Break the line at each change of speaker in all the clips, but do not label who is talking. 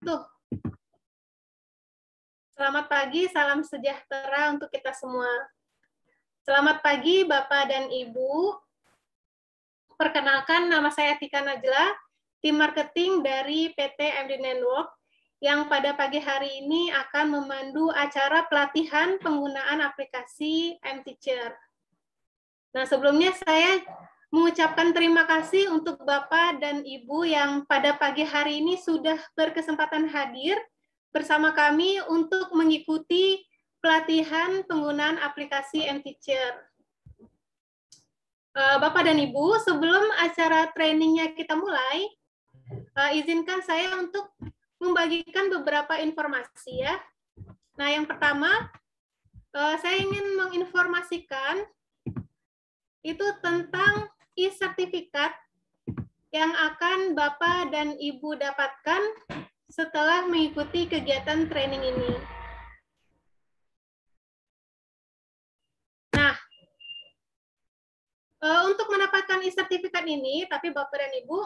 tuh. Selamat pagi, salam sejahtera untuk kita semua. Selamat pagi Bapak dan Ibu. Perkenalkan nama saya Tika Najla, tim marketing dari PT MD Network yang pada pagi hari ini akan memandu acara pelatihan penggunaan aplikasi Teacher. Nah, sebelumnya saya mengucapkan terima kasih untuk Bapak dan Ibu yang pada pagi hari ini sudah berkesempatan hadir bersama kami untuk mengikuti pelatihan penggunaan aplikasi MTeacher. Eh, Bapak dan Ibu, sebelum acara trainingnya kita mulai, eh, izinkan saya untuk membagikan beberapa informasi ya. Nah, yang pertama, eh, saya ingin menginformasikan itu tentang memiliki sertifikat yang akan Bapak dan Ibu dapatkan setelah mengikuti kegiatan training ini. Nah, e, untuk mendapatkan sertifikat ini, tapi Bapak dan Ibu,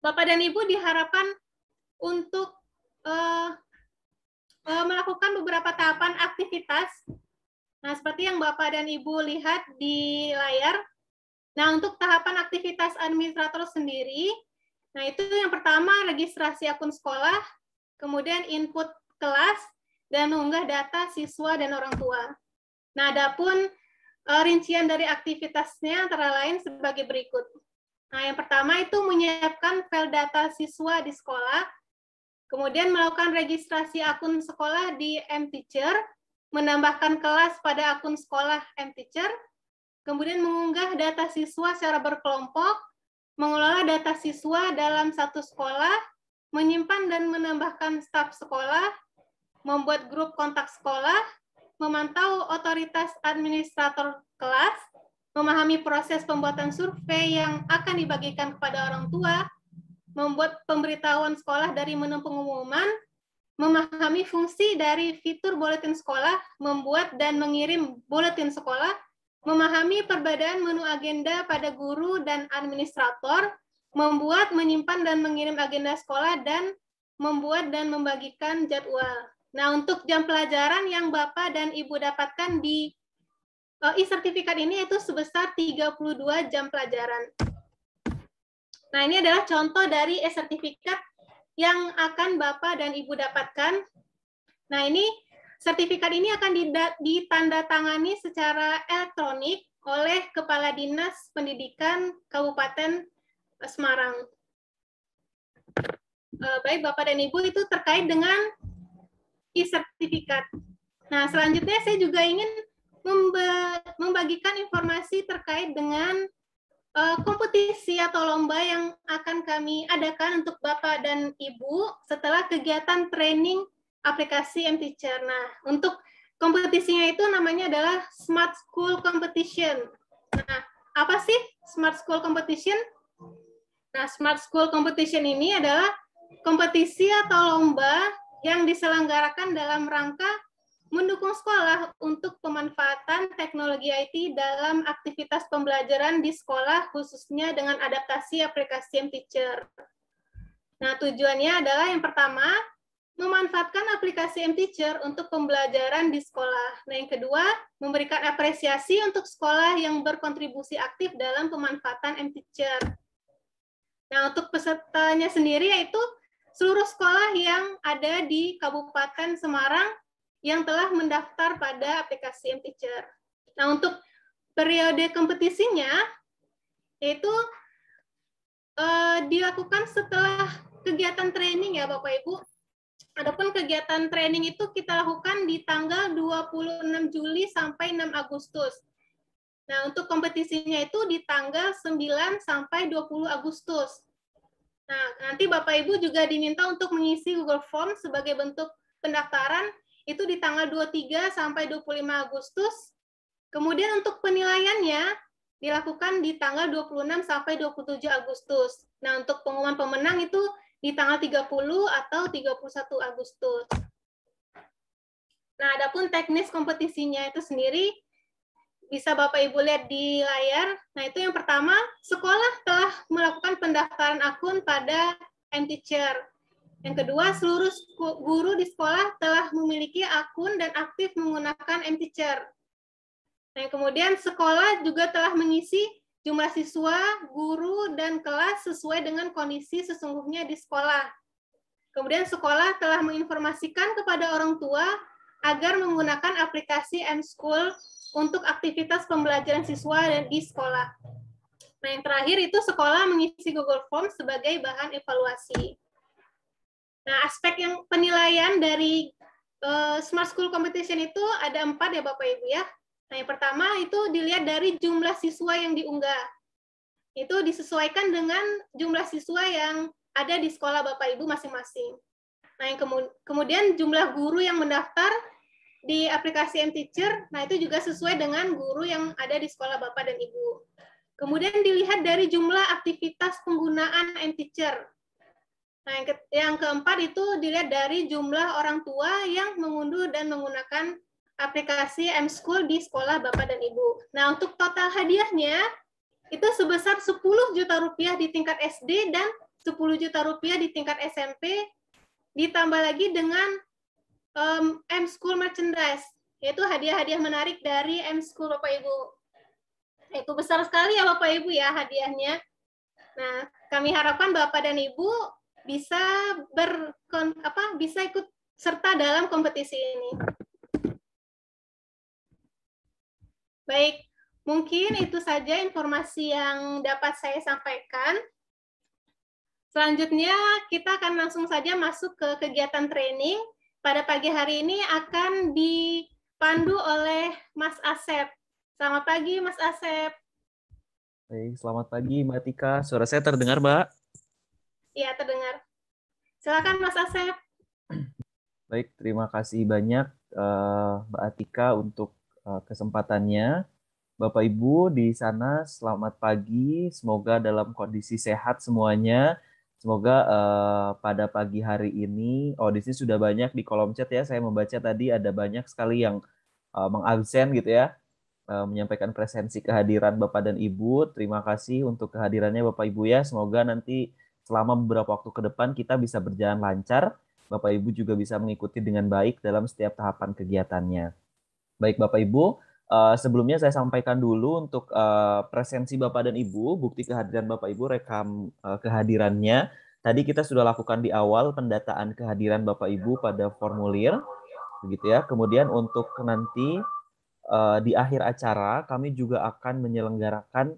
Bapak dan Ibu diharapkan untuk e, e, melakukan beberapa tahapan aktivitas Nah, seperti yang Bapak dan Ibu lihat di layar, nah untuk tahapan aktivitas administrator sendiri, nah itu yang pertama registrasi akun sekolah, kemudian input kelas, dan unggah data siswa dan orang tua. Nah, adapun eh, rincian dari aktivitasnya antara lain sebagai berikut. Nah, yang pertama itu menyiapkan file data siswa di sekolah, kemudian melakukan registrasi akun sekolah di M Teacher menambahkan kelas pada akun sekolah Teacher, kemudian mengunggah data siswa secara berkelompok, mengelola data siswa dalam satu sekolah, menyimpan dan menambahkan staf sekolah, membuat grup kontak sekolah, memantau otoritas administrator kelas, memahami proses pembuatan survei yang akan dibagikan kepada orang tua, membuat pemberitahuan sekolah dari menu pengumuman, memahami fungsi dari fitur buletin sekolah, membuat dan mengirim buletin sekolah, memahami perbedaan menu agenda pada guru dan administrator, membuat, menyimpan, dan mengirim agenda sekolah, dan membuat dan membagikan jadwal. Nah, untuk jam pelajaran yang Bapak dan Ibu dapatkan di eh, e-sertifikat ini yaitu sebesar 32 jam pelajaran. Nah, ini adalah contoh dari e-sertifikat yang akan Bapak dan Ibu dapatkan. Nah, ini sertifikat ini akan ditandatangani secara elektronik oleh Kepala Dinas Pendidikan Kabupaten eh, Semarang. Eh, baik Bapak dan Ibu, itu terkait dengan e-sertifikat. Nah, selanjutnya saya juga ingin membagikan informasi terkait dengan Eh, kompetisi atau lomba yang akan kami adakan untuk Bapak dan Ibu setelah kegiatan training aplikasi MTeacher. Nah, untuk kompetisinya itu namanya adalah Smart School Competition. Nah, apa sih Smart School Competition? Nah, Smart School Competition ini adalah kompetisi atau lomba yang diselenggarakan dalam rangka mendukung sekolah untuk pemanfaatan teknologi IT dalam aktivitas pembelajaran di sekolah khususnya dengan adaptasi aplikasi M-Teacher. Nah, tujuannya adalah yang pertama, memanfaatkan aplikasi M-Teacher untuk pembelajaran di sekolah. Nah, yang kedua, memberikan apresiasi untuk sekolah yang berkontribusi aktif dalam pemanfaatan M-Teacher. Nah, untuk pesertanya sendiri yaitu seluruh sekolah yang ada di Kabupaten Semarang yang telah mendaftar pada aplikasi M-Teacher. Nah, untuk periode kompetisinya yaitu eh, dilakukan setelah kegiatan training ya Bapak Ibu. Adapun kegiatan training itu kita lakukan di tanggal 26 Juli sampai 6 Agustus. Nah, untuk kompetisinya itu di tanggal 9 sampai 20 Agustus. Nah, nanti Bapak Ibu juga diminta untuk mengisi Google Form sebagai bentuk pendaftaran itu di tanggal 23 sampai 25 Agustus. Kemudian untuk penilaiannya dilakukan di tanggal 26 sampai 27 Agustus. Nah, untuk pengumuman pemenang itu di tanggal 30 atau 31 Agustus. Nah, adapun teknis kompetisinya itu sendiri bisa Bapak Ibu lihat di layar. Nah, itu yang pertama, sekolah telah melakukan pendaftaran akun pada MTeacher. Yang kedua, seluruh guru di sekolah telah memiliki akun dan aktif menggunakan MTeacher. Nah, kemudian sekolah juga telah mengisi jumlah siswa, guru, dan kelas sesuai dengan kondisi sesungguhnya di sekolah. Kemudian sekolah telah menginformasikan kepada orang tua agar menggunakan aplikasi M-School untuk aktivitas pembelajaran siswa dan di sekolah. Nah, yang terakhir itu sekolah mengisi Google Form sebagai bahan evaluasi. Nah, aspek yang penilaian dari uh, Smart School Competition itu ada empat ya Bapak Ibu ya. Nah, yang pertama itu dilihat dari jumlah siswa yang diunggah. Itu disesuaikan dengan jumlah siswa yang ada di sekolah Bapak Ibu masing-masing. Nah, yang kemudian jumlah guru yang mendaftar di aplikasi M-Teacher, nah itu juga sesuai dengan guru yang ada di sekolah Bapak dan Ibu. Kemudian dilihat dari jumlah aktivitas penggunaan M-Teacher. Nah, yang, keempat itu dilihat dari jumlah orang tua yang mengunduh dan menggunakan aplikasi M-School di sekolah Bapak dan Ibu. Nah, untuk total hadiahnya itu sebesar 10 juta rupiah di tingkat SD dan 10 juta rupiah di tingkat SMP, ditambah lagi dengan M-School merchandise, yaitu hadiah-hadiah menarik dari M-School Bapak Ibu. Nah, itu besar sekali ya Bapak Ibu ya hadiahnya. Nah, kami harapkan Bapak dan Ibu bisa ber apa bisa ikut serta dalam kompetisi ini. Baik, mungkin itu saja informasi yang dapat saya sampaikan. Selanjutnya kita akan langsung saja masuk ke kegiatan training. Pada pagi hari ini akan dipandu oleh Mas Asep. Selamat pagi Mas Asep.
Baik, selamat pagi Mbak Tika. Suara saya terdengar, Mbak?
Iya, terdengar. Silakan Mas Asep.
Baik, terima kasih banyak uh, Mbak Atika untuk uh, kesempatannya. Bapak Ibu di sana selamat pagi, semoga dalam kondisi sehat semuanya. Semoga uh, pada pagi hari ini, oh di sini sudah banyak di kolom chat ya, saya membaca tadi ada banyak sekali yang uh, mengabsen gitu ya, uh, menyampaikan presensi kehadiran Bapak dan Ibu. Terima kasih untuk kehadirannya Bapak Ibu ya, semoga nanti selama beberapa waktu ke depan kita bisa berjalan lancar, Bapak Ibu juga bisa mengikuti dengan baik dalam setiap tahapan kegiatannya. Baik Bapak Ibu, eh, sebelumnya saya sampaikan dulu untuk eh, presensi Bapak dan Ibu, bukti kehadiran Bapak Ibu rekam eh, kehadirannya. Tadi kita sudah lakukan di awal pendataan kehadiran Bapak Ibu pada formulir, begitu ya. Kemudian untuk nanti di akhir acara kami juga akan menyelenggarakan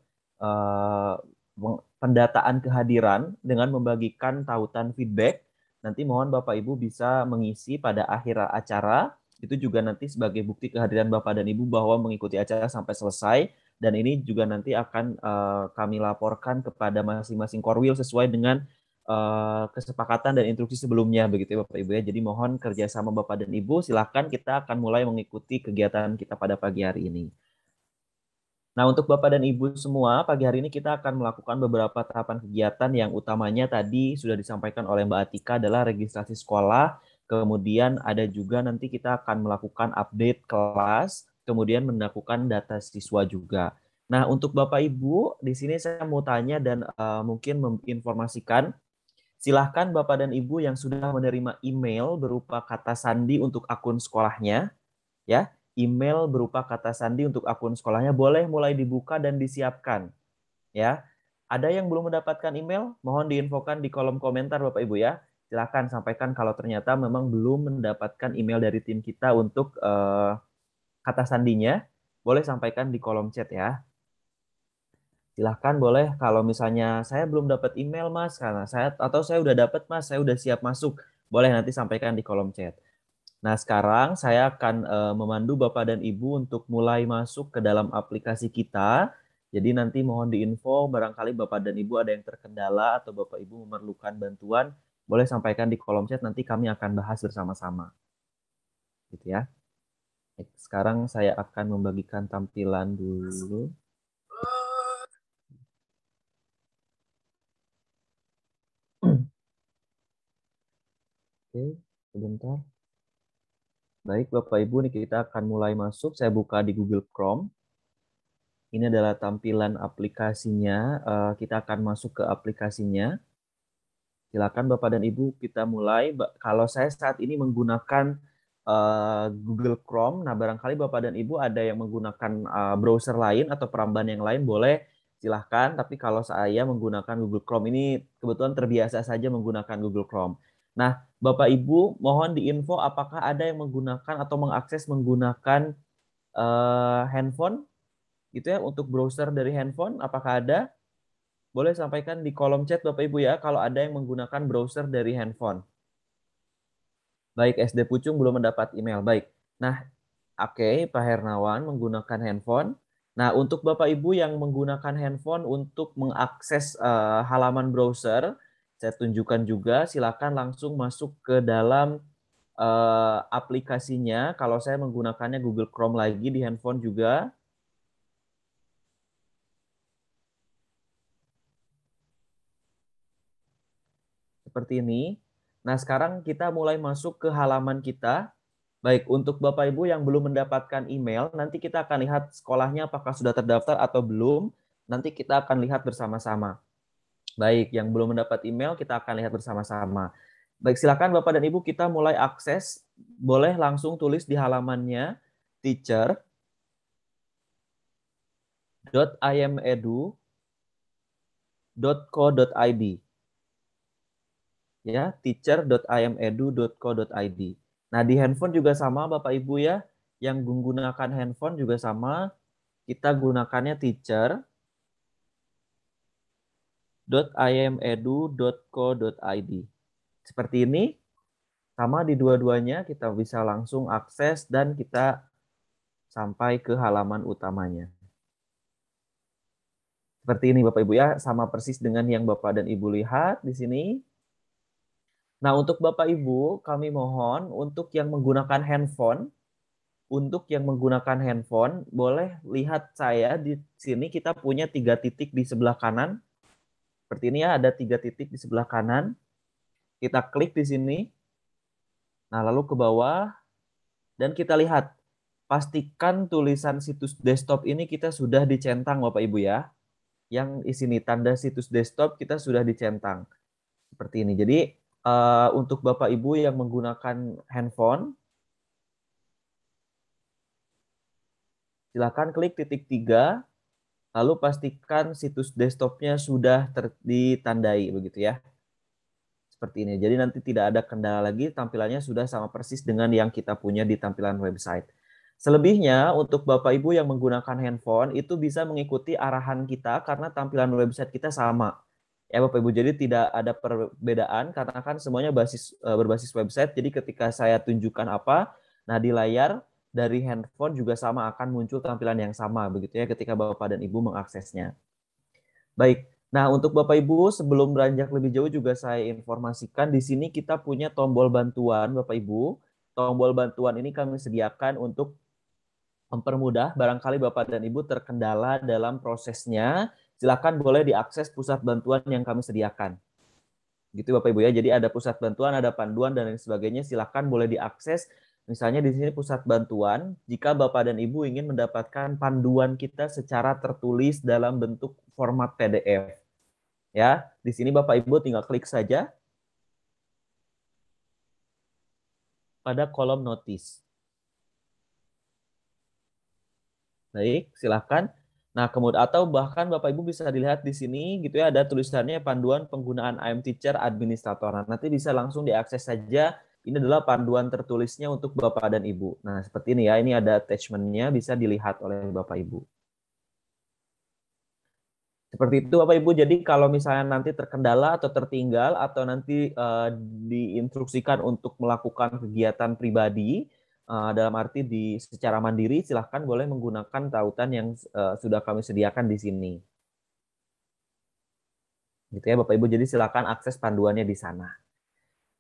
pendataan kehadiran dengan membagikan tautan feedback. Nanti mohon Bapak Ibu bisa mengisi pada akhir acara. Itu juga nanti sebagai bukti kehadiran Bapak dan Ibu bahwa mengikuti acara sampai selesai. Dan ini juga nanti akan uh, kami laporkan kepada masing-masing korwil sesuai dengan uh, kesepakatan dan instruksi sebelumnya begitu ya Bapak Ibu ya. Jadi mohon kerjasama Bapak dan Ibu silahkan kita akan mulai mengikuti kegiatan kita pada pagi hari ini. Nah, untuk Bapak dan Ibu semua, pagi hari ini kita akan melakukan beberapa tahapan kegiatan yang utamanya tadi sudah disampaikan oleh Mbak Atika adalah registrasi sekolah, kemudian ada juga nanti kita akan melakukan update kelas, kemudian melakukan data siswa juga. Nah, untuk Bapak Ibu, di sini saya mau tanya dan uh, mungkin menginformasikan Silahkan Bapak dan Ibu yang sudah menerima email berupa kata sandi untuk akun sekolahnya, ya email berupa kata sandi untuk akun sekolahnya boleh mulai dibuka dan disiapkan. Ya. Ada yang belum mendapatkan email, mohon diinfokan di kolom komentar Bapak Ibu ya. Silakan sampaikan kalau ternyata memang belum mendapatkan email dari tim kita untuk uh, kata sandinya, boleh sampaikan di kolom chat ya. Silahkan boleh kalau misalnya saya belum dapat email Mas karena saya atau saya udah dapat Mas, saya udah siap masuk, boleh nanti sampaikan di kolom chat. Nah, sekarang saya akan uh, memandu Bapak dan Ibu untuk mulai masuk ke dalam aplikasi kita. Jadi nanti mohon diinfo barangkali Bapak dan Ibu ada yang terkendala atau Bapak Ibu memerlukan bantuan, boleh sampaikan di kolom chat nanti kami akan bahas bersama-sama. Gitu ya. Sekarang saya akan membagikan tampilan dulu. Hmm. Oke, sebentar. Baik, Bapak Ibu, ini kita akan mulai masuk. Saya buka di Google Chrome. Ini adalah tampilan aplikasinya. Eh, kita akan masuk ke aplikasinya. Silakan Bapak dan Ibu, kita mulai. Kalau saya saat ini menggunakan eh, Google Chrome, nah barangkali Bapak dan Ibu ada yang menggunakan eh, browser lain atau peramban yang lain, boleh silahkan. Tapi kalau saya menggunakan Google Chrome ini kebetulan terbiasa saja menggunakan Google Chrome. Nah, Bapak Ibu, mohon diinfo apakah ada yang menggunakan atau mengakses menggunakan uh, handphone gitu ya untuk browser dari handphone apakah ada? Boleh sampaikan di kolom chat Bapak Ibu ya kalau ada yang menggunakan browser dari handphone. Baik, SD Pucung belum mendapat email. Baik. Nah, oke, okay, Pak Hernawan menggunakan handphone. Nah, untuk Bapak Ibu yang menggunakan handphone untuk mengakses uh, halaman browser, saya tunjukkan juga. Silakan langsung masuk ke dalam uh, aplikasinya. Kalau saya menggunakannya Google Chrome lagi di handphone juga. Seperti ini. Nah, sekarang kita mulai masuk ke halaman kita. Baik, untuk Bapak Ibu yang belum mendapatkan email, nanti kita akan lihat sekolahnya apakah sudah terdaftar atau belum. Nanti kita akan lihat bersama-sama. Baik, yang belum mendapat email kita akan lihat bersama-sama. Baik, silakan Bapak dan Ibu kita mulai akses. Boleh langsung tulis di halamannya teacher e ya teacher.imedu.co.id nah di handphone juga sama bapak ibu ya yang menggunakan handphone juga sama kita gunakannya teacher www.imedu.co.id. Seperti ini, sama di dua-duanya kita bisa langsung akses dan kita sampai ke halaman utamanya. Seperti ini Bapak Ibu ya, sama persis dengan yang Bapak dan Ibu lihat di sini. Nah, untuk Bapak Ibu, kami mohon untuk yang menggunakan handphone, untuk yang menggunakan handphone, boleh lihat saya di sini kita punya tiga titik di sebelah kanan seperti ini ya, ada tiga titik di sebelah kanan. Kita klik di sini. Nah, lalu ke bawah. Dan kita lihat, pastikan tulisan situs desktop ini kita sudah dicentang Bapak Ibu ya. Yang di sini tanda situs desktop kita sudah dicentang. Seperti ini. Jadi uh, untuk Bapak Ibu yang menggunakan handphone, silakan klik titik tiga Lalu pastikan situs desktopnya sudah ditandai begitu ya. Seperti ini. Jadi nanti tidak ada kendala lagi, tampilannya sudah sama persis dengan yang kita punya di tampilan website. Selebihnya untuk Bapak Ibu yang menggunakan handphone itu bisa mengikuti arahan kita karena tampilan website kita sama. Ya Bapak Ibu, jadi tidak ada perbedaan karena kan semuanya basis eh, berbasis website. Jadi ketika saya tunjukkan apa, nah di layar dari handphone juga sama akan muncul tampilan yang sama begitu ya ketika Bapak dan Ibu mengaksesnya. Baik. Nah, untuk Bapak Ibu sebelum beranjak lebih jauh juga saya informasikan di sini kita punya tombol bantuan Bapak Ibu. Tombol bantuan ini kami sediakan untuk mempermudah barangkali Bapak dan Ibu terkendala dalam prosesnya. Silakan boleh diakses pusat bantuan yang kami sediakan gitu Bapak Ibu ya. Jadi ada pusat bantuan, ada panduan dan lain sebagainya. Silakan boleh diakses Misalnya di sini pusat bantuan, jika Bapak dan Ibu ingin mendapatkan panduan kita secara tertulis dalam bentuk format PDF. Ya, di sini Bapak Ibu tinggal klik saja pada kolom notice. Baik, silahkan. Nah, kemudian atau bahkan Bapak Ibu bisa dilihat di sini gitu ya ada tulisannya panduan penggunaan IM Teacher Administrator. Nah, nanti bisa langsung diakses saja ini adalah panduan tertulisnya untuk Bapak dan Ibu. Nah, seperti ini ya. Ini ada attachment-nya bisa dilihat oleh Bapak Ibu. Seperti itu Bapak Ibu. Jadi kalau misalnya nanti terkendala atau tertinggal atau nanti uh, diinstruksikan untuk melakukan kegiatan pribadi uh, dalam arti di secara mandiri silahkan boleh menggunakan tautan yang uh, sudah kami sediakan di sini. Gitu ya Bapak Ibu. Jadi silahkan akses panduannya di sana.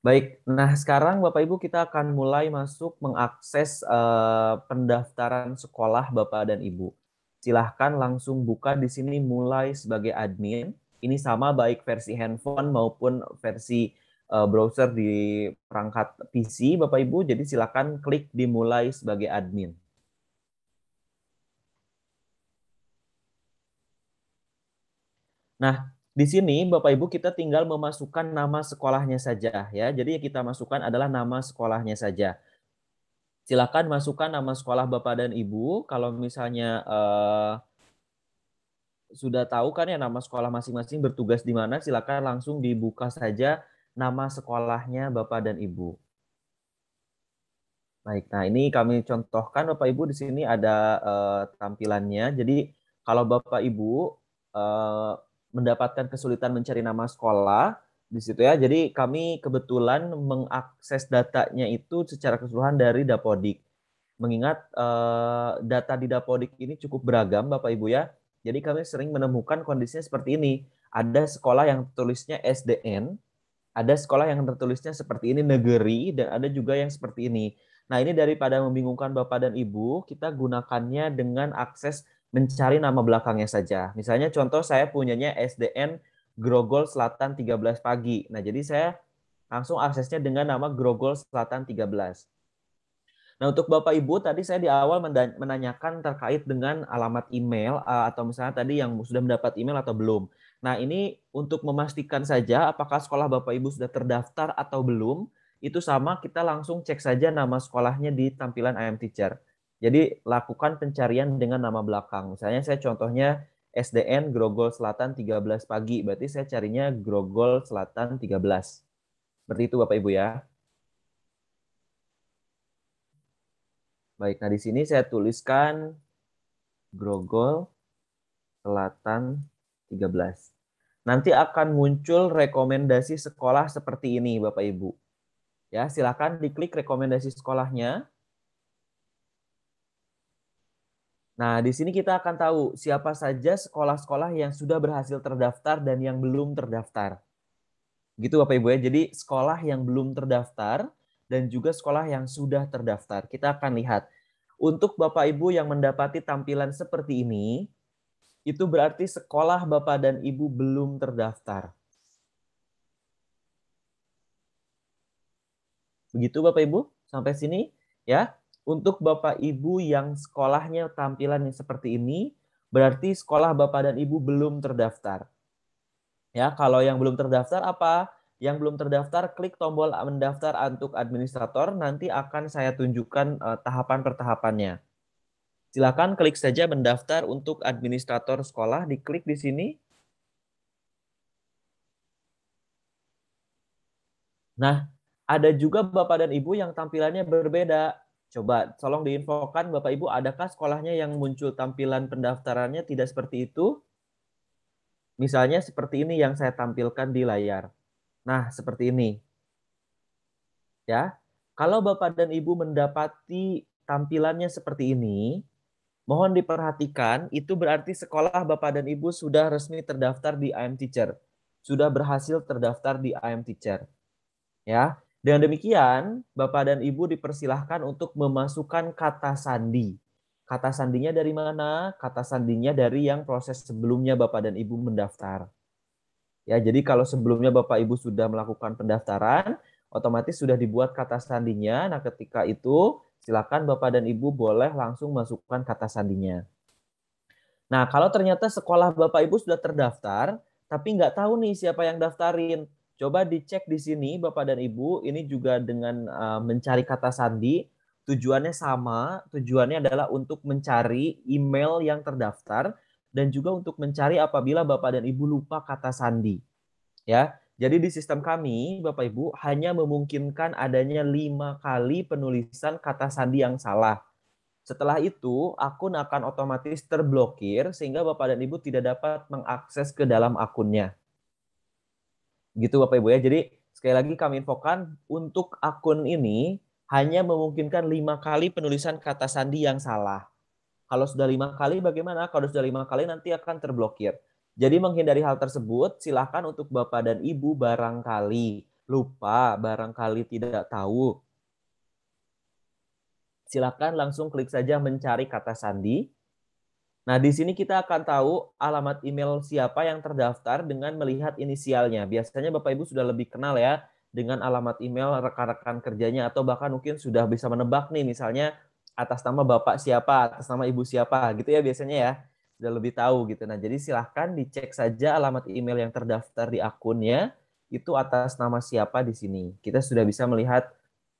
Baik, nah sekarang Bapak Ibu kita akan mulai masuk mengakses uh, pendaftaran sekolah Bapak dan Ibu. Silahkan langsung buka di sini mulai sebagai admin. Ini sama baik versi handphone maupun versi uh, browser di perangkat PC Bapak Ibu. Jadi silahkan klik dimulai sebagai admin. Nah, di sini Bapak Ibu kita tinggal memasukkan nama sekolahnya saja ya. Jadi yang kita masukkan adalah nama sekolahnya saja. Silakan masukkan nama sekolah Bapak dan Ibu. Kalau misalnya eh, sudah tahu kan ya nama sekolah masing-masing bertugas di mana, silakan langsung dibuka saja nama sekolahnya Bapak dan Ibu. Baik, nah ini kami contohkan Bapak Ibu di sini ada eh, tampilannya. Jadi kalau Bapak Ibu eh, mendapatkan kesulitan mencari nama sekolah di situ ya. Jadi kami kebetulan mengakses datanya itu secara keseluruhan dari Dapodik. Mengingat uh, data di Dapodik ini cukup beragam Bapak Ibu ya. Jadi kami sering menemukan kondisinya seperti ini. Ada sekolah yang tertulisnya SDN, ada sekolah yang tertulisnya seperti ini negeri dan ada juga yang seperti ini. Nah, ini daripada membingungkan Bapak dan Ibu, kita gunakannya dengan akses mencari nama belakangnya saja. Misalnya contoh saya punyanya SDN Grogol Selatan 13 pagi. Nah, jadi saya langsung aksesnya dengan nama Grogol Selatan 13. Nah, untuk Bapak Ibu tadi saya di awal menanyakan terkait dengan alamat email eh, atau misalnya tadi yang sudah mendapat email atau belum. Nah, ini untuk memastikan saja apakah sekolah Bapak Ibu sudah terdaftar atau belum, itu sama kita langsung cek saja nama sekolahnya di tampilan IM Teacher. Jadi lakukan pencarian dengan nama belakang. Misalnya saya contohnya SDN Grogol Selatan 13 pagi. Berarti saya carinya Grogol Selatan 13. Seperti itu Bapak Ibu ya. Baik, nah di sini saya tuliskan Grogol Selatan 13. Nanti akan muncul rekomendasi sekolah seperti ini Bapak Ibu. Ya, silakan diklik rekomendasi sekolahnya. Nah, di sini kita akan tahu siapa saja sekolah-sekolah yang sudah berhasil terdaftar dan yang belum terdaftar. Gitu Bapak Ibu ya. Jadi sekolah yang belum terdaftar dan juga sekolah yang sudah terdaftar. Kita akan lihat. Untuk Bapak Ibu yang mendapati tampilan seperti ini, itu berarti sekolah Bapak dan Ibu belum terdaftar. Begitu Bapak Ibu sampai sini ya. Untuk Bapak Ibu yang sekolahnya tampilannya seperti ini, berarti sekolah Bapak dan Ibu belum terdaftar. Ya, kalau yang belum terdaftar apa? Yang belum terdaftar klik tombol mendaftar untuk administrator, nanti akan saya tunjukkan eh, tahapan pertahapannya Silakan klik saja mendaftar untuk administrator sekolah, diklik di sini. Nah, ada juga Bapak dan Ibu yang tampilannya berbeda Coba tolong diinfokan Bapak Ibu, adakah sekolahnya yang muncul tampilan pendaftarannya tidak seperti itu? Misalnya seperti ini yang saya tampilkan di layar. Nah, seperti ini. Ya. Kalau Bapak dan Ibu mendapati tampilannya seperti ini, mohon diperhatikan itu berarti sekolah Bapak dan Ibu sudah resmi terdaftar di IM Teacher. Sudah berhasil terdaftar di IM Teacher. Ya. Dengan demikian, Bapak dan Ibu dipersilahkan untuk memasukkan kata sandi. Kata sandinya dari mana? Kata sandinya dari yang proses sebelumnya Bapak dan Ibu mendaftar. Ya, jadi kalau sebelumnya Bapak Ibu sudah melakukan pendaftaran, otomatis sudah dibuat kata sandinya. Nah, ketika itu silakan Bapak dan Ibu boleh langsung masukkan kata sandinya. Nah, kalau ternyata sekolah Bapak Ibu sudah terdaftar, tapi nggak tahu nih siapa yang daftarin, Coba dicek di sini Bapak dan Ibu, ini juga dengan uh, mencari kata sandi, tujuannya sama, tujuannya adalah untuk mencari email yang terdaftar dan juga untuk mencari apabila Bapak dan Ibu lupa kata sandi. Ya. Jadi di sistem kami, Bapak Ibu, hanya memungkinkan adanya lima kali penulisan kata sandi yang salah. Setelah itu, akun akan otomatis terblokir sehingga Bapak dan Ibu tidak dapat mengakses ke dalam akunnya. Gitu Bapak Ibu ya. Jadi sekali lagi kami infokan untuk akun ini hanya memungkinkan lima kali penulisan kata sandi yang salah. Kalau sudah lima kali bagaimana? Kalau sudah lima kali nanti akan terblokir. Jadi menghindari hal tersebut silahkan untuk Bapak dan Ibu barangkali lupa, barangkali tidak tahu. Silakan langsung klik saja mencari kata sandi Nah, di sini kita akan tahu alamat email siapa yang terdaftar dengan melihat inisialnya. Biasanya Bapak Ibu sudah lebih kenal ya dengan alamat email rekan-rekan kerjanya atau bahkan mungkin sudah bisa menebak nih misalnya atas nama Bapak siapa, atas nama Ibu siapa gitu ya biasanya ya. Sudah lebih tahu gitu. Nah, jadi silahkan dicek saja alamat email yang terdaftar di akunnya itu atas nama siapa di sini. Kita sudah bisa melihat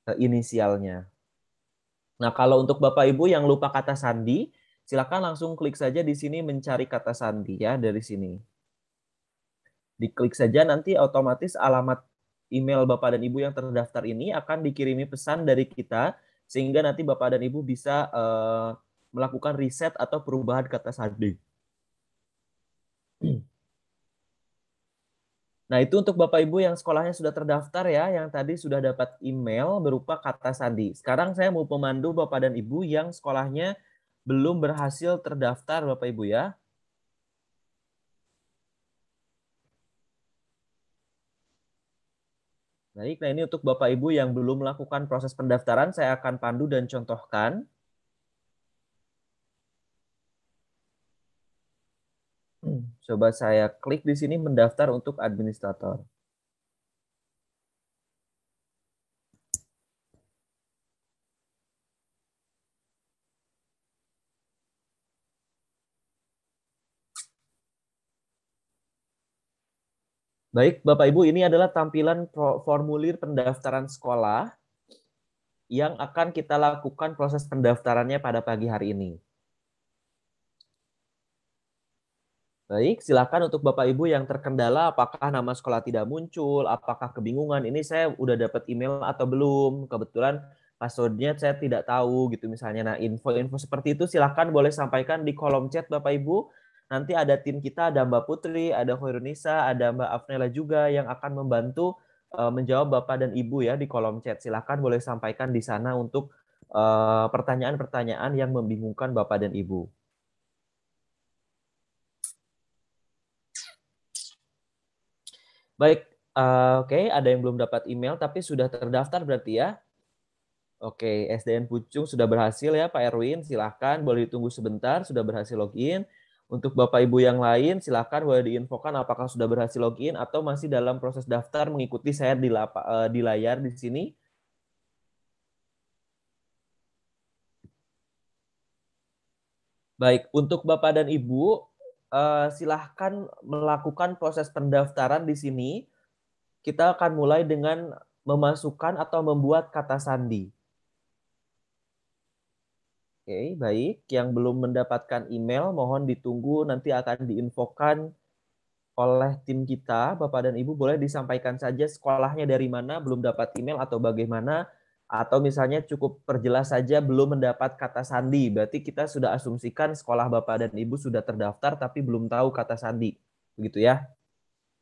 eh, inisialnya. Nah, kalau untuk Bapak Ibu yang lupa kata sandi, Silakan langsung klik saja di sini mencari kata sandi ya dari sini. Diklik saja nanti otomatis alamat email Bapak dan Ibu yang terdaftar ini akan dikirimi pesan dari kita sehingga nanti Bapak dan Ibu bisa uh, melakukan riset atau perubahan kata sandi. Nah, itu untuk Bapak Ibu yang sekolahnya sudah terdaftar ya, yang tadi sudah dapat email berupa kata sandi. Sekarang saya mau pemandu Bapak dan Ibu yang sekolahnya belum berhasil terdaftar Bapak Ibu ya. Baik, nah ini untuk Bapak Ibu yang belum melakukan proses pendaftaran, saya akan pandu dan contohkan. Hmm, coba saya klik di sini mendaftar untuk administrator. Baik, Bapak Ibu, ini adalah tampilan formulir pendaftaran sekolah yang akan kita lakukan proses pendaftarannya pada pagi hari ini. Baik, silakan untuk Bapak Ibu yang terkendala apakah nama sekolah tidak muncul, apakah kebingungan, ini saya udah dapat email atau belum, kebetulan passwordnya saya tidak tahu gitu misalnya. Nah, info-info seperti itu silakan boleh sampaikan di kolom chat Bapak Ibu nanti ada tim kita ada Mbak Putri, ada Khairunisa, ada Mbak Afnela juga yang akan membantu uh, menjawab Bapak dan Ibu ya di kolom chat. Silahkan boleh sampaikan di sana untuk eh, pertanyaan-pertanyaan uh, yang membingungkan Bapak dan Ibu. Baik, uh, oke, okay. ada yang belum dapat email tapi sudah terdaftar berarti ya. Oke, okay, SDN Pucung sudah berhasil ya Pak Erwin, silahkan boleh ditunggu sebentar, sudah berhasil login. Untuk Bapak Ibu yang lain, silakan boleh diinfokan apakah sudah berhasil login atau masih dalam proses daftar mengikuti saya di, lapa, eh, di layar di sini. Baik, untuk Bapak dan Ibu, eh, silakan melakukan proses pendaftaran di sini. Kita akan mulai dengan memasukkan atau membuat kata sandi okay, baik. Yang belum mendapatkan email, mohon ditunggu. Nanti akan diinfokan oleh tim kita, Bapak dan Ibu. Boleh disampaikan saja sekolahnya dari mana, belum dapat email atau bagaimana. Atau misalnya cukup perjelas saja belum mendapat kata sandi. Berarti kita sudah asumsikan sekolah Bapak dan Ibu sudah terdaftar tapi belum tahu kata sandi. Begitu ya.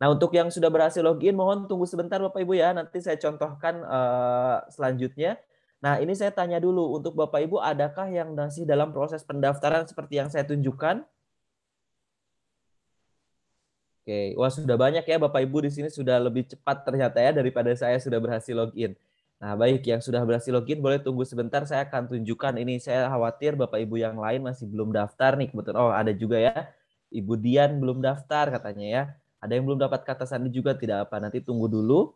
Nah, untuk yang sudah berhasil login, mohon tunggu sebentar Bapak Ibu ya. Nanti saya contohkan uh, selanjutnya. Nah, ini saya tanya dulu untuk Bapak Ibu, adakah yang masih dalam proses pendaftaran seperti yang saya tunjukkan? Oke, wah sudah banyak ya Bapak Ibu di sini sudah lebih cepat ternyata ya daripada saya sudah berhasil login. Nah, baik yang sudah berhasil login boleh tunggu sebentar saya akan tunjukkan ini. Saya khawatir Bapak Ibu yang lain masih belum daftar nih kebetulan. Oh, ada juga ya. Ibu Dian belum daftar katanya ya. Ada yang belum dapat kata sandi juga tidak apa. Nanti tunggu dulu.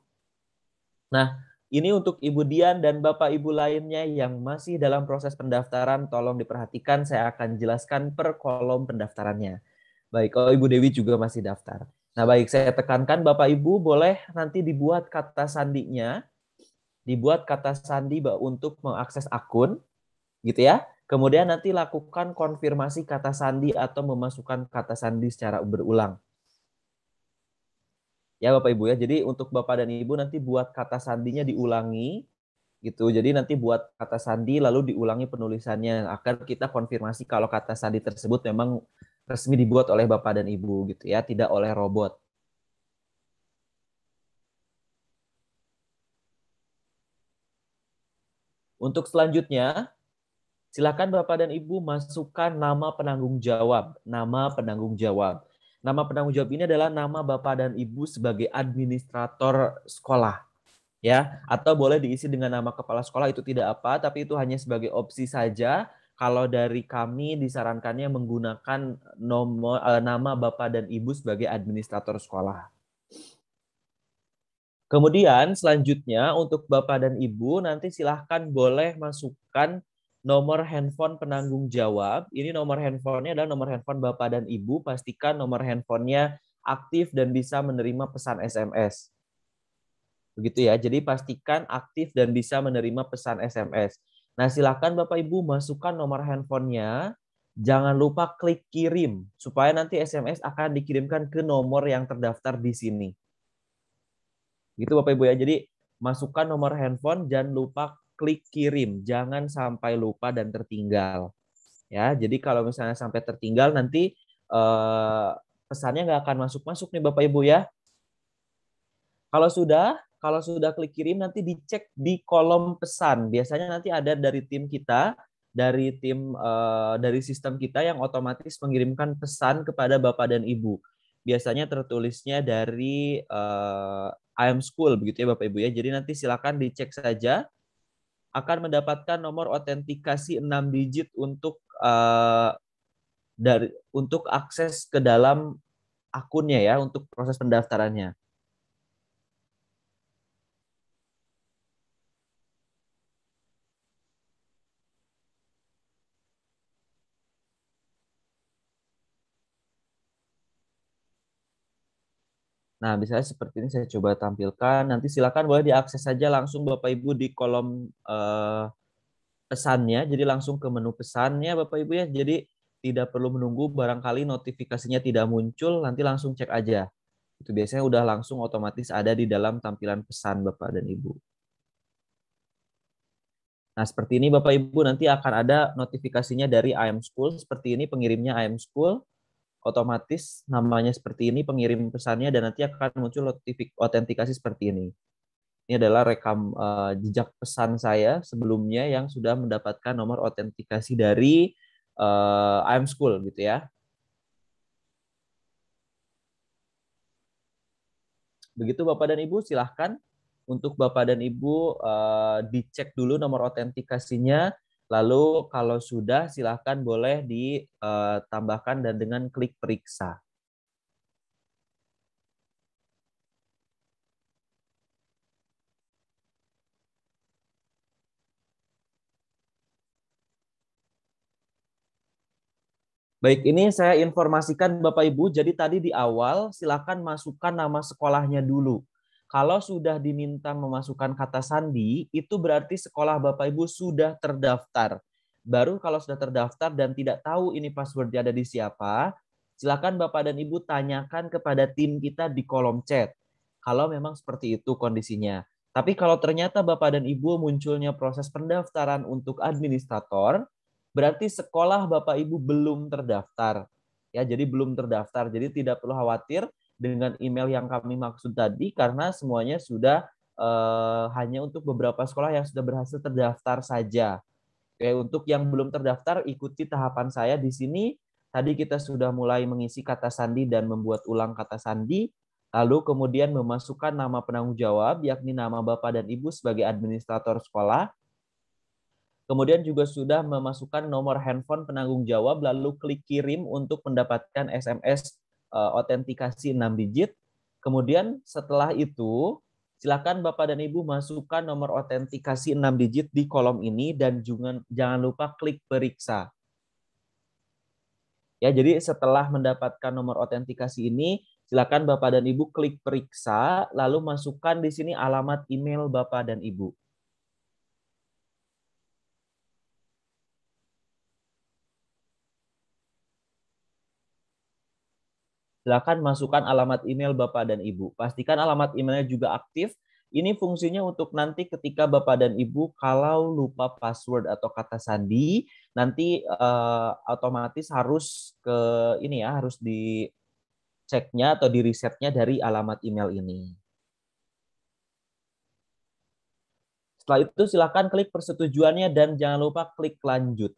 Nah, ini untuk Ibu Dian dan Bapak Ibu lainnya yang masih dalam proses pendaftaran, tolong diperhatikan saya akan jelaskan per kolom pendaftarannya. Baik, oh, Ibu Dewi juga masih daftar. Nah, baik saya tekankan Bapak Ibu boleh nanti dibuat kata sandinya, dibuat kata sandi untuk mengakses akun, gitu ya. Kemudian nanti lakukan konfirmasi kata sandi atau memasukkan kata sandi secara berulang. Ya Bapak Ibu ya. Jadi untuk Bapak dan Ibu nanti buat kata sandinya diulangi gitu. Jadi nanti buat kata sandi lalu diulangi penulisannya agar kita konfirmasi kalau kata sandi tersebut memang resmi dibuat oleh Bapak dan Ibu gitu ya, tidak oleh robot. Untuk selanjutnya, silakan Bapak dan Ibu masukkan nama penanggung jawab, nama penanggung jawab. Nama penanggung jawab ini adalah nama Bapak dan Ibu sebagai administrator sekolah. Ya, atau boleh diisi dengan nama kepala sekolah itu tidak apa, tapi itu hanya sebagai opsi saja. Kalau dari kami disarankannya menggunakan nomor eh, nama Bapak dan Ibu sebagai administrator sekolah. Kemudian selanjutnya untuk Bapak dan Ibu nanti silahkan boleh masukkan nomor handphone penanggung jawab. Ini nomor handphonenya adalah nomor handphone Bapak dan Ibu. Pastikan nomor handphonenya aktif dan bisa menerima pesan SMS. Begitu ya. Jadi pastikan aktif dan bisa menerima pesan SMS. Nah, silakan Bapak Ibu masukkan nomor handphonenya. Jangan lupa klik kirim supaya nanti SMS akan dikirimkan ke nomor yang terdaftar di sini. Gitu Bapak Ibu ya. Jadi masukkan nomor handphone, jangan lupa klik kirim, jangan sampai lupa dan tertinggal. Ya, jadi kalau misalnya sampai tertinggal nanti eh, pesannya nggak akan masuk-masuk nih Bapak Ibu ya. Kalau sudah, kalau sudah klik kirim nanti dicek di kolom pesan. Biasanya nanti ada dari tim kita, dari tim eh, dari sistem kita yang otomatis mengirimkan pesan kepada Bapak dan Ibu. Biasanya tertulisnya dari eh, Am School begitu ya Bapak Ibu ya. Jadi nanti silakan dicek saja akan mendapatkan nomor otentikasi 6 digit untuk uh, dari untuk akses ke dalam akunnya ya untuk proses pendaftarannya. Nah, misalnya seperti ini saya coba tampilkan. Nanti silakan boleh diakses saja langsung Bapak Ibu di kolom eh, pesannya. Jadi langsung ke menu pesannya Bapak Ibu ya. Jadi tidak perlu menunggu barangkali notifikasinya tidak muncul, nanti langsung cek aja. Itu biasanya udah langsung otomatis ada di dalam tampilan pesan Bapak dan Ibu. Nah, seperti ini Bapak Ibu nanti akan ada notifikasinya dari IM School. Seperti ini pengirimnya IM School otomatis namanya seperti ini, pengirim pesannya, dan nanti akan muncul otentikasi seperti ini. Ini adalah rekam uh, jejak pesan saya sebelumnya yang sudah mendapatkan nomor autentikasi dari uh, eh, IM School gitu ya. Begitu Bapak dan Ibu, silahkan untuk Bapak dan Ibu uh, dicek dulu nomor autentikasinya Lalu kalau sudah silahkan boleh ditambahkan eh, dan dengan klik periksa. Baik, ini saya informasikan Bapak Ibu. Jadi tadi di awal silakan masukkan nama sekolahnya dulu. Kalau sudah diminta memasukkan kata sandi, itu berarti sekolah Bapak Ibu sudah terdaftar. Baru kalau sudah terdaftar dan tidak tahu ini passwordnya ada di siapa, silakan Bapak dan Ibu tanyakan kepada tim kita di kolom chat. Kalau memang seperti itu kondisinya. Tapi kalau ternyata Bapak dan Ibu munculnya proses pendaftaran untuk administrator, berarti sekolah Bapak Ibu belum terdaftar. Ya, jadi belum terdaftar. Jadi tidak perlu khawatir dengan email yang kami maksud tadi karena semuanya sudah uh, hanya untuk beberapa sekolah yang sudah berhasil terdaftar saja. Oke, untuk yang belum terdaftar ikuti tahapan saya di sini. Tadi kita sudah mulai mengisi kata sandi dan membuat ulang kata sandi, lalu kemudian memasukkan nama penanggung jawab yakni nama Bapak dan Ibu sebagai administrator sekolah. Kemudian juga sudah memasukkan nomor handphone penanggung jawab lalu klik kirim untuk mendapatkan SMS otentikasi eh, 6 digit. Kemudian setelah itu silakan Bapak dan Ibu masukkan nomor otentikasi 6 digit di kolom ini dan jangan jangan lupa klik periksa. Ya, jadi setelah mendapatkan nomor otentikasi ini, silakan Bapak dan Ibu klik periksa lalu masukkan di sini alamat email Bapak dan Ibu. silakan masukkan alamat email Bapak dan Ibu. Pastikan alamat emailnya juga aktif. Ini fungsinya untuk nanti ketika Bapak dan Ibu kalau lupa password atau kata sandi, nanti uh, otomatis harus ke ini ya, harus diceknya atau di resetnya dari alamat email ini. Setelah itu silakan klik persetujuannya dan jangan lupa klik lanjut.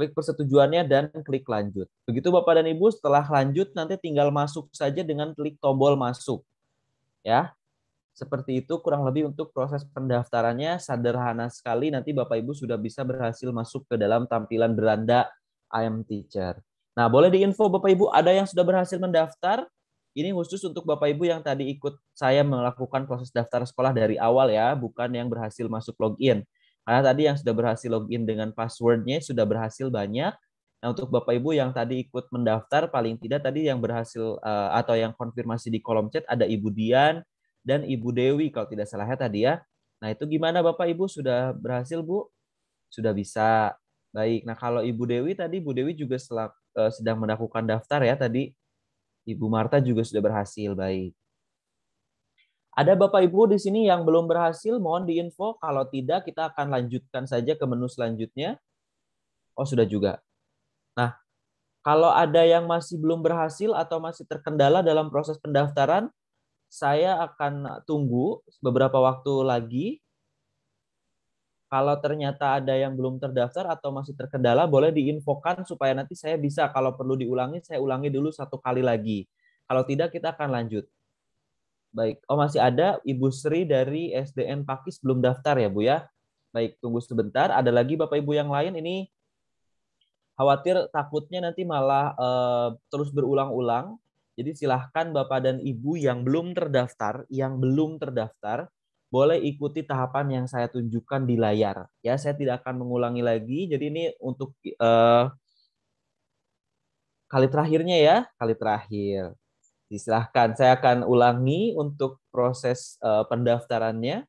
klik persetujuannya dan klik lanjut. Begitu Bapak dan Ibu, setelah lanjut nanti tinggal masuk saja dengan klik tombol masuk. Ya. Seperti itu kurang lebih untuk proses pendaftarannya sederhana sekali nanti Bapak Ibu sudah bisa berhasil masuk ke dalam tampilan beranda I am teacher. Nah, boleh diinfo Bapak Ibu ada yang sudah berhasil mendaftar? Ini khusus untuk Bapak Ibu yang tadi ikut saya melakukan proses daftar sekolah dari awal ya, bukan yang berhasil masuk login. Karena tadi yang sudah berhasil login dengan passwordnya sudah berhasil banyak. Nah untuk Bapak Ibu yang tadi ikut mendaftar paling tidak tadi yang berhasil uh, atau yang konfirmasi di kolom chat ada Ibu Dian dan Ibu Dewi kalau tidak salah ya tadi ya. Nah itu gimana Bapak Ibu sudah berhasil Bu? Sudah bisa. Baik. Nah kalau Ibu Dewi tadi Ibu Dewi juga eh, sedang melakukan daftar ya tadi. Ibu Marta juga sudah berhasil. Baik. Ada Bapak Ibu di sini yang belum berhasil, mohon diinfo. Kalau tidak, kita akan lanjutkan saja ke menu selanjutnya. Oh, sudah juga. Nah, kalau ada yang masih belum berhasil atau masih terkendala dalam proses pendaftaran, saya akan tunggu beberapa waktu lagi. Kalau ternyata ada yang belum terdaftar atau masih terkendala, boleh diinfokan supaya nanti saya bisa, kalau perlu diulangi, saya ulangi dulu satu kali lagi. Kalau tidak, kita akan lanjut. Baik. Oh, masih ada Ibu Sri dari SDN Pakis belum daftar ya, Bu ya? Baik, tunggu sebentar. Ada lagi Bapak Ibu yang lain ini khawatir takutnya nanti malah eh, terus berulang-ulang. Jadi silahkan Bapak dan Ibu yang belum terdaftar, yang belum terdaftar, boleh ikuti tahapan yang saya tunjukkan di layar. Ya, saya tidak akan mengulangi lagi. Jadi ini untuk eh, kali terakhirnya ya, kali terakhir. Silahkan, Saya akan ulangi untuk proses uh, pendaftarannya.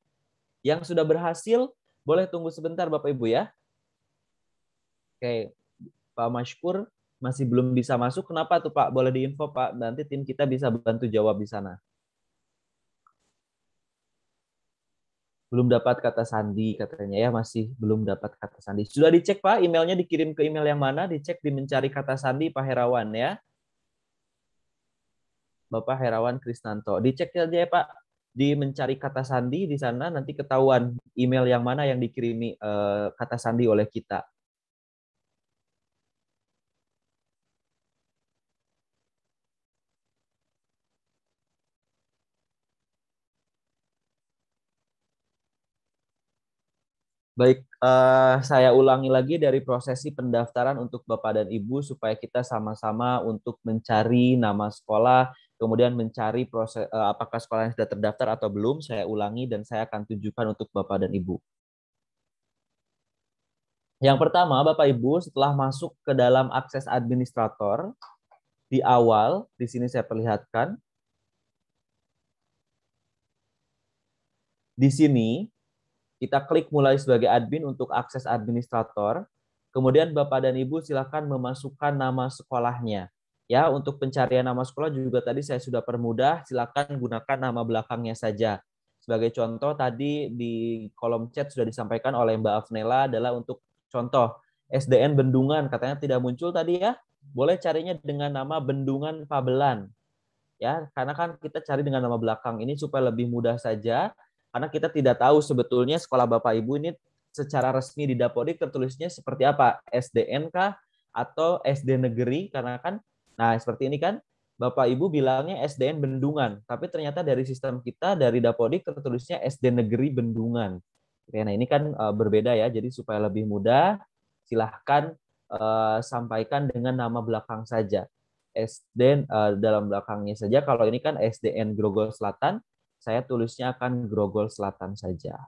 Yang sudah berhasil, boleh tunggu sebentar Bapak Ibu ya. Oke, Pak Mashkur masih belum bisa masuk. Kenapa tuh Pak? Boleh diinfo Pak, nanti tim kita bisa bantu jawab di sana. Belum dapat kata sandi katanya ya, masih belum dapat kata sandi. Sudah dicek Pak, emailnya dikirim ke email yang mana? Dicek di mencari kata sandi Pak Herawan ya. Bapak Herawan Krisnanto. Dicek aja ya Pak di mencari kata sandi di sana nanti ketahuan email yang mana yang dikirimi eh, kata sandi oleh kita. Baik, uh, saya ulangi lagi dari prosesi pendaftaran untuk Bapak dan Ibu supaya kita sama-sama untuk mencari nama sekolah, kemudian mencari proses eh, apakah sekolah yang sudah terdaftar atau belum, saya ulangi dan saya akan tunjukkan untuk Bapak dan Ibu. Yang pertama, Bapak Ibu, setelah masuk ke dalam akses administrator di awal, di sini saya perlihatkan. Di sini kita klik mulai sebagai admin untuk akses administrator. Kemudian Bapak dan Ibu silakan memasukkan nama sekolahnya. Ya, untuk pencarian nama sekolah juga tadi saya sudah permudah, silakan gunakan nama belakangnya saja. Sebagai contoh tadi di kolom chat sudah disampaikan oleh Mbak Afnela adalah untuk contoh SDN Bendungan katanya tidak muncul tadi ya. Boleh carinya dengan nama Bendungan Pabelan. Ya, karena kan kita cari dengan nama belakang ini supaya lebih mudah saja karena kita tidak tahu sebetulnya sekolah Bapak Ibu ini secara resmi di Dapodik tertulisnya seperti apa? SDN kah atau SD negeri? Karena kan Nah, seperti ini kan Bapak Ibu bilangnya SDN Bendungan, tapi ternyata dari sistem kita dari Dapodik tertulisnya SD Negeri Bendungan. Nah, ini kan eh, berbeda ya. Jadi supaya lebih mudah, silahkan eh, sampaikan dengan nama belakang saja. SDN eh, dalam belakangnya saja. Kalau ini kan SDN Grogol Selatan, saya tulisnya akan Grogol Selatan saja.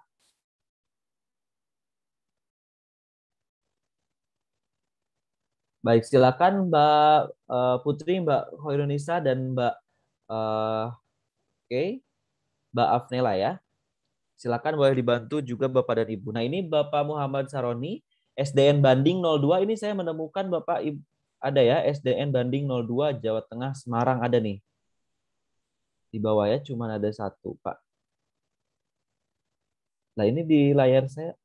Baik, silakan Mbak eh, Putri, Mbak khairunisa dan Mbak uh, eh, Oke, okay, Mbak Afnela ya. Silakan boleh dibantu juga Bapak dan Ibu. Nah ini Bapak Muhammad Saroni, SDN Banding 02. Ini saya menemukan Bapak Ibu, ada ya, SDN Banding 02 Jawa Tengah Semarang ada nih. Di bawah ya, cuma ada satu Pak. Nah ini di layar saya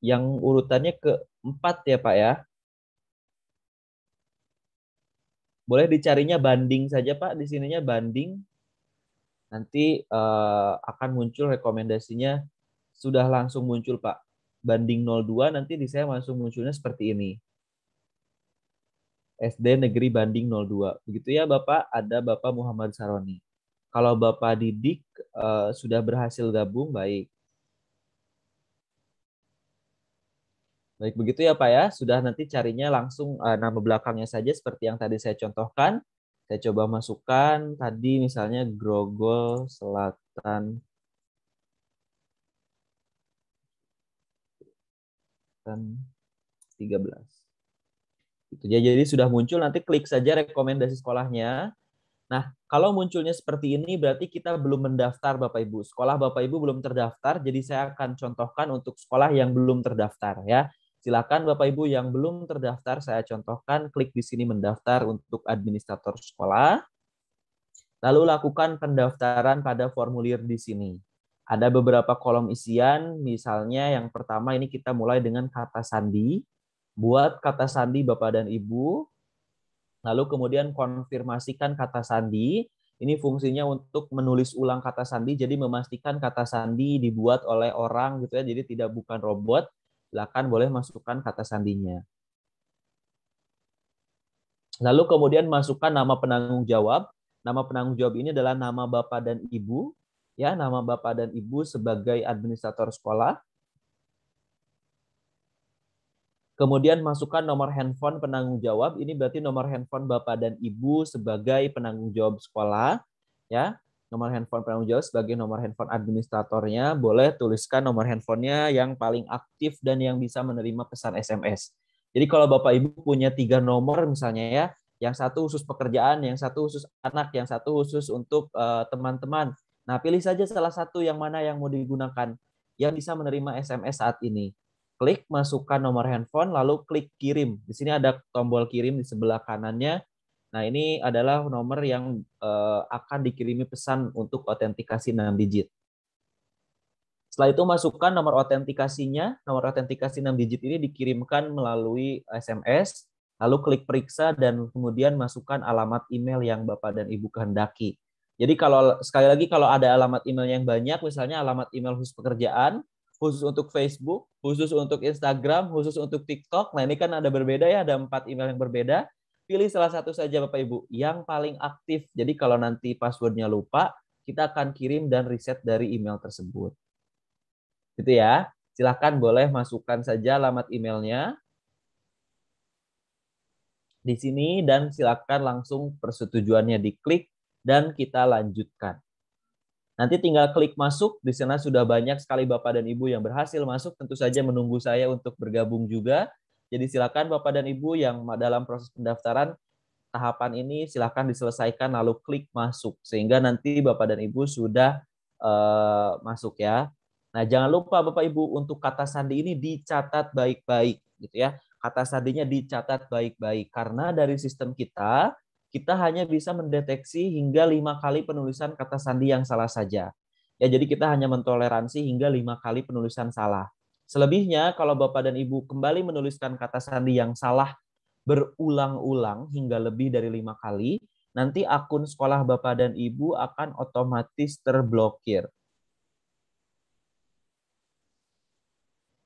yang urutannya ke keempat ya Pak ya. Boleh dicarinya banding saja Pak, di sininya banding. Nanti uh, akan muncul rekomendasinya sudah langsung muncul Pak. Banding 02 nanti di saya langsung munculnya seperti ini. SD Negeri Banding 02. Begitu ya Bapak, ada Bapak Muhammad Saroni. Kalau Bapak didik uh, sudah berhasil gabung, baik. Baik begitu ya Pak ya, sudah nanti carinya langsung uh, nama belakangnya saja seperti yang tadi saya contohkan. Saya coba masukkan tadi misalnya Grogol Selatan Selatan 13. Itu ya, jadi sudah muncul nanti klik saja rekomendasi sekolahnya. Nah, kalau munculnya seperti ini berarti kita belum mendaftar Bapak Ibu. Sekolah Bapak Ibu belum terdaftar, jadi saya akan contohkan untuk sekolah yang belum terdaftar ya. Silakan Bapak Ibu yang belum terdaftar saya contohkan klik di sini mendaftar untuk administrator sekolah. Lalu lakukan pendaftaran pada formulir di sini. Ada beberapa kolom isian, misalnya yang pertama ini kita mulai dengan kata sandi. Buat kata sandi Bapak dan Ibu, lalu kemudian konfirmasikan kata sandi. Ini fungsinya untuk menulis ulang kata sandi, jadi memastikan kata sandi dibuat oleh orang gitu ya, jadi tidak bukan robot silakan boleh masukkan kata sandinya. Lalu kemudian masukkan nama penanggung jawab. Nama penanggung jawab ini adalah nama bapak dan ibu, ya nama bapak dan ibu sebagai administrator sekolah. Kemudian masukkan nomor handphone penanggung jawab. Ini berarti nomor handphone bapak dan ibu sebagai penanggung jawab sekolah, ya nomor handphone penanggung jawab sebagai nomor handphone administratornya, boleh tuliskan nomor handphonenya yang paling aktif dan yang bisa menerima pesan SMS. Jadi kalau Bapak Ibu punya tiga nomor misalnya ya, yang satu khusus pekerjaan, yang satu khusus anak, yang satu khusus untuk eh, teman-teman. Uh, nah, pilih saja salah satu yang mana yang mau digunakan yang bisa menerima SMS saat ini. Klik masukkan nomor handphone lalu klik kirim. Di sini ada tombol kirim di sebelah kanannya. Nah, ini adalah nomor yang uh, akan dikirimi pesan untuk autentikasi 6 digit. Setelah itu masukkan nomor autentikasinya. Nomor autentikasi 6 digit ini dikirimkan melalui SMS, lalu klik periksa dan kemudian masukkan alamat email yang Bapak dan Ibu kehendaki. Jadi kalau sekali lagi kalau ada alamat email yang banyak, misalnya alamat email khusus pekerjaan, khusus untuk Facebook, khusus untuk Instagram, khusus untuk TikTok. Nah, ini kan ada berbeda ya, ada empat email yang berbeda Pilih salah satu saja Bapak Ibu yang paling aktif. Jadi kalau nanti passwordnya lupa, kita akan kirim dan reset dari email tersebut. Gitu ya. Silahkan boleh masukkan saja alamat emailnya di sini dan silakan langsung persetujuannya diklik dan kita lanjutkan. Nanti tinggal klik masuk, di sana sudah banyak sekali Bapak dan Ibu yang berhasil masuk, tentu saja menunggu saya untuk bergabung juga jadi silakan Bapak dan Ibu yang dalam proses pendaftaran tahapan ini silakan diselesaikan lalu klik masuk sehingga nanti Bapak dan Ibu sudah uh, masuk ya. Nah, jangan lupa Bapak Ibu untuk kata sandi ini dicatat baik-baik gitu ya. Kata sandinya dicatat baik-baik karena dari sistem kita kita hanya bisa mendeteksi hingga lima kali penulisan kata sandi yang salah saja. Ya, jadi kita hanya mentoleransi hingga lima kali penulisan salah. Selebihnya, kalau Bapak dan Ibu kembali menuliskan kata sandi yang salah berulang-ulang hingga lebih dari lima kali, nanti akun sekolah Bapak dan Ibu akan otomatis terblokir.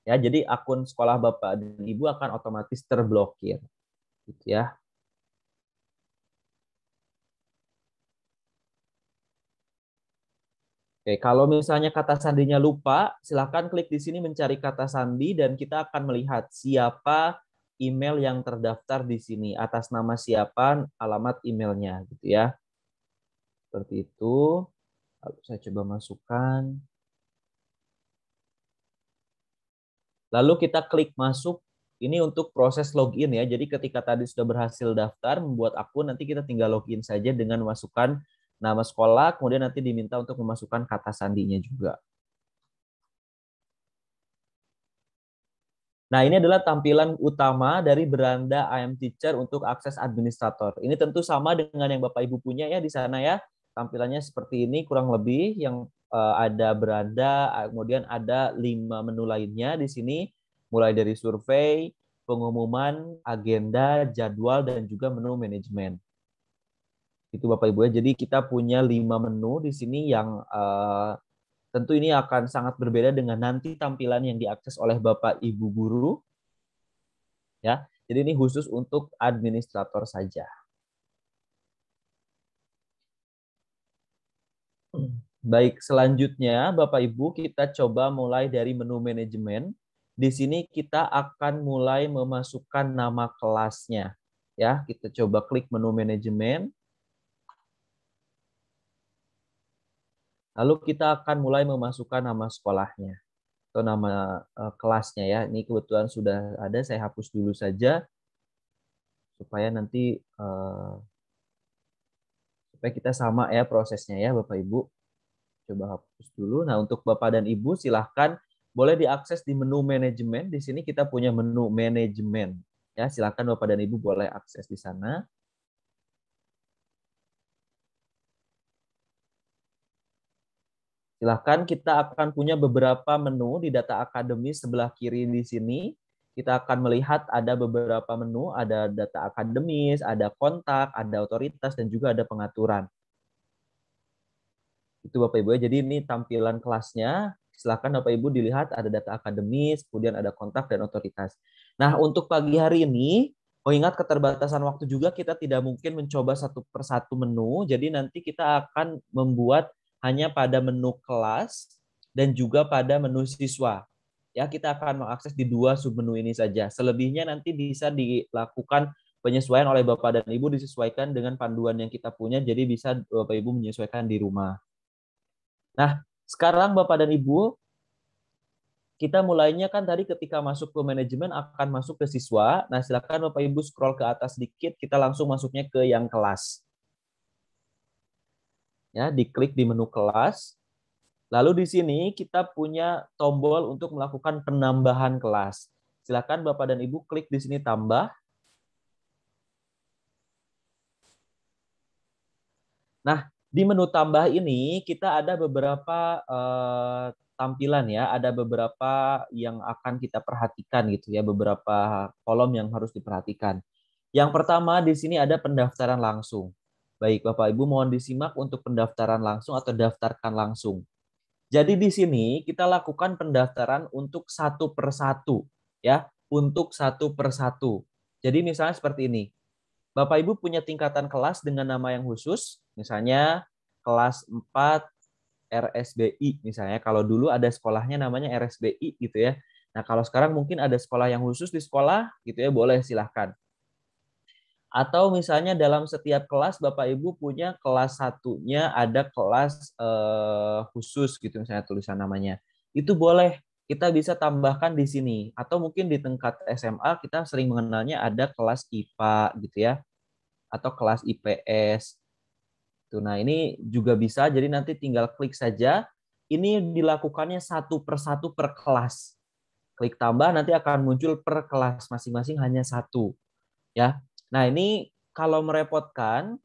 Ya, jadi akun sekolah Bapak dan Ibu akan otomatis terblokir. Gitu ya. Oke, kalau misalnya kata sandinya lupa, silahkan klik di sini mencari kata sandi dan kita akan melihat siapa email yang terdaftar di sini atas nama siapa, alamat emailnya, gitu ya. Seperti itu. Lalu saya coba masukkan. Lalu kita klik masuk. Ini untuk proses login ya. Jadi ketika tadi sudah berhasil daftar, membuat akun, nanti kita tinggal login saja dengan masukkan nama sekolah, kemudian nanti diminta untuk memasukkan kata sandinya juga. Nah, ini adalah tampilan utama dari beranda AM Teacher untuk akses administrator. Ini tentu sama dengan yang Bapak Ibu punya ya di sana ya. Tampilannya seperti ini kurang lebih yang eh, ada beranda, eh, kemudian ada lima menu lainnya di sini mulai dari survei, pengumuman, agenda, jadwal dan juga menu manajemen gitu Bapak Ibu ya. Jadi kita punya lima menu di sini yang uh, tentu ini akan sangat berbeda dengan nanti tampilan yang diakses oleh Bapak Ibu guru. Ya. Jadi ini khusus untuk administrator saja. Baik, selanjutnya Bapak Ibu kita coba mulai dari menu manajemen. Di sini kita akan mulai memasukkan nama kelasnya. Ya, kita coba klik menu manajemen. Lalu kita akan mulai memasukkan nama sekolahnya atau nama eh, kelasnya ya. Ini kebetulan sudah ada, saya hapus dulu saja supaya nanti eh, supaya kita sama ya prosesnya ya Bapak Ibu. Coba hapus dulu. Nah, untuk Bapak dan Ibu silahkan boleh diakses di menu manajemen. Di sini kita punya menu manajemen. Ya, silakan Bapak dan Ibu boleh akses di sana. Silahkan kita akan punya beberapa menu di data akademis sebelah kiri di sini. Kita akan melihat ada beberapa menu, ada data akademis, ada kontak, ada otoritas, dan juga ada pengaturan. Itu Bapak-Ibu ya, jadi ini tampilan kelasnya. Silahkan Bapak-Ibu dilihat ada data akademis, kemudian ada kontak dan otoritas. Nah untuk pagi hari ini, mengingat oh keterbatasan waktu juga kita tidak mungkin mencoba satu persatu menu, jadi nanti kita akan membuat hanya pada menu kelas dan juga pada menu siswa. Ya, kita akan mengakses di dua submenu ini saja. Selebihnya nanti bisa dilakukan penyesuaian oleh Bapak dan Ibu disesuaikan dengan panduan yang kita punya, jadi bisa Bapak Ibu menyesuaikan di rumah. Nah, sekarang Bapak dan Ibu, kita mulainya kan tadi ketika masuk ke manajemen akan masuk ke siswa. Nah, silakan Bapak Ibu scroll ke atas sedikit, kita langsung masuknya ke yang kelas ya diklik di menu kelas. Lalu di sini kita punya tombol untuk melakukan penambahan kelas. Silakan Bapak dan Ibu klik di sini tambah. Nah, di menu tambah ini kita ada beberapa eh, tampilan ya, ada beberapa yang akan kita perhatikan gitu ya, beberapa kolom yang harus diperhatikan. Yang pertama di sini ada pendaftaran langsung. Baik, Bapak Ibu mohon disimak untuk pendaftaran langsung atau daftarkan langsung. Jadi di sini kita lakukan pendaftaran untuk satu persatu ya, untuk satu persatu. Jadi misalnya seperti ini. Bapak Ibu punya tingkatan kelas dengan nama yang khusus, misalnya kelas 4 RSBI misalnya. Kalau dulu ada sekolahnya namanya RSBI gitu ya. Nah, kalau sekarang mungkin ada sekolah yang khusus di sekolah gitu ya, boleh silahkan. Atau misalnya dalam setiap kelas Bapak Ibu punya kelas satunya ada kelas eh, khusus gitu misalnya tulisan namanya. Itu boleh kita bisa tambahkan di sini atau mungkin di tingkat SMA kita sering mengenalnya ada kelas IPA gitu ya atau kelas IPS. Tuh, nah ini juga bisa jadi nanti tinggal klik saja. Ini dilakukannya satu persatu per kelas. Klik tambah nanti akan muncul per kelas masing-masing hanya satu. Ya, Nah, ini kalau merepotkan,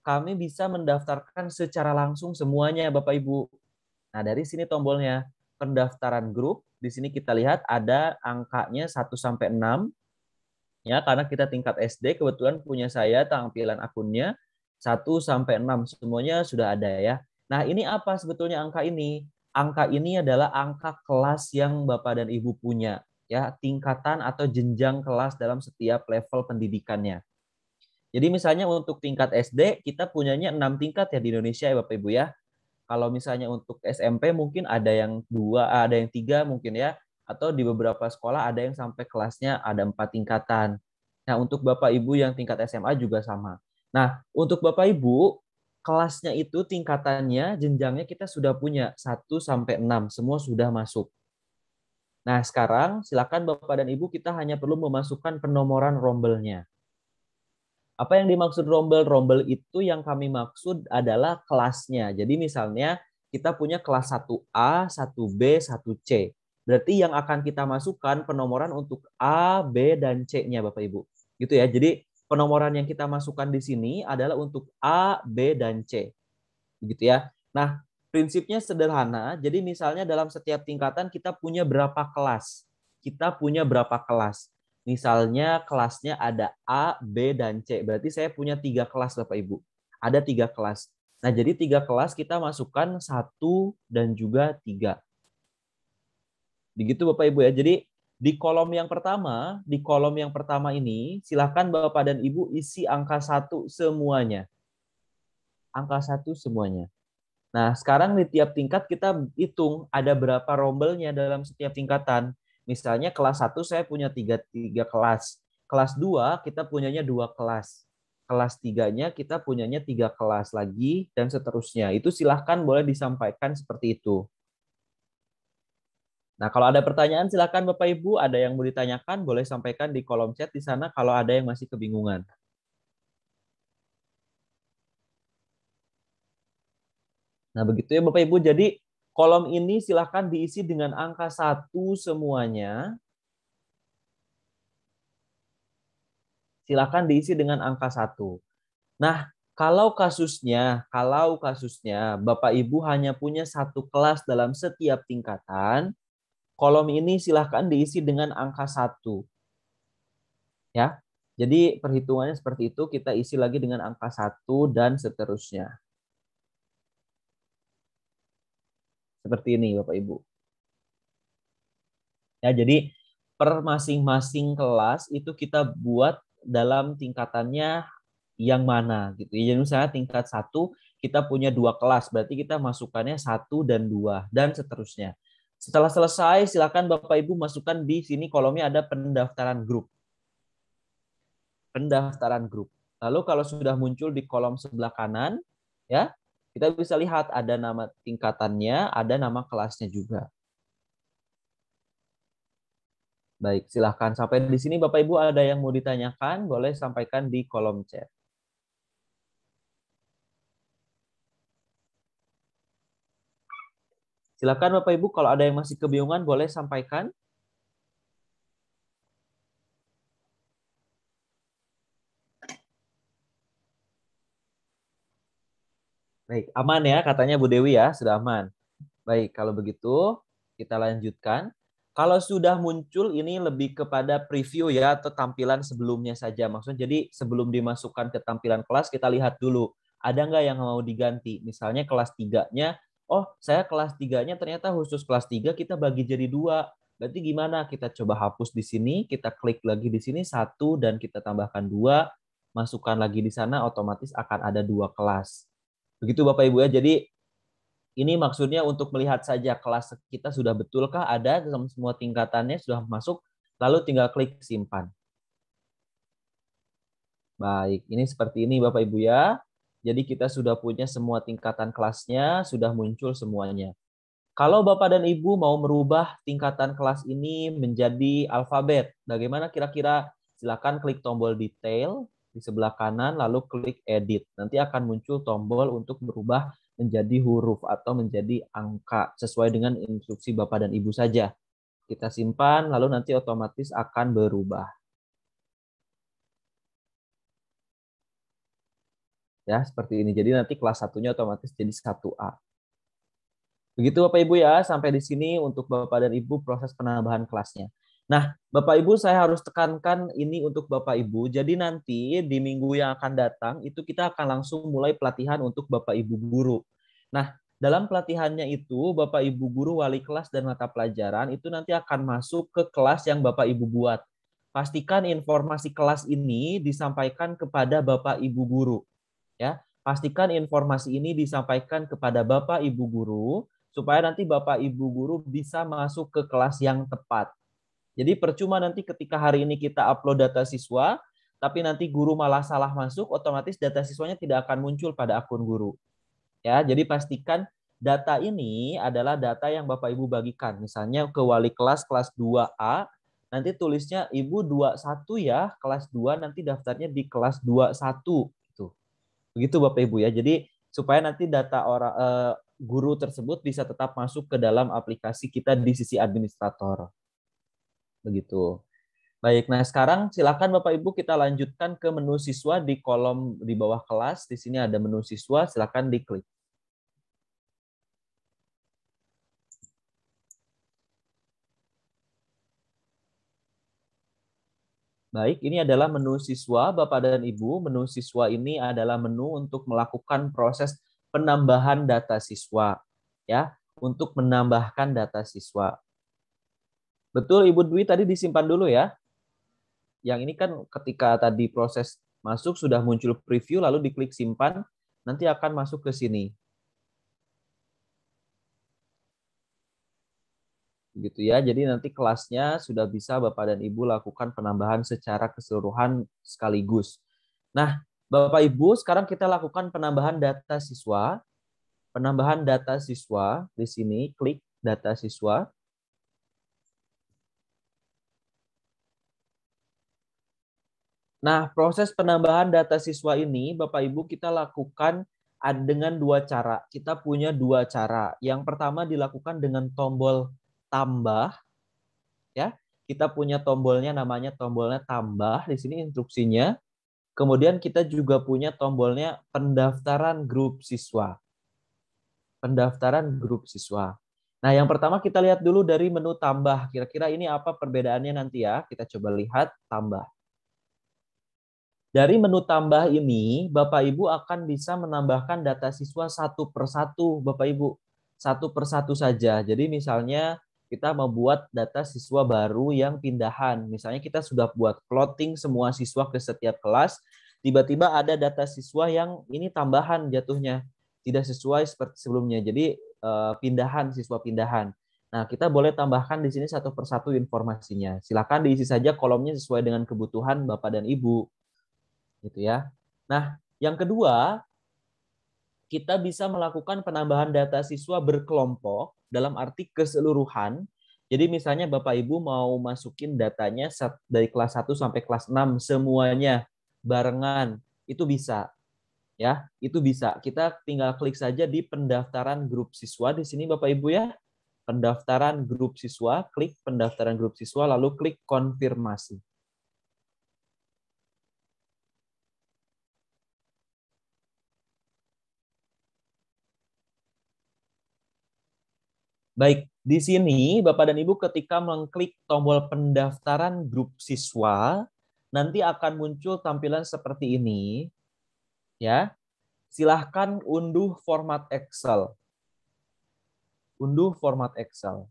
kami bisa mendaftarkan secara langsung semuanya, Bapak Ibu. Nah, dari sini tombolnya pendaftaran grup. Di sini kita lihat ada angkanya 1 sampai 6. Ya, karena kita tingkat SD kebetulan punya saya tampilan akunnya 1 sampai 6 semuanya sudah ada ya. Nah, ini apa sebetulnya angka ini? Angka ini adalah angka kelas yang Bapak dan Ibu punya ya tingkatan atau jenjang kelas dalam setiap level pendidikannya. Jadi misalnya untuk tingkat SD kita punyanya enam tingkat ya di Indonesia ya Bapak Ibu ya. Kalau misalnya untuk SMP mungkin ada yang dua, ada yang tiga mungkin ya, atau di beberapa sekolah ada yang sampai kelasnya ada empat tingkatan. Nah untuk Bapak Ibu yang tingkat SMA juga sama. Nah untuk Bapak Ibu kelasnya itu tingkatannya jenjangnya kita sudah punya satu sampai enam semua sudah masuk. Nah, sekarang silakan Bapak dan Ibu kita hanya perlu memasukkan penomoran rombelnya. Apa yang dimaksud rombel? Rombel itu yang kami maksud adalah kelasnya. Jadi misalnya kita punya kelas 1A, 1B, 1C. Berarti yang akan kita masukkan penomoran untuk A, B, dan C-nya Bapak Ibu. Gitu ya. Jadi penomoran yang kita masukkan di sini adalah untuk A, B, dan C. Begitu ya. Nah, Prinsipnya sederhana, jadi misalnya dalam setiap tingkatan kita punya berapa kelas. Kita punya berapa kelas. Misalnya kelasnya ada A, B, dan C. Berarti saya punya tiga kelas Bapak Ibu. Ada tiga kelas. Nah jadi tiga kelas kita masukkan satu dan juga tiga. Begitu Bapak Ibu ya. Jadi di kolom yang pertama, di kolom yang pertama ini, silakan Bapak dan Ibu isi angka satu semuanya. Angka satu semuanya. Nah, sekarang di tiap tingkat kita hitung ada berapa rombelnya dalam setiap tingkatan. Misalnya kelas 1 saya punya 3, 3 kelas. Kelas 2 kita punyanya dua kelas. Kelas 3-nya kita punyanya tiga kelas lagi dan seterusnya. Itu silahkan boleh disampaikan seperti itu. Nah, kalau ada pertanyaan silahkan Bapak Ibu, ada yang mau ditanyakan boleh sampaikan di kolom chat di sana kalau ada yang masih kebingungan. Nah, begitu ya Bapak Ibu. Jadi kolom ini silahkan diisi dengan angka satu semuanya. Silahkan diisi dengan angka satu Nah, kalau kasusnya, kalau kasusnya Bapak Ibu hanya punya satu kelas dalam setiap tingkatan, kolom ini silahkan diisi dengan angka satu Ya, jadi perhitungannya seperti itu, kita isi lagi dengan angka satu dan seterusnya. seperti ini Bapak Ibu. Ya, jadi per masing-masing kelas itu kita buat dalam tingkatannya yang mana gitu. Ya, jadi misalnya tingkat satu kita punya dua kelas, berarti kita masukkannya satu dan dua dan seterusnya. Setelah selesai, silakan Bapak Ibu masukkan di sini kolomnya ada pendaftaran grup. Pendaftaran grup. Lalu kalau sudah muncul di kolom sebelah kanan, ya kita bisa lihat ada nama tingkatannya, ada nama kelasnya juga. Baik, silahkan. Sampai di sini Bapak Ibu ada yang mau ditanyakan, boleh sampaikan di kolom chat. Silakan Bapak Ibu kalau ada yang masih kebingungan boleh sampaikan. Baik, aman ya katanya Bu Dewi ya, sudah aman. Baik, kalau begitu kita lanjutkan. Kalau sudah muncul ini lebih kepada preview ya atau tampilan sebelumnya saja. Maksudnya jadi sebelum dimasukkan ke tampilan kelas kita lihat dulu ada nggak yang mau diganti. Misalnya kelas 3-nya, oh saya kelas 3-nya ternyata khusus kelas 3 kita bagi jadi dua. Berarti gimana? Kita coba hapus di sini, kita klik lagi di sini satu dan kita tambahkan dua, masukkan lagi di sana, otomatis akan ada dua kelas. Begitu Bapak Ibu ya. Jadi ini maksudnya untuk melihat saja kelas kita sudah betulkah ada semua tingkatannya sudah masuk lalu tinggal klik simpan. Baik, ini seperti ini Bapak Ibu ya. Jadi kita sudah punya semua tingkatan kelasnya, sudah muncul semuanya. Kalau Bapak dan Ibu mau merubah tingkatan kelas ini menjadi alfabet, bagaimana kira-kira? Silakan klik tombol detail, di sebelah kanan lalu klik edit. Nanti akan muncul tombol untuk berubah menjadi huruf atau menjadi angka sesuai dengan instruksi Bapak dan Ibu saja. Kita simpan lalu nanti otomatis akan berubah. Ya, seperti ini. Jadi nanti kelas satunya otomatis jadi 1A. Begitu Bapak Ibu ya, sampai di sini untuk Bapak dan Ibu proses penambahan kelasnya. Nah, Bapak Ibu, saya harus tekankan ini untuk Bapak Ibu. Jadi nanti di minggu yang akan datang itu kita akan langsung mulai pelatihan untuk Bapak Ibu guru. Nah, dalam pelatihannya itu Bapak Ibu guru wali kelas dan mata pelajaran itu nanti akan masuk ke kelas yang Bapak Ibu buat. Pastikan informasi kelas ini disampaikan kepada Bapak Ibu guru. Ya, pastikan informasi ini disampaikan kepada Bapak Ibu guru supaya nanti Bapak Ibu guru bisa masuk ke kelas yang tepat jadi percuma nanti ketika hari ini kita upload data siswa, tapi nanti guru malah salah masuk, otomatis data siswanya tidak akan muncul pada akun guru. Ya, jadi pastikan data ini adalah data yang Bapak Ibu bagikan. Misalnya ke wali kelas kelas 2A, nanti tulisnya Ibu 21 ya, kelas 2 nanti daftarnya di kelas 21 itu. Begitu Bapak Ibu ya. Jadi supaya nanti data orang eh, guru tersebut bisa tetap masuk ke dalam aplikasi kita di sisi administrator begitu. Baik, nah sekarang silakan Bapak Ibu kita lanjutkan ke menu siswa di kolom di bawah kelas. Di sini ada menu siswa, silakan diklik. Baik, ini adalah menu siswa, Bapak dan Ibu. Menu siswa ini adalah menu untuk melakukan proses penambahan data siswa, ya, untuk menambahkan data siswa. Betul Ibu Dwi tadi disimpan dulu ya. Yang ini kan ketika tadi proses masuk sudah muncul preview lalu diklik simpan, nanti akan masuk ke sini. gitu ya. Jadi nanti kelasnya sudah bisa Bapak dan Ibu lakukan penambahan secara keseluruhan sekaligus. Nah, Bapak Ibu, sekarang kita lakukan penambahan data siswa. Penambahan data siswa di sini, klik data siswa. Nah, proses penambahan data siswa ini, Bapak Ibu, kita lakukan dengan dua cara. Kita punya dua cara. Yang pertama dilakukan dengan tombol tambah. ya Kita punya tombolnya namanya tombolnya tambah. Di sini instruksinya. Kemudian kita juga punya tombolnya pendaftaran grup siswa. Pendaftaran grup siswa. Nah, yang pertama kita lihat dulu dari menu tambah. Kira-kira ini apa perbedaannya nanti ya. Kita coba lihat tambah. Dari menu tambah ini, Bapak Ibu akan bisa menambahkan data siswa satu persatu, Bapak Ibu. Satu persatu saja. Jadi misalnya kita membuat data siswa baru yang pindahan. Misalnya kita sudah buat plotting semua siswa ke setiap kelas, tiba-tiba ada data siswa yang ini tambahan jatuhnya. Tidak sesuai seperti sebelumnya. Jadi eh, pindahan, siswa pindahan. Nah, kita boleh tambahkan di sini satu persatu informasinya. Silakan diisi saja kolomnya sesuai dengan kebutuhan Bapak dan Ibu gitu ya. Nah, yang kedua, kita bisa melakukan penambahan data siswa berkelompok dalam arti keseluruhan. Jadi misalnya Bapak Ibu mau masukin datanya dari kelas 1 sampai kelas 6 semuanya barengan, itu bisa. Ya, itu bisa. Kita tinggal klik saja di pendaftaran grup siswa di sini Bapak Ibu ya. Pendaftaran grup siswa, klik pendaftaran grup siswa lalu klik konfirmasi. Baik, di sini Bapak dan Ibu ketika mengklik tombol pendaftaran grup siswa, nanti akan muncul tampilan seperti ini. Ya. Silahkan unduh format Excel. Unduh format Excel.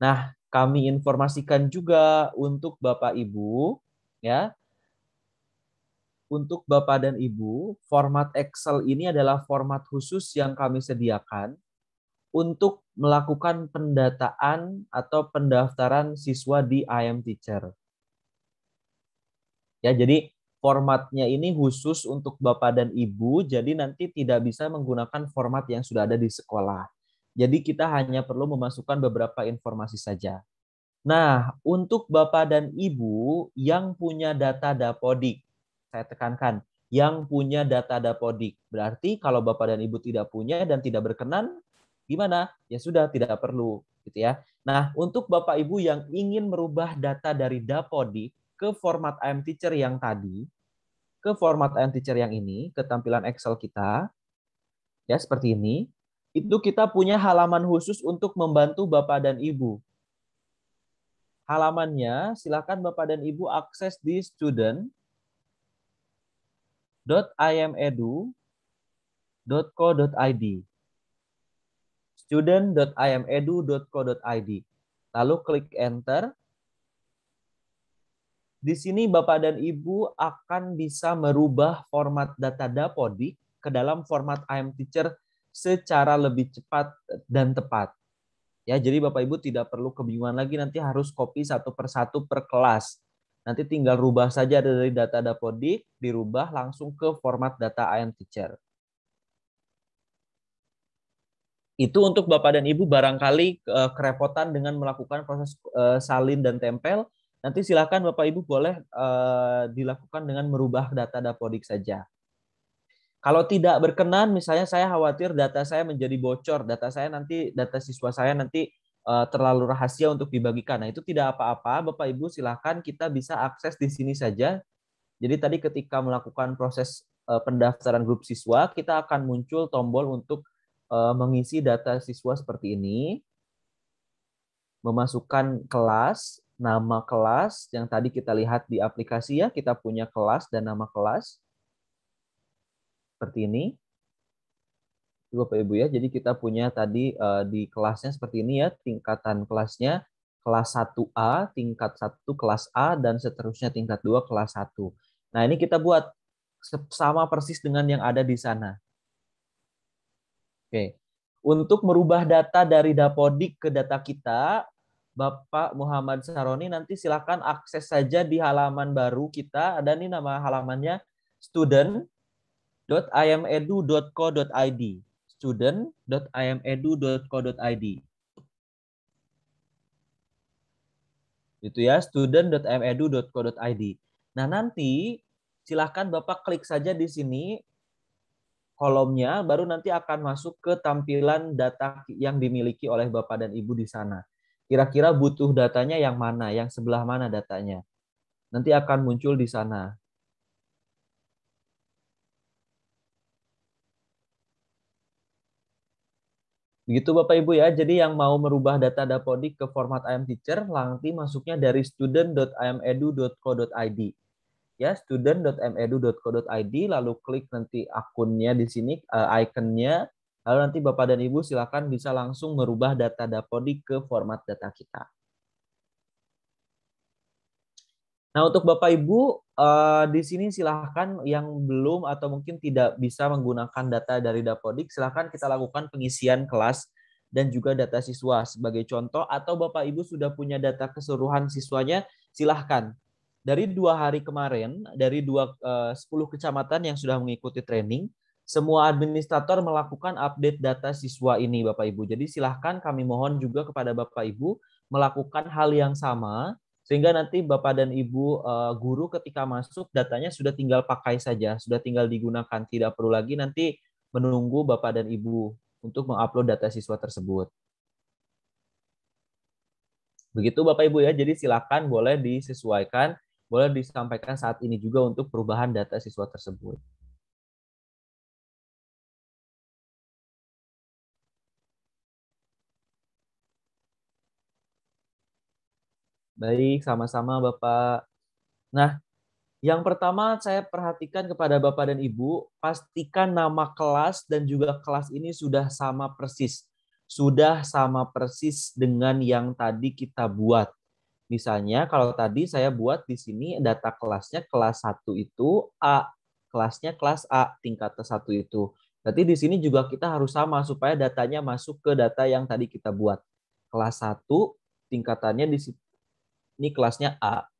Nah, kami informasikan juga untuk Bapak Ibu ya. Untuk Bapak dan Ibu, format Excel ini adalah format khusus yang kami sediakan untuk melakukan pendataan atau pendaftaran siswa di IM Teacher. Ya, jadi formatnya ini khusus untuk Bapak dan Ibu, jadi nanti tidak bisa menggunakan format yang sudah ada di sekolah. Jadi kita hanya perlu memasukkan beberapa informasi saja. Nah, untuk Bapak dan Ibu yang punya data dapodik, saya tekankan, yang punya data dapodik. Berarti kalau Bapak dan Ibu tidak punya dan tidak berkenan, Gimana? Ya sudah, tidak perlu gitu ya. Nah, untuk Bapak Ibu yang ingin merubah data dari Dapodi ke format IM Teacher yang tadi, ke format IM Teacher yang ini, ke tampilan Excel kita, ya seperti ini, itu kita punya halaman khusus untuk membantu Bapak dan Ibu. Halamannya, silakan Bapak dan Ibu akses di student student.imedu.co.id student.imedu.co.id. Lalu klik enter. Di sini Bapak dan Ibu akan bisa merubah format data dapodik ke dalam format IM Teacher secara lebih cepat dan tepat. Ya, jadi Bapak Ibu tidak perlu kebingungan lagi nanti harus copy satu persatu per kelas. Nanti tinggal rubah saja dari data dapodik, dirubah langsung ke format data IM Teacher itu untuk bapak dan ibu barangkali uh, kerepotan dengan melakukan proses uh, salin dan tempel nanti silakan bapak ibu boleh uh, dilakukan dengan merubah data dapodik saja kalau tidak berkenan misalnya saya khawatir data saya menjadi bocor data saya nanti data siswa saya nanti uh, terlalu rahasia untuk dibagikan nah itu tidak apa-apa bapak ibu silakan kita bisa akses di sini saja jadi tadi ketika melakukan proses pendaftaran grup siswa kita akan muncul tombol untuk Eh, mengisi data siswa seperti ini, memasukkan kelas, nama kelas yang tadi kita lihat di aplikasi ya, kita punya kelas dan nama kelas seperti ini. Bapak Ibu ya, jadi kita punya tadi eh, di kelasnya seperti ini ya, tingkatan kelasnya kelas 1A, tingkat 1 kelas A, dan seterusnya tingkat 2 kelas 1. Nah ini kita buat sama persis dengan yang ada di sana. Oke. Untuk merubah data dari Dapodik ke data kita, Bapak Muhammad Saroni nanti silakan akses saja di halaman baru kita. Ada nih nama halamannya student.imedu.co.id student.imedu.co.id itu ya student.imedu.co.id. Nah, nanti silakan Bapak klik saja di sini kolomnya, baru nanti akan masuk ke tampilan data yang dimiliki oleh Bapak dan Ibu di sana. Kira-kira butuh datanya yang mana, yang sebelah mana datanya. Nanti akan muncul di sana. Begitu Bapak Ibu ya. Jadi yang mau merubah data Dapodik ke format IM Teacher, nanti masuknya dari student.imedu.co.id ya student.medu.co.id lalu klik nanti akunnya di sini uh, ikonnya lalu nanti Bapak dan Ibu silakan bisa langsung merubah data Dapodi ke format data kita. Nah, untuk Bapak Ibu uh, di sini silahkan yang belum atau mungkin tidak bisa menggunakan data dari Dapodik, silahkan kita lakukan pengisian kelas dan juga data siswa sebagai contoh atau Bapak Ibu sudah punya data keseluruhan siswanya, silahkan dari dua hari kemarin, dari dua eh, sepuluh kecamatan yang sudah mengikuti training, semua administrator melakukan update data siswa ini, Bapak Ibu. Jadi silahkan kami mohon juga kepada Bapak Ibu melakukan hal yang sama, sehingga nanti Bapak dan Ibu eh, guru ketika masuk datanya sudah tinggal pakai saja, sudah tinggal digunakan, tidak perlu lagi nanti menunggu Bapak dan Ibu untuk mengupload data siswa tersebut. Begitu Bapak Ibu ya, jadi silakan boleh disesuaikan boleh disampaikan saat ini juga untuk perubahan data siswa tersebut. Baik, sama-sama Bapak. Nah, yang pertama saya perhatikan kepada Bapak dan Ibu, pastikan nama kelas dan juga kelas ini sudah sama persis. Sudah sama persis dengan yang tadi kita buat. Misalnya kalau tadi saya buat di sini data kelasnya kelas 1 itu A, kelasnya kelas A tingkat 1 itu. Berarti di sini juga kita harus sama supaya datanya masuk ke data yang tadi kita buat. Kelas 1 tingkatannya di sini kelasnya A.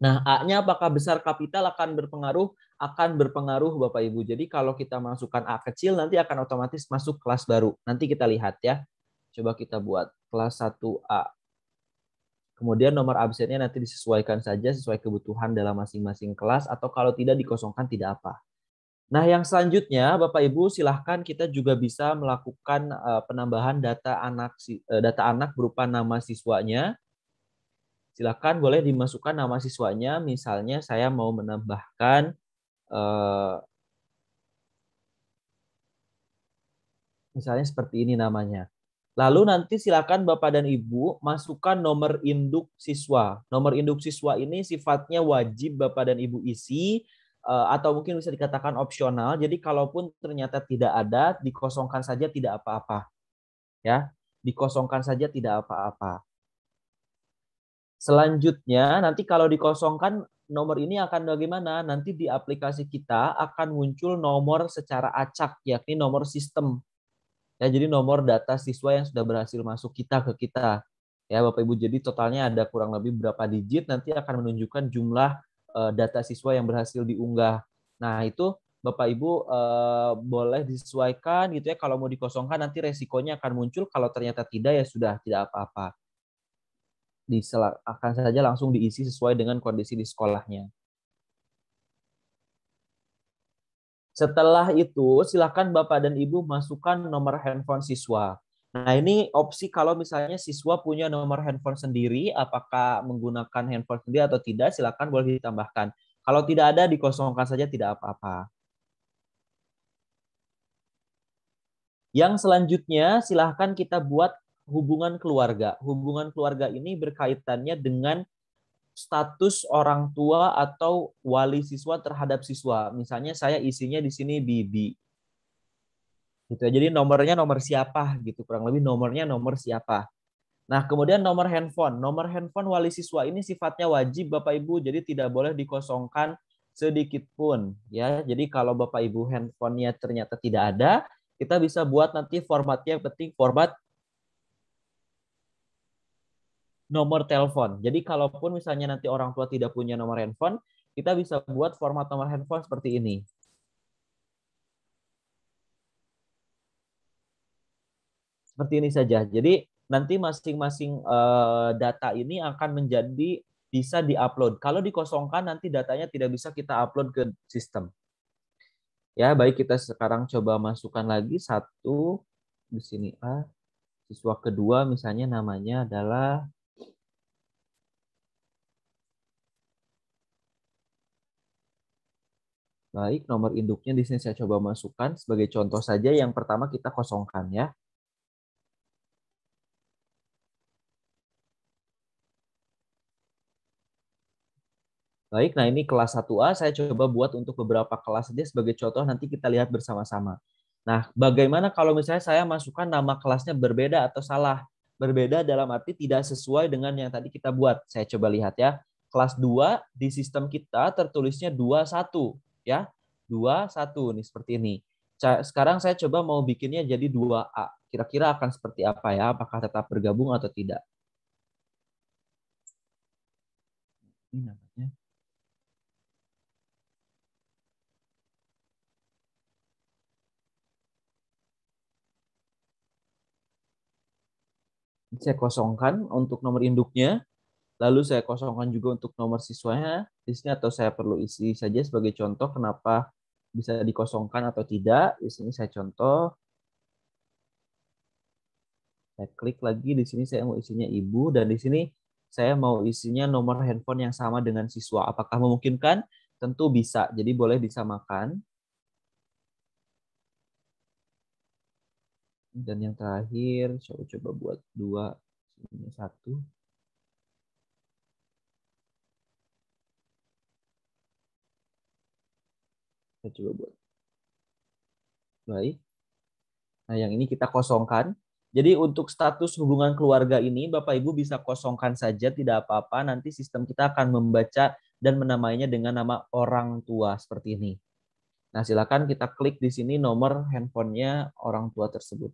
Nah, A-nya apakah besar kapital akan berpengaruh? Akan berpengaruh Bapak Ibu. Jadi kalau kita masukkan A kecil nanti akan otomatis masuk kelas baru. Nanti kita lihat ya. Coba kita buat kelas 1A Kemudian nomor absennya nanti disesuaikan saja sesuai kebutuhan dalam masing-masing kelas atau kalau tidak dikosongkan tidak apa. Nah, yang selanjutnya Bapak Ibu silahkan kita juga bisa melakukan eh, penambahan data anak eh, data anak berupa nama siswanya. Silahkan boleh dimasukkan nama siswanya. Misalnya saya mau menambahkan eh, misalnya seperti ini namanya. Lalu nanti silakan Bapak dan Ibu masukkan nomor induk siswa. Nomor induk siswa ini sifatnya wajib Bapak dan Ibu isi eh, atau mungkin bisa dikatakan opsional. Jadi kalaupun ternyata tidak ada, dikosongkan saja tidak apa-apa. Ya, dikosongkan saja tidak apa-apa. Selanjutnya nanti kalau dikosongkan nomor ini akan bagaimana? Nanti di aplikasi kita akan muncul nomor secara acak yakni nomor sistem Ya, jadi nomor data siswa yang sudah berhasil masuk kita ke kita. Ya, Bapak Ibu, jadi totalnya ada kurang lebih berapa digit nanti akan menunjukkan jumlah uh, data siswa yang berhasil diunggah. Nah, itu Bapak Ibu uh, boleh disesuaikan gitu ya kalau mau dikosongkan nanti resikonya akan muncul kalau ternyata tidak ya sudah tidak apa-apa. Akan saja langsung diisi sesuai dengan kondisi di sekolahnya. Setelah itu, silakan Bapak dan Ibu masukkan nomor handphone siswa. Nah, ini opsi kalau misalnya siswa punya nomor handphone sendiri, apakah menggunakan handphone sendiri atau tidak, silakan boleh ditambahkan. Kalau tidak ada, dikosongkan saja tidak apa-apa. Yang selanjutnya, silakan kita buat hubungan keluarga. Hubungan keluarga ini berkaitannya dengan status orang tua atau wali siswa terhadap siswa. Misalnya saya isinya di sini bibi. Gitu. Ya. Jadi nomornya nomor siapa gitu, kurang lebih nomornya nomor siapa. Nah, kemudian nomor handphone. Nomor handphone wali siswa ini sifatnya wajib Bapak Ibu, jadi tidak boleh dikosongkan sedikit pun ya. Jadi kalau Bapak Ibu handphonenya ternyata tidak ada, kita bisa buat nanti formatnya yang penting format nomor telepon. Jadi kalaupun misalnya nanti orang tua tidak punya nomor handphone, kita bisa buat format nomor handphone seperti ini. Seperti ini saja. Jadi nanti masing-masing eh, data ini akan menjadi bisa diupload. Kalau dikosongkan nanti datanya tidak bisa kita upload ke sistem. Ya, baik kita sekarang coba masukkan lagi satu di sini A. Siswa kedua misalnya namanya adalah baik. Nomor induknya di sini saya coba masukkan. Sebagai contoh saja, yang pertama kita kosongkan ya. Baik, nah ini kelas 1A saya coba buat untuk beberapa kelas saja sebagai contoh nanti kita lihat bersama-sama. Nah, bagaimana kalau misalnya saya masukkan nama kelasnya berbeda atau salah? Berbeda dalam arti tidak sesuai dengan yang tadi kita buat. Saya coba lihat ya. Kelas 2 di sistem kita tertulisnya 21 ya. 2, 1. Nih, seperti ini. Sekarang saya coba mau bikinnya jadi 2A. Kira-kira akan seperti apa ya? Apakah tetap bergabung atau tidak? Ini namanya. Saya kosongkan untuk nomor induknya. Lalu saya kosongkan juga untuk nomor siswanya di sini atau saya perlu isi saja sebagai contoh kenapa bisa dikosongkan atau tidak. Di sini saya contoh. Saya klik lagi di sini saya mau isinya ibu dan di sini saya mau isinya nomor handphone yang sama dengan siswa. Apakah memungkinkan? Tentu bisa. Jadi boleh disamakan. Dan yang terakhir, saya coba buat dua, ini satu. Kita coba buat. Baik. Nah, yang ini kita kosongkan. Jadi untuk status hubungan keluarga ini, Bapak Ibu bisa kosongkan saja, tidak apa-apa. Nanti sistem kita akan membaca dan menamainya dengan nama orang tua seperti ini. Nah, silakan kita klik di sini nomor handphonenya orang tua tersebut.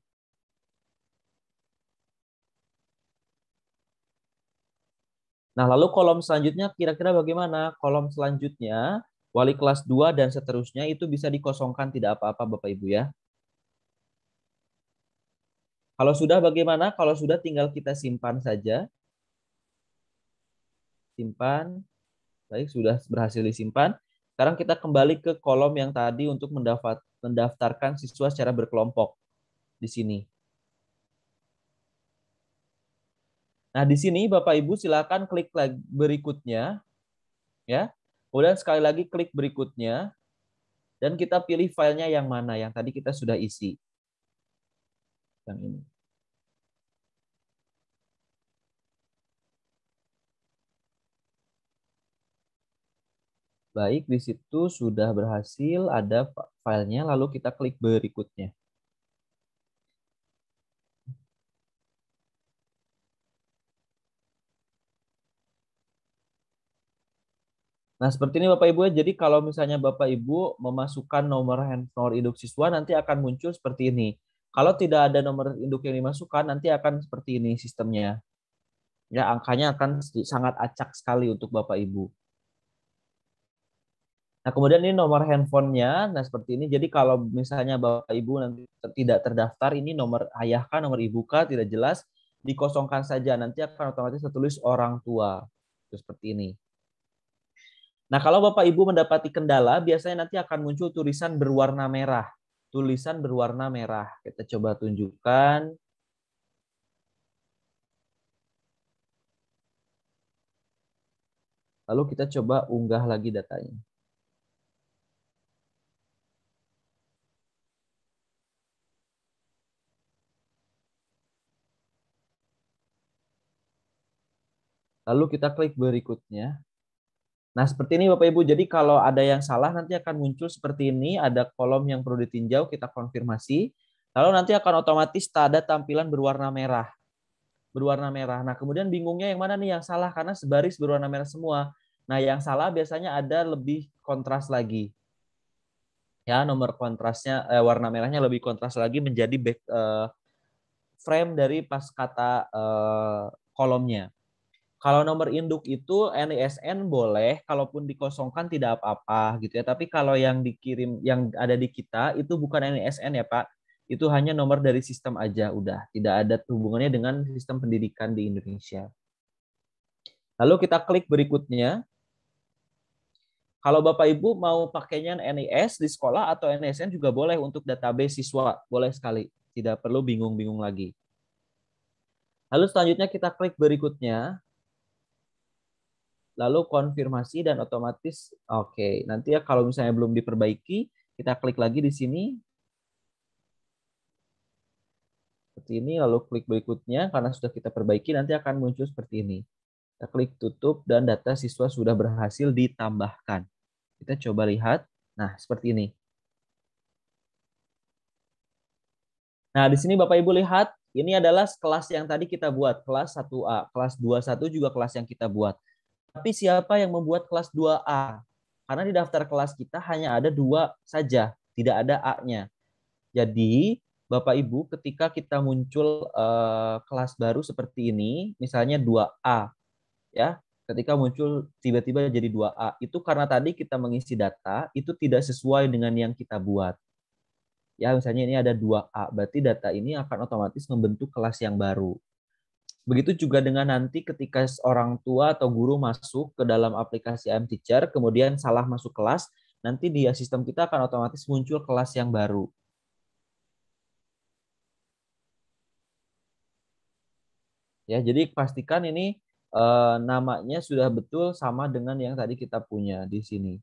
Nah, lalu kolom selanjutnya kira-kira bagaimana? Kolom selanjutnya wali kelas 2 dan seterusnya itu bisa dikosongkan tidak apa-apa Bapak Ibu ya. Kalau sudah bagaimana? Kalau sudah tinggal kita simpan saja. Simpan. Baik, sudah berhasil disimpan. Sekarang kita kembali ke kolom yang tadi untuk mendaftarkan siswa secara berkelompok di sini. Nah, di sini Bapak Ibu silakan klik berikutnya ya. Kemudian sekali lagi klik berikutnya, dan kita pilih filenya yang mana, yang tadi kita sudah isi. Yang ini. Baik, di situ sudah berhasil ada filenya, lalu kita klik berikutnya. Nah, seperti ini Bapak Ibu ya. Jadi kalau misalnya Bapak Ibu memasukkan nomor nomor induk siswa nanti akan muncul seperti ini. Kalau tidak ada nomor induk yang dimasukkan nanti akan seperti ini sistemnya. Ya, angkanya akan sangat acak sekali untuk Bapak Ibu. Nah, kemudian ini nomor handphonenya. Nah, seperti ini. Jadi kalau misalnya Bapak Ibu nanti tidak terdaftar, ini nomor ayah kah, nomor ibu kah, tidak jelas, dikosongkan saja. Nanti akan otomatis tertulis orang tua. Terus seperti ini. Nah, kalau Bapak Ibu mendapati kendala, biasanya nanti akan muncul tulisan berwarna merah. Tulisan berwarna merah. Kita coba tunjukkan. Lalu kita coba unggah lagi datanya. Lalu kita klik berikutnya. Nah, seperti ini Bapak Ibu. Jadi kalau ada yang salah nanti akan muncul seperti ini, ada kolom yang perlu ditinjau, kita konfirmasi. Lalu nanti akan otomatis ada tampilan berwarna merah. Berwarna merah. Nah, kemudian bingungnya yang mana nih yang salah karena sebaris berwarna merah semua. Nah, yang salah biasanya ada lebih kontras lagi. Ya, nomor kontrasnya eh, warna merahnya lebih kontras lagi menjadi back, eh, frame dari pas kata eh, kolomnya. Kalau nomor induk itu NISN boleh, kalaupun dikosongkan tidak apa-apa gitu ya. Tapi kalau yang dikirim yang ada di kita itu bukan NISN ya Pak, itu hanya nomor dari sistem aja udah, tidak ada hubungannya dengan sistem pendidikan di Indonesia. Lalu kita klik berikutnya. Kalau Bapak Ibu mau pakainya NIS di sekolah atau NISN juga boleh untuk database siswa, boleh sekali. Tidak perlu bingung-bingung lagi. Lalu selanjutnya kita klik berikutnya lalu konfirmasi dan otomatis oke. Okay. Nanti ya kalau misalnya belum diperbaiki, kita klik lagi di sini. Seperti ini, lalu klik berikutnya karena sudah kita perbaiki nanti akan muncul seperti ini. Kita klik tutup dan data siswa sudah berhasil ditambahkan. Kita coba lihat. Nah, seperti ini. Nah, di sini Bapak Ibu lihat, ini adalah kelas yang tadi kita buat, kelas 1A, kelas 21 juga kelas yang kita buat. Tapi siapa yang membuat kelas 2A? Karena di daftar kelas kita hanya ada dua saja, tidak ada A-nya. Jadi Bapak Ibu, ketika kita muncul uh, kelas baru seperti ini, misalnya 2A, ya, ketika muncul tiba-tiba jadi 2A, itu karena tadi kita mengisi data itu tidak sesuai dengan yang kita buat. Ya, misalnya ini ada 2A, berarti data ini akan otomatis membentuk kelas yang baru. Begitu juga dengan nanti ketika orang tua atau guru masuk ke dalam aplikasi I'm Teacher, kemudian salah masuk kelas, nanti di sistem kita akan otomatis muncul kelas yang baru. Ya, jadi pastikan ini eh, namanya sudah betul sama dengan yang tadi kita punya di sini.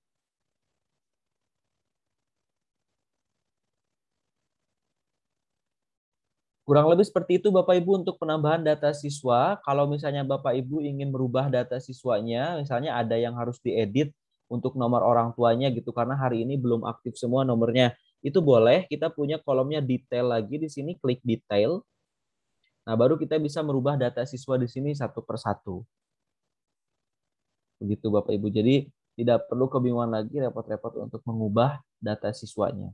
Kurang lebih seperti itu Bapak Ibu untuk penambahan data siswa. Kalau misalnya Bapak Ibu ingin merubah data siswanya, misalnya ada yang harus diedit untuk nomor orang tuanya gitu karena hari ini belum aktif semua nomornya. Itu boleh, kita punya kolomnya detail lagi di sini klik detail. Nah, baru kita bisa merubah data siswa di sini satu persatu. Begitu Bapak Ibu. Jadi tidak perlu kebingungan lagi repot-repot untuk mengubah data siswanya.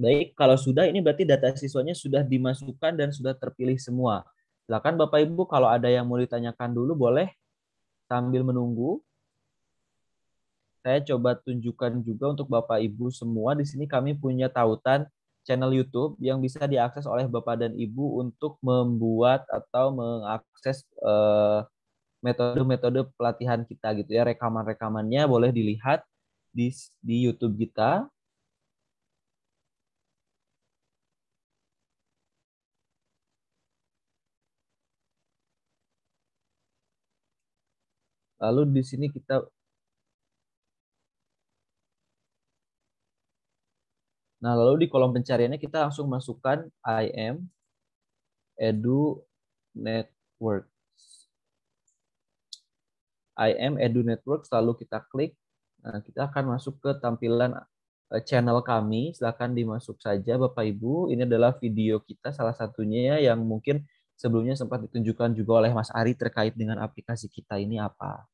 Baik, kalau sudah ini berarti data siswanya sudah dimasukkan dan sudah terpilih semua. Silakan Bapak Ibu kalau ada yang mau ditanyakan dulu boleh sambil menunggu. Saya coba tunjukkan juga untuk Bapak Ibu semua di sini kami punya tautan channel YouTube yang bisa diakses oleh Bapak dan Ibu untuk membuat atau mengakses eh, metode-metode pelatihan kita gitu ya. Rekaman-rekamannya boleh dilihat di di YouTube kita Lalu di sini kita Nah, lalu di kolom pencariannya kita langsung masukkan IM Edu Networks. IM Edu network lalu kita klik. Nah, kita akan masuk ke tampilan eh, channel kami. silakan dimasuk saja Bapak-Ibu. Ini adalah video kita salah satunya ya, yang mungkin sebelumnya sempat ditunjukkan juga oleh Mas Ari terkait dengan aplikasi kita ini apa.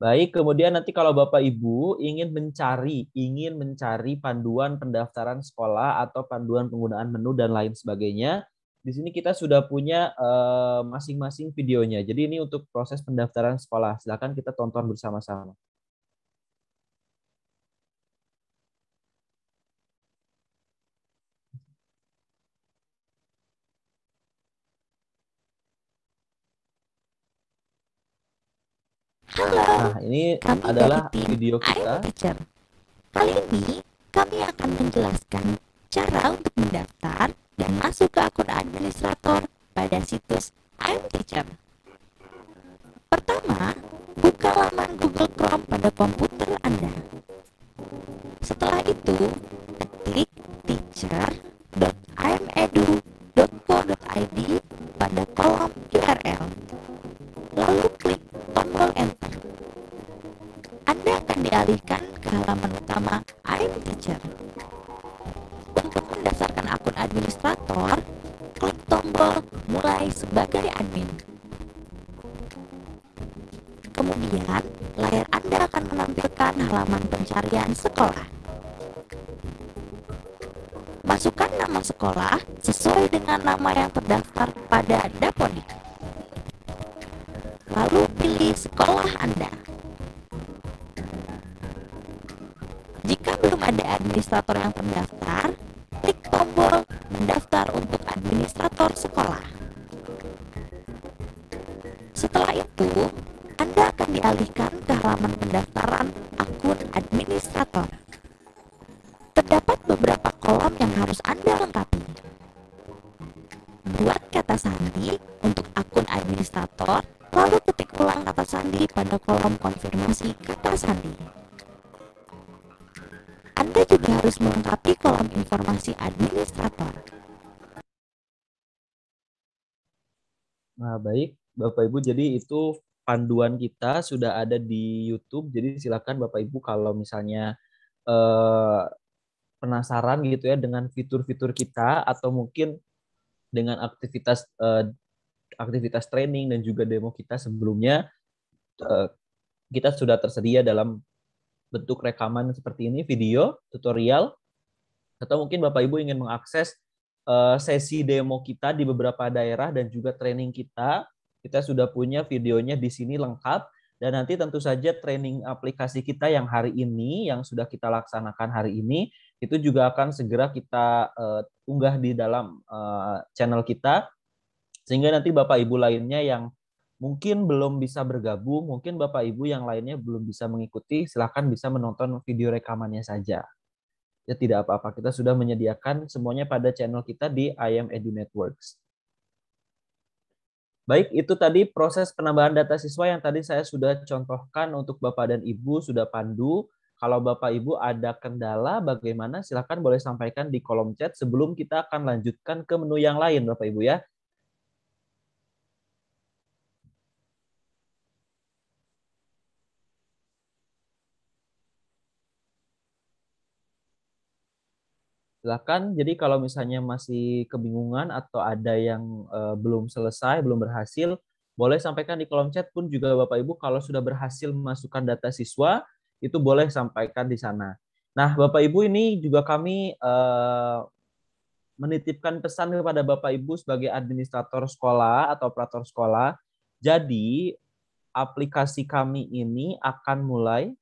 Baik, kemudian nanti kalau Bapak Ibu ingin mencari, ingin mencari panduan pendaftaran sekolah atau panduan penggunaan menu dan lain sebagainya, di sini kita sudah punya eh, masing-masing videonya. Jadi ini untuk proses pendaftaran sekolah. Silakan kita tonton bersama-sama.
ini kami adalah tim video kita. Teacher. Kali ini kami akan menjelaskan cara untuk mendaftar dan masuk ke akun administrator pada situs I'm Teacher. Pertama, buka laman Google Chrome pada komputer Anda. Setelah itu, ketik teacher.imedu.co.id pada kolom URL. Lalu klik tombol Enter. Anda akan dialihkan ke halaman utama I'm Teacher. Untuk mendasarkan akun administrator, klik tombol Mulai sebagai admin. Kemudian, layar Anda akan menampilkan halaman pencarian sekolah. Masukkan nama sekolah sesuai dengan nama yang terdaftar pada Dapodik. Lalu pilih sekolah Anda. Jika belum ada administrator yang terdaftar, klik tombol mendaftar untuk administrator sekolah. Setelah itu, Anda akan dialihkan ke halaman pendaftaran akun administrator. Terdapat beberapa kolom yang harus Anda lengkapi. Buat kata sandi untuk akun administrator, lalu ketik ulang kata sandi pada kolom konfirmasi kata sandi. Anda juga harus melengkapi kolom informasi administrator.
Nah, baik, Bapak Ibu, jadi itu panduan kita sudah ada di YouTube. Jadi silakan Bapak Ibu kalau misalnya eh, penasaran gitu ya dengan fitur-fitur kita atau mungkin dengan aktivitas eh, aktivitas training dan juga demo kita sebelumnya eh, kita sudah tersedia dalam bentuk rekaman seperti ini, video, tutorial, atau mungkin Bapak Ibu ingin mengakses eh, sesi demo kita di beberapa daerah dan juga training kita, kita sudah punya videonya di sini lengkap dan nanti tentu saja training aplikasi kita yang hari ini yang sudah kita laksanakan hari ini itu juga akan segera kita eh, unggah di dalam eh, channel kita sehingga nanti Bapak Ibu lainnya yang mungkin belum bisa bergabung, mungkin Bapak Ibu yang lainnya belum bisa mengikuti, silakan bisa menonton video rekamannya saja. Ya tidak apa-apa, kita sudah menyediakan semuanya pada channel kita di IM Edu Networks. Baik, itu tadi proses penambahan data siswa yang tadi saya sudah contohkan untuk Bapak dan Ibu sudah pandu. Kalau Bapak Ibu ada kendala bagaimana silakan boleh sampaikan di kolom chat sebelum kita akan lanjutkan ke menu yang lain Bapak Ibu ya. silahkan. Jadi kalau misalnya masih kebingungan atau ada yang uh, belum selesai, belum berhasil, boleh sampaikan di kolom chat pun juga Bapak Ibu kalau sudah berhasil memasukkan data siswa itu boleh sampaikan di sana. Nah, Bapak Ibu ini juga kami uh, menitipkan pesan kepada Bapak Ibu sebagai administrator sekolah atau operator sekolah. Jadi, aplikasi kami ini akan mulai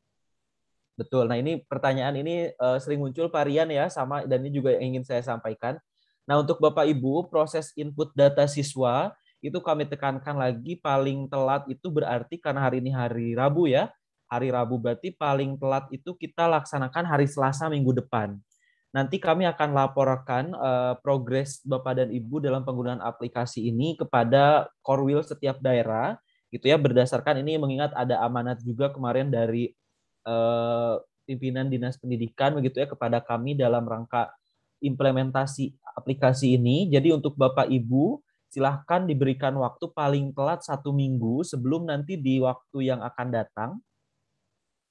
Betul. Nah, ini pertanyaan ini uh, sering muncul varian ya sama dan ini juga yang ingin saya sampaikan. Nah, untuk Bapak Ibu, proses input data siswa itu kami tekankan lagi paling telat itu berarti karena hari ini hari Rabu ya. Hari Rabu berarti paling telat itu kita laksanakan hari Selasa minggu depan. Nanti kami akan laporkan uh, progres Bapak dan Ibu dalam penggunaan aplikasi ini kepada Korwil setiap daerah gitu ya berdasarkan ini mengingat ada amanat juga kemarin dari Eh, pimpinan dinas pendidikan begitu ya kepada kami dalam rangka implementasi aplikasi ini. Jadi untuk Bapak Ibu silahkan diberikan waktu paling telat satu minggu sebelum nanti di waktu yang akan datang,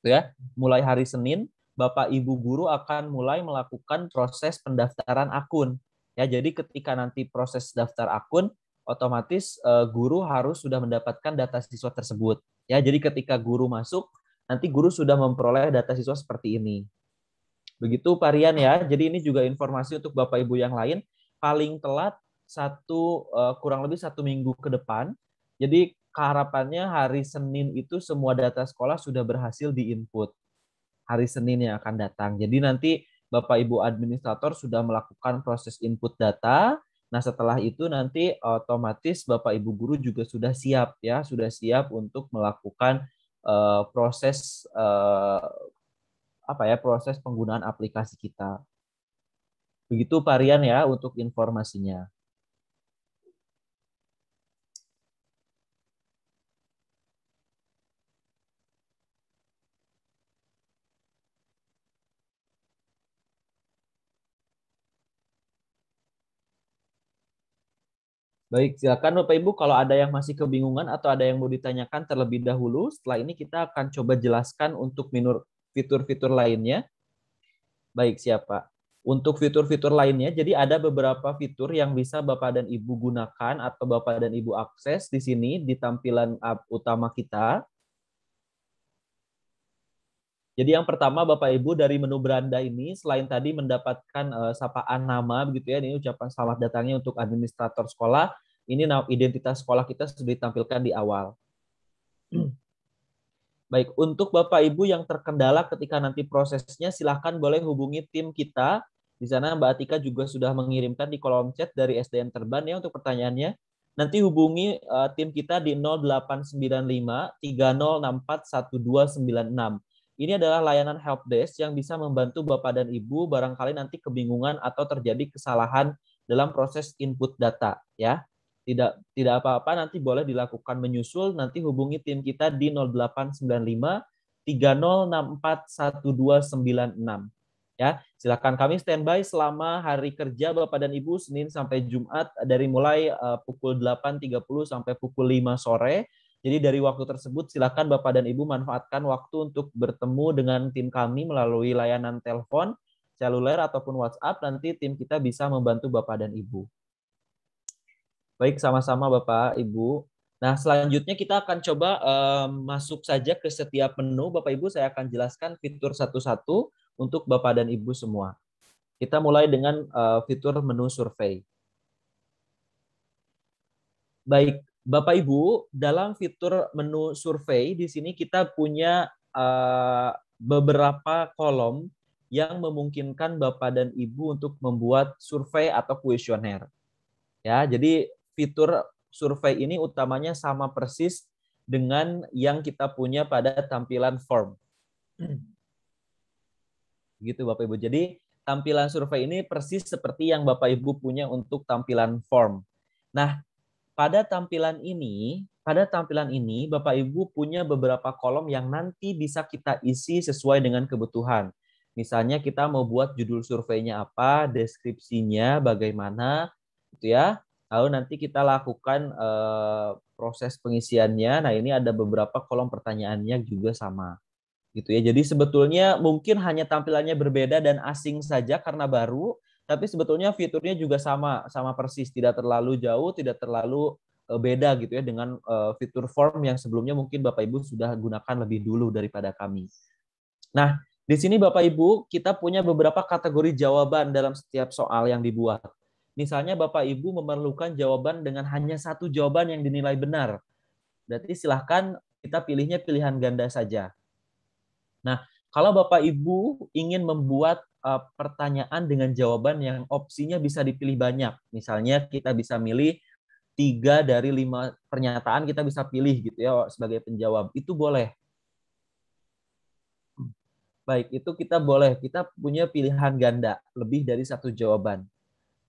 ya, mulai hari Senin, Bapak Ibu guru akan mulai melakukan proses pendaftaran akun. Ya, jadi ketika nanti proses daftar akun, otomatis eh, guru harus sudah mendapatkan data siswa tersebut. Ya, jadi ketika guru masuk, nanti guru sudah memperoleh data siswa seperti ini. Begitu varian ya. Jadi ini juga informasi untuk Bapak Ibu yang lain. Paling telat satu eh, kurang lebih satu minggu ke depan. Jadi harapannya hari Senin itu semua data sekolah sudah berhasil diinput. Hari Senin yang akan datang. Jadi nanti Bapak Ibu administrator sudah melakukan proses input data. Nah, setelah itu nanti otomatis Bapak Ibu guru juga sudah siap ya, sudah siap untuk melakukan uh, proses uh, apa ya proses penggunaan aplikasi kita. Begitu varian ya untuk informasinya. Baik, silakan Bapak Ibu kalau ada yang masih kebingungan atau ada yang mau ditanyakan terlebih dahulu. Setelah ini kita akan coba jelaskan untuk minor fitur-fitur lainnya. Baik, siapa? Untuk fitur-fitur lainnya, jadi ada beberapa fitur yang bisa Bapak dan Ibu gunakan atau Bapak dan Ibu akses di sini di tampilan utama kita. Jadi yang pertama Bapak Ibu dari menu beranda ini selain tadi mendapatkan uh, sapaan nama begitu ya, ini ucapan selamat datangnya untuk administrator sekolah, ini identitas sekolah kita sudah ditampilkan di awal. Baik, untuk Bapak Ibu yang terkendala ketika nanti prosesnya silahkan boleh hubungi tim kita. Di sana Mbak Atika juga sudah mengirimkan di kolom chat dari SDM Terban ya untuk pertanyaannya. Nanti hubungi uh, tim kita di 0895 3064 1296 ini adalah layanan help desk yang bisa membantu Bapak dan Ibu barangkali nanti kebingungan atau terjadi kesalahan dalam proses input data ya. Tidak tidak apa-apa nanti boleh dilakukan menyusul nanti hubungi tim kita di 0895 30641296 ya. Silakan kami standby selama hari kerja Bapak dan Ibu Senin sampai Jumat dari mulai eh, pukul 8.30 sampai pukul 5 sore jadi dari waktu tersebut silakan Bapak dan Ibu manfaatkan waktu untuk bertemu dengan tim kami melalui layanan telepon, seluler ataupun WhatsApp. Nanti tim kita bisa membantu Bapak dan Ibu. Baik, sama-sama Bapak, Ibu. Nah, selanjutnya kita akan coba um, masuk saja ke setiap menu. Bapak Ibu, saya akan jelaskan fitur satu-satu untuk Bapak dan Ibu semua. Kita mulai dengan uh, fitur menu survei. Baik, Bapak Ibu, dalam fitur menu survei di sini kita punya uh, beberapa kolom yang memungkinkan Bapak dan Ibu untuk membuat survei atau kuesioner. Ya, jadi fitur survei ini utamanya sama persis dengan yang kita punya pada tampilan form. Gitu Bapak Ibu. Jadi tampilan survei ini persis seperti yang Bapak Ibu punya untuk tampilan form. Nah, pada tampilan ini, pada tampilan ini Bapak Ibu punya beberapa kolom yang nanti bisa kita isi sesuai dengan kebutuhan. Misalnya kita mau buat judul surveinya apa, deskripsinya bagaimana, gitu ya. Lalu nanti kita lakukan eh, proses pengisiannya. Nah, ini ada beberapa kolom pertanyaannya juga sama. Gitu ya. Jadi sebetulnya mungkin hanya tampilannya berbeda dan asing saja karena baru, tapi sebetulnya fiturnya juga sama sama persis tidak terlalu jauh tidak terlalu eh, beda gitu ya dengan eh, fitur form yang sebelumnya mungkin Bapak Ibu sudah gunakan lebih dulu daripada kami. Nah, di sini Bapak Ibu kita punya beberapa kategori jawaban dalam setiap soal yang dibuat. Misalnya Bapak Ibu memerlukan jawaban dengan hanya satu jawaban yang dinilai benar. Berarti silahkan kita pilihnya pilihan ganda saja. Nah, kalau Bapak Ibu ingin membuat uh, pertanyaan dengan jawaban yang opsinya bisa dipilih banyak. Misalnya kita bisa milih tiga dari lima pernyataan kita bisa pilih gitu ya oh, sebagai penjawab. Itu boleh. Baik, itu kita boleh. Kita punya pilihan ganda lebih dari satu jawaban.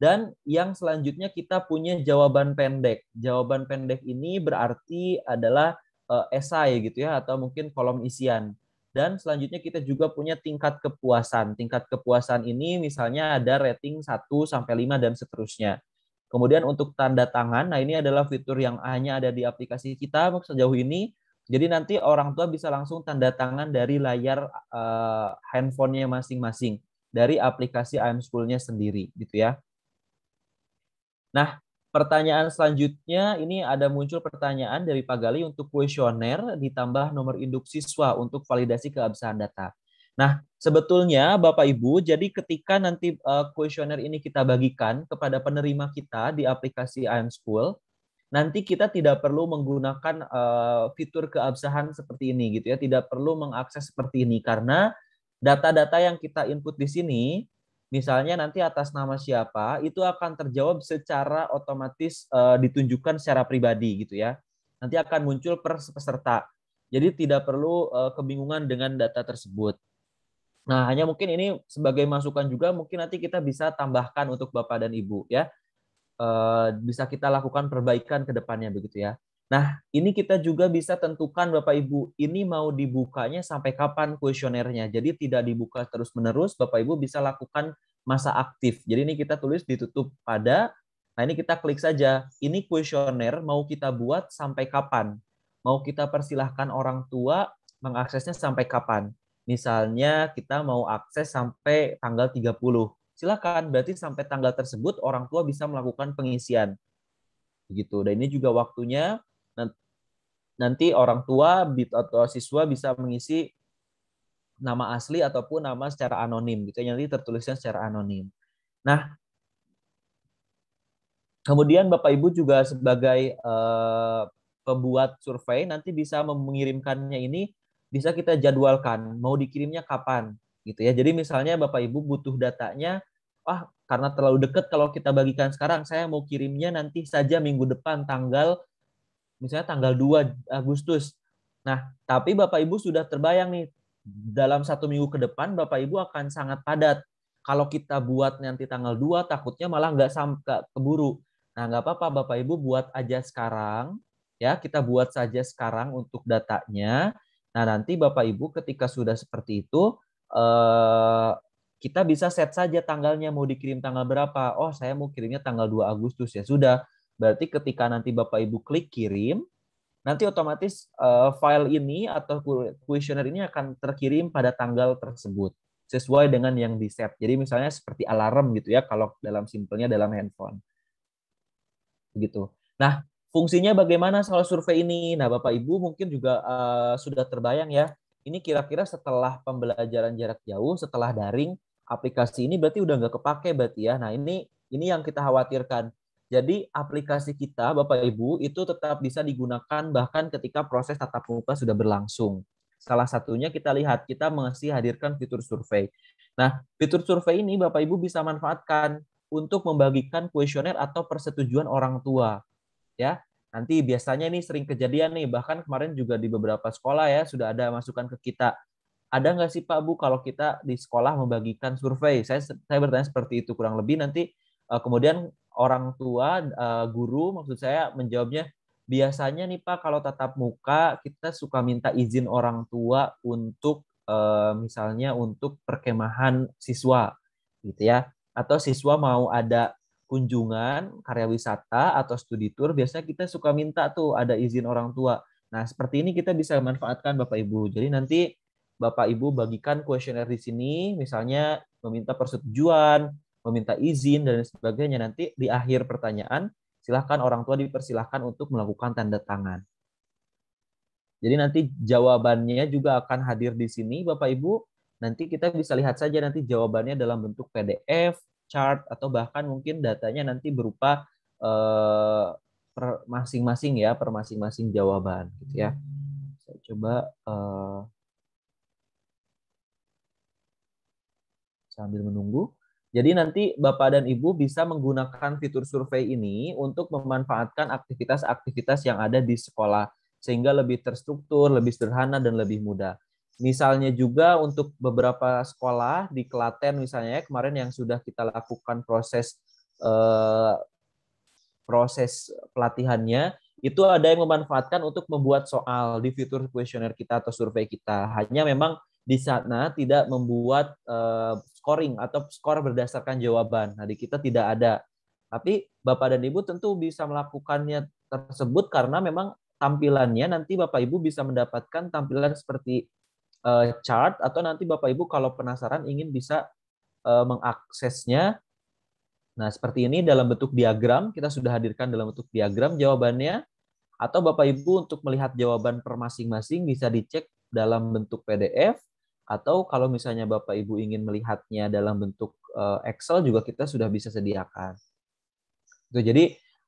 Dan yang selanjutnya kita punya jawaban pendek. Jawaban pendek ini berarti adalah eh, esai gitu ya atau mungkin kolom isian. Dan selanjutnya kita juga punya tingkat kepuasan. Tingkat kepuasan ini misalnya ada rating 1 sampai 5 dan seterusnya. Kemudian untuk tanda tangan, nah ini adalah fitur yang hanya ada di aplikasi kita sejauh ini. Jadi nanti orang tua bisa langsung tanda tangan dari layar uh, handphonenya masing-masing dari aplikasi I'm nya sendiri gitu ya. Nah, Pertanyaan selanjutnya ini ada muncul pertanyaan dari Pak Gali untuk kuesioner ditambah nomor induk siswa untuk validasi keabsahan data. Nah, sebetulnya Bapak Ibu, jadi ketika nanti eh, kuesioner uh, ini kita bagikan kepada penerima kita di aplikasi IM School, nanti kita tidak perlu menggunakan uh, fitur keabsahan seperti ini gitu ya, tidak perlu mengakses seperti ini karena data-data yang kita input di sini Misalnya nanti atas nama siapa itu akan terjawab secara otomatis uh, ditunjukkan secara pribadi gitu ya. Nanti akan muncul per peserta. Jadi tidak perlu uh, kebingungan dengan data tersebut. Nah, hanya mungkin ini sebagai masukan juga mungkin nanti kita bisa tambahkan untuk Bapak dan Ibu ya. E, bisa kita lakukan perbaikan ke depannya begitu ya. Nah, ini kita juga bisa tentukan Bapak Ibu, ini mau dibukanya sampai kapan kuesionernya. Jadi tidak dibuka terus-menerus, Bapak Ibu bisa lakukan masa aktif. Jadi ini kita tulis ditutup pada Nah, ini kita klik saja. Ini kuesioner mau kita buat sampai kapan? Mau kita persilahkan orang tua mengaksesnya sampai kapan? Misalnya kita mau akses sampai tanggal 30. Silakan, berarti sampai tanggal tersebut orang tua bisa melakukan pengisian. Begitu. Dan ini juga waktunya Nanti orang tua atau siswa bisa mengisi nama asli ataupun nama secara anonim gitu ya. nanti tertulisnya secara anonim. Nah, kemudian Bapak Ibu juga sebagai eh, pembuat survei nanti bisa mengirimkannya ini bisa kita jadwalkan mau dikirimnya kapan gitu ya. Jadi misalnya Bapak Ibu butuh datanya wah karena terlalu dekat kalau kita bagikan sekarang saya mau kirimnya nanti saja minggu depan tanggal misalnya tanggal 2 Agustus. Nah, tapi Bapak Ibu sudah terbayang nih, dalam satu minggu ke depan Bapak Ibu akan sangat padat. Kalau kita buat nanti tanggal 2, takutnya malah nggak sampai keburu. Nah, nggak apa-apa Bapak Ibu buat aja sekarang, ya kita buat saja sekarang untuk datanya. Nah, nanti Bapak Ibu ketika sudah seperti itu, eh, kita bisa set saja tanggalnya mau dikirim tanggal berapa. Oh, saya mau kirimnya tanggal 2 Agustus ya sudah. Berarti ketika nanti Bapak Ibu klik kirim, nanti otomatis uh, file ini atau kuesioner ini akan terkirim pada tanggal tersebut sesuai dengan yang di set. Jadi misalnya seperti alarm gitu ya kalau dalam simpelnya dalam handphone. gitu Nah, fungsinya bagaimana soal survei ini? Nah, Bapak Ibu mungkin juga uh, sudah terbayang ya. Ini kira-kira setelah pembelajaran jarak jauh, setelah daring, aplikasi ini berarti udah nggak kepake berarti ya. Nah ini ini yang kita khawatirkan. Jadi aplikasi kita, Bapak Ibu, itu tetap bisa digunakan bahkan ketika proses tatap muka sudah berlangsung. Salah satunya kita lihat, kita masih hadirkan fitur survei. Nah, fitur survei ini Bapak Ibu bisa manfaatkan untuk membagikan kuesioner atau persetujuan orang tua. Ya, nanti biasanya ini sering kejadian nih, bahkan kemarin juga di beberapa sekolah ya sudah ada masukan ke kita. Ada nggak sih Pak Bu kalau kita di sekolah membagikan survei? Saya saya bertanya seperti itu kurang lebih nanti eh, kemudian orang tua, uh, guru maksud saya menjawabnya biasanya nih Pak kalau tatap muka kita suka minta izin orang tua untuk uh, misalnya untuk perkemahan siswa gitu ya atau siswa mau ada kunjungan karya wisata atau studi tour biasanya kita suka minta tuh ada izin orang tua. Nah, seperti ini kita bisa manfaatkan Bapak Ibu. Jadi nanti Bapak Ibu bagikan kuesioner di sini misalnya meminta persetujuan, meminta izin dan sebagainya nanti di akhir pertanyaan silahkan orang tua dipersilahkan untuk melakukan tanda tangan. Jadi nanti jawabannya juga akan hadir di sini Bapak Ibu. Nanti kita bisa lihat saja nanti jawabannya dalam bentuk PDF, chart atau bahkan mungkin datanya nanti berupa eh, per masing-masing ya, per masing-masing jawaban gitu ya. Saya coba eh, sambil menunggu. Jadi nanti Bapak dan Ibu bisa menggunakan fitur survei ini untuk memanfaatkan aktivitas-aktivitas yang ada di sekolah sehingga lebih terstruktur, lebih sederhana dan lebih mudah. Misalnya juga untuk beberapa sekolah di Klaten misalnya kemarin yang sudah kita lakukan proses eh, proses pelatihannya itu ada yang memanfaatkan untuk membuat soal di fitur kuesioner kita atau survei kita. Hanya memang di sana tidak membuat uh, scoring atau skor berdasarkan jawaban. Nah, di kita tidak ada. Tapi Bapak dan Ibu tentu bisa melakukannya tersebut karena memang tampilannya nanti Bapak Ibu bisa mendapatkan tampilan seperti uh, chart atau nanti Bapak Ibu kalau penasaran ingin bisa uh, mengaksesnya. Nah, seperti ini dalam bentuk diagram, kita sudah hadirkan dalam bentuk diagram jawabannya atau Bapak Ibu untuk melihat jawaban per masing-masing bisa dicek dalam bentuk PDF atau kalau misalnya Bapak Ibu ingin melihatnya dalam bentuk eh, Excel juga kita sudah bisa sediakan. Gitu, jadi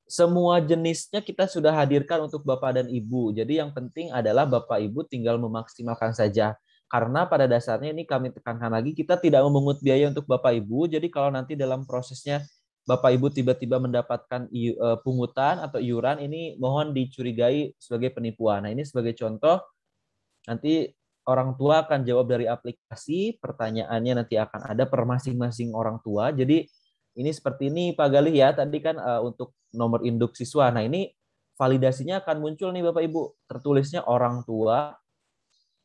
semua jenisnya kita sudah hadirkan untuk Bapak dan Ibu. Jadi yang penting adalah Bapak Ibu tinggal memaksimalkan saja. Karena pada dasarnya ini kami tekankan lagi, kita tidak memungut biaya untuk Bapak Ibu. Jadi kalau nanti dalam prosesnya Bapak Ibu tiba-tiba mendapatkan eh, pungutan atau iuran, ini mohon dicurigai sebagai penipuan. Nah ini sebagai contoh, nanti orang tua akan jawab dari aplikasi, pertanyaannya nanti akan ada per masing-masing orang tua. Jadi ini seperti ini Pak Galih ya, tadi kan uh, untuk nomor induk siswa. Nah ini validasinya akan muncul nih Bapak Ibu, tertulisnya orang tua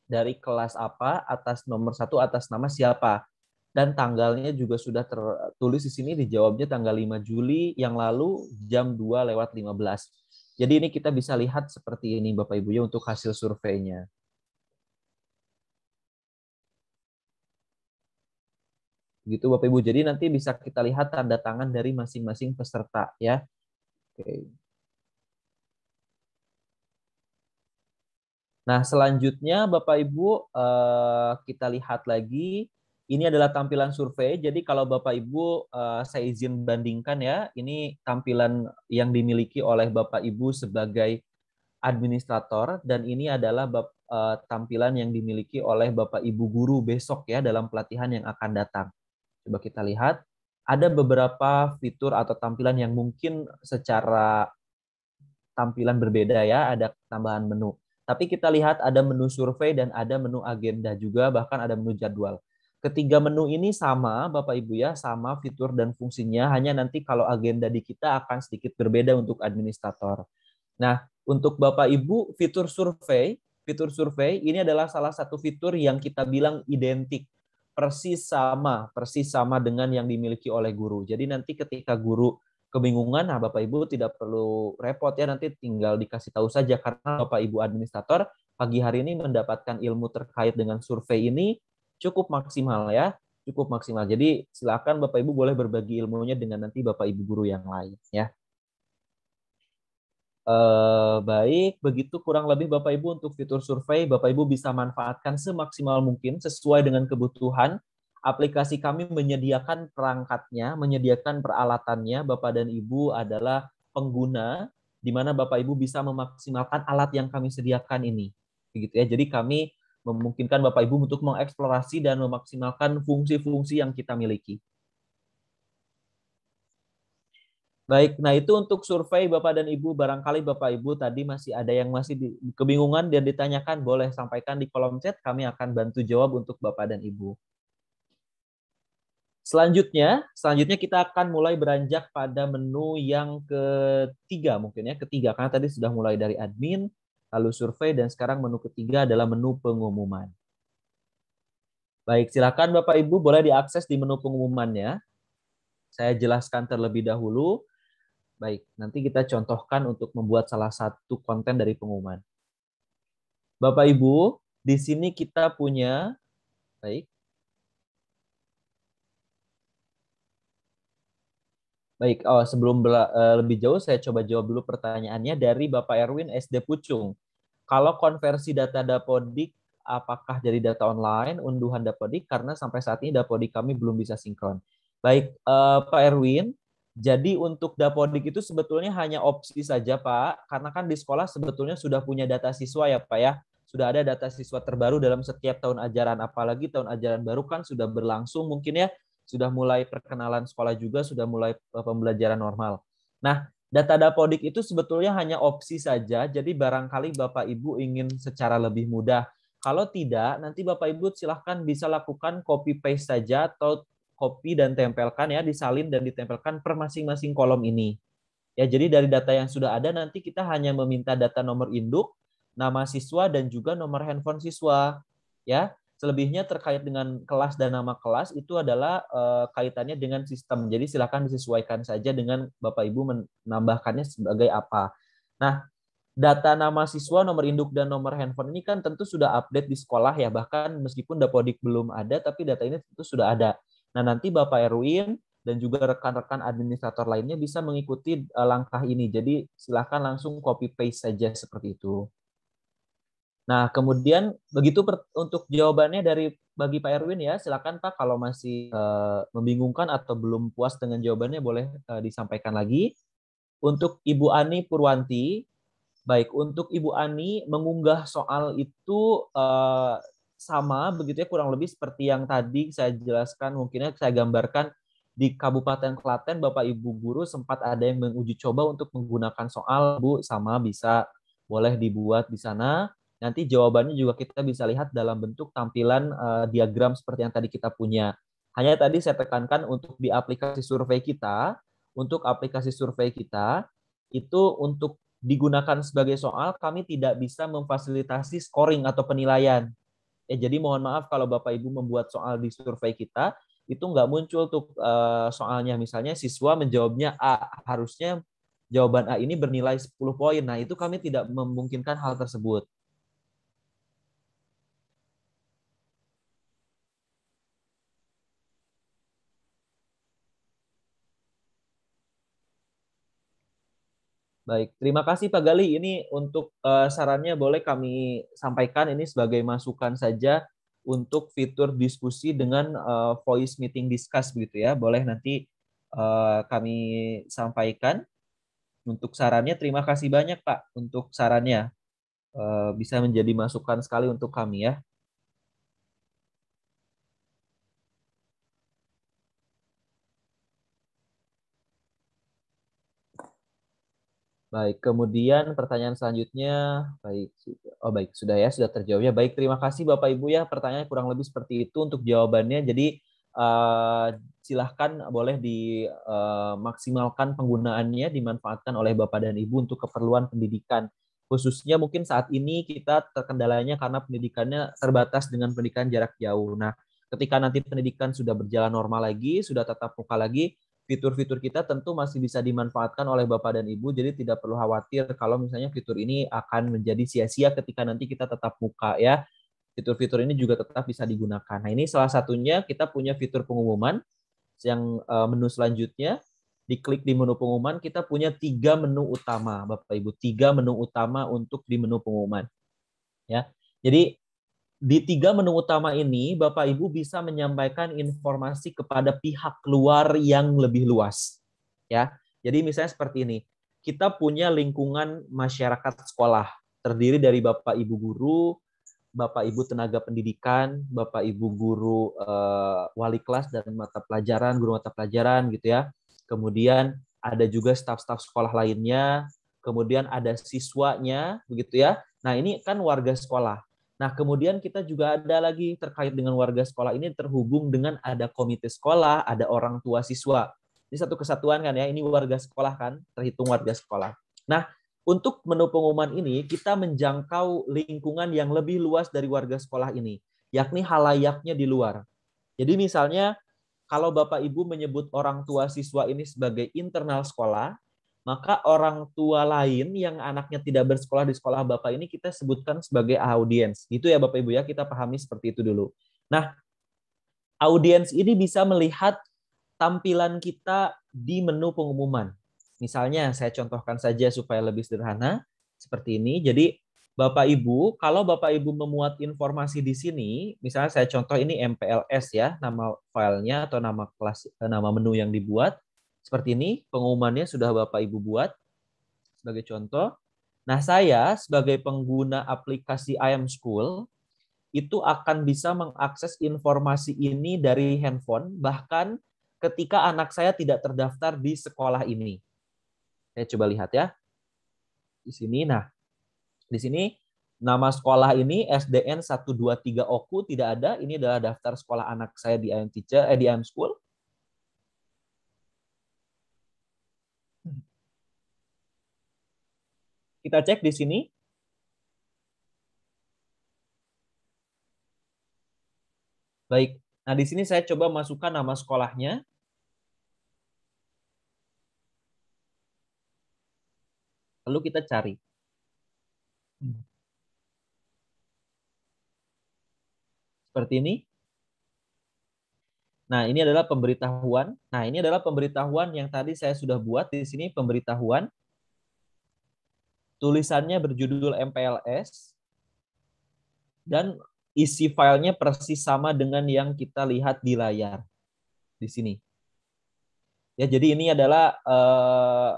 dari kelas apa, atas nomor satu, atas nama siapa. Dan tanggalnya juga sudah tertulis di sini, dijawabnya tanggal 5 Juli yang lalu jam 2 lewat 15. Jadi ini kita bisa lihat seperti ini Bapak Ibu ya untuk hasil surveinya. gitu Bapak Ibu. Jadi nanti bisa kita lihat tanda tangan dari masing-masing peserta ya. Oke. Nah, selanjutnya Bapak Ibu eh, kita lihat lagi ini adalah tampilan survei. Jadi kalau Bapak Ibu eh, saya izin bandingkan ya, ini tampilan yang dimiliki oleh Bapak Ibu sebagai administrator dan ini adalah eh, tampilan yang dimiliki oleh Bapak Ibu guru besok ya dalam pelatihan yang akan datang. Coba kita lihat, ada beberapa fitur atau tampilan yang mungkin secara tampilan berbeda ya, ada tambahan menu. Tapi kita lihat ada menu survei dan ada menu agenda juga, bahkan ada menu jadwal. Ketiga menu ini sama, Bapak Ibu ya, sama fitur dan fungsinya, hanya nanti kalau agenda di kita akan sedikit berbeda untuk administrator. Nah, untuk Bapak Ibu, fitur survei, fitur survei ini adalah salah satu fitur yang kita bilang identik persis sama, persis sama dengan yang dimiliki oleh guru. Jadi nanti ketika guru kebingungan, nah Bapak Ibu tidak perlu repot ya, nanti tinggal dikasih tahu saja karena Bapak Ibu administrator pagi hari ini mendapatkan ilmu terkait dengan survei ini cukup maksimal ya, cukup maksimal. Jadi silakan Bapak Ibu boleh berbagi ilmunya dengan nanti Bapak Ibu guru yang lain ya. Eh, baik, begitu kurang lebih Bapak Ibu untuk fitur survei Bapak Ibu bisa manfaatkan semaksimal mungkin sesuai dengan kebutuhan. Aplikasi kami menyediakan perangkatnya, menyediakan peralatannya. Bapak dan Ibu adalah pengguna di mana Bapak Ibu bisa memaksimalkan alat yang kami sediakan ini. Begitu ya. Jadi kami memungkinkan Bapak Ibu untuk mengeksplorasi dan memaksimalkan fungsi-fungsi yang kita miliki. Baik, nah itu untuk survei Bapak dan Ibu. Barangkali Bapak Ibu tadi masih ada yang masih di, kebingungan dan ditanyakan, boleh sampaikan di kolom chat, kami akan bantu jawab untuk Bapak dan Ibu. Selanjutnya, selanjutnya kita akan mulai beranjak pada menu yang ketiga mungkin ya, ketiga karena tadi sudah mulai dari admin, lalu survei dan sekarang menu ketiga adalah menu pengumuman. Baik, silakan Bapak Ibu boleh diakses di menu pengumumannya. Saya jelaskan terlebih dahulu Baik, nanti kita contohkan untuk membuat salah satu konten dari pengumuman. Bapak Ibu, di sini kita punya baik. Baik, oh sebelum bela, uh, lebih jauh saya coba jawab dulu pertanyaannya dari Bapak Erwin SD Pucung. Kalau konversi data Dapodik apakah dari data online, unduhan Dapodik karena sampai saat ini Dapodik kami belum bisa sinkron. Baik, uh, Pak Erwin, jadi untuk dapodik itu sebetulnya hanya opsi saja Pak, karena kan di sekolah sebetulnya sudah punya data siswa ya Pak ya. Sudah ada data siswa terbaru dalam setiap tahun ajaran, apalagi tahun ajaran baru kan sudah berlangsung mungkin ya, sudah mulai perkenalan sekolah juga, sudah mulai eh, pembelajaran normal. Nah, data dapodik itu sebetulnya hanya opsi saja, jadi barangkali Bapak Ibu ingin secara lebih mudah. Kalau tidak, nanti Bapak Ibu silahkan bisa lakukan copy paste saja atau copy dan tempelkan ya, disalin dan ditempelkan per masing-masing kolom ini. Ya, jadi dari data yang sudah ada nanti kita hanya meminta data nomor induk, nama siswa dan juga nomor handphone siswa. Ya, selebihnya terkait dengan kelas dan nama kelas itu adalah e, kaitannya dengan sistem. Jadi silakan disesuaikan saja dengan Bapak Ibu menambahkannya sebagai apa. Nah, data nama siswa, nomor induk, dan nomor handphone ini kan tentu sudah update di sekolah ya, bahkan meskipun Dapodik belum ada, tapi data ini tentu sudah ada. Nah, nanti Bapak Erwin dan juga rekan-rekan administrator lainnya bisa mengikuti eh, langkah ini. Jadi, silahkan langsung copy paste saja seperti itu. Nah, kemudian begitu per, untuk jawabannya dari bagi Pak Erwin ya, silakan Pak kalau masih uh, membingungkan atau belum puas dengan jawabannya boleh uh, disampaikan lagi. Untuk Ibu Ani Purwanti, baik untuk Ibu Ani mengunggah soal itu uh, sama begitu ya kurang lebih seperti yang tadi saya jelaskan mungkin saya gambarkan di Kabupaten Klaten Bapak Ibu guru sempat ada yang menguji coba untuk menggunakan soal Bu sama bisa boleh dibuat di sana. Nanti jawabannya juga kita bisa lihat dalam bentuk tampilan uh, diagram seperti yang tadi kita punya. Hanya tadi saya tekankan untuk di aplikasi survei kita, untuk aplikasi survei kita itu untuk digunakan sebagai soal kami tidak bisa memfasilitasi scoring atau penilaian. Ya, jadi mohon maaf kalau Bapak Ibu membuat soal di survei kita, itu nggak muncul tuh eh, soalnya. Misalnya siswa menjawabnya A, harusnya jawaban A ini bernilai 10 poin. Nah, itu kami tidak memungkinkan hal tersebut. Baik, terima kasih Pak Gali. Ini untuk uh, sarannya boleh kami sampaikan ini sebagai masukan saja untuk fitur diskusi dengan uh, voice meeting discuss begitu ya. Boleh nanti uh, kami sampaikan untuk sarannya. Terima kasih banyak Pak untuk sarannya. Uh, bisa menjadi masukan sekali untuk kami ya. Baik, kemudian pertanyaan selanjutnya, baik, oh baik, sudah ya, sudah terjawabnya. Baik, terima kasih Bapak Ibu ya, pertanyaan kurang lebih seperti itu untuk jawabannya. Jadi uh, silahkan boleh dimaksimalkan eh, penggunaannya, dimanfaatkan oleh Bapak dan Ibu untuk keperluan pendidikan. Khususnya mungkin saat ini kita terkendalanya karena pendidikannya terbatas dengan pendidikan jarak jauh. Nah, ketika nanti pendidikan sudah berjalan normal lagi, sudah tetap muka lagi, fitur-fitur kita tentu masih bisa dimanfaatkan oleh Bapak dan Ibu, jadi tidak perlu khawatir kalau misalnya fitur ini akan menjadi sia-sia ketika nanti kita tetap buka ya. Fitur-fitur ini juga tetap bisa digunakan. Nah ini salah satunya kita punya fitur pengumuman, yang eh, menu selanjutnya, diklik di menu pengumuman, kita punya tiga menu utama, Bapak Ibu, tiga menu utama untuk di menu pengumuman. Ya, jadi di tiga menu utama ini, Bapak Ibu bisa menyampaikan informasi kepada pihak luar yang lebih luas. Ya. Jadi misalnya seperti ini. Kita punya lingkungan masyarakat sekolah terdiri dari Bapak Ibu guru, Bapak Ibu tenaga pendidikan, Bapak Ibu guru eh, wali kelas dan mata pelajaran, guru mata pelajaran gitu ya. Kemudian ada juga staf-staf sekolah lainnya, kemudian ada siswanya begitu ya. Nah, ini kan warga sekolah. Nah, kemudian kita juga ada lagi terkait dengan warga sekolah ini terhubung dengan ada komite sekolah, ada orang tua siswa. Ini satu kesatuan kan ya, ini warga sekolah kan, terhitung warga sekolah. Nah, untuk menu pengumuman ini kita menjangkau lingkungan yang lebih luas dari warga sekolah ini, yakni halayaknya di luar. Jadi misalnya kalau Bapak Ibu menyebut orang tua siswa ini sebagai internal sekolah, maka orang tua lain yang anaknya tidak bersekolah di sekolah Bapak ini kita sebutkan sebagai audiens. Gitu ya Bapak Ibu ya, kita pahami seperti itu dulu. Nah, audiens ini bisa melihat tampilan kita di menu pengumuman. Misalnya saya contohkan saja supaya lebih sederhana seperti ini. Jadi Bapak Ibu, kalau Bapak Ibu memuat informasi di sini, misalnya saya contoh ini MPLS ya, nama filenya atau nama kelas eh, nama menu yang dibuat seperti ini pengumumannya sudah Bapak Ibu buat sebagai contoh. Nah, saya sebagai pengguna aplikasi IM School itu akan bisa mengakses informasi ini dari handphone bahkan ketika anak saya tidak terdaftar di sekolah ini. Saya coba lihat ya. Di sini nah. Di sini nama sekolah ini SDN 123 Oku tidak ada. Ini adalah daftar sekolah anak saya di IM Teacher eh di IM School Kita cek di sini. Baik. Nah, di sini saya coba masukkan nama sekolahnya. Lalu kita cari. Seperti ini. Nah, ini adalah pemberitahuan. Nah, ini adalah pemberitahuan yang tadi saya sudah buat di sini pemberitahuan Tulisannya berjudul MPLS dan isi filenya persis sama dengan yang kita lihat di layar di sini. Ya, jadi ini adalah eh,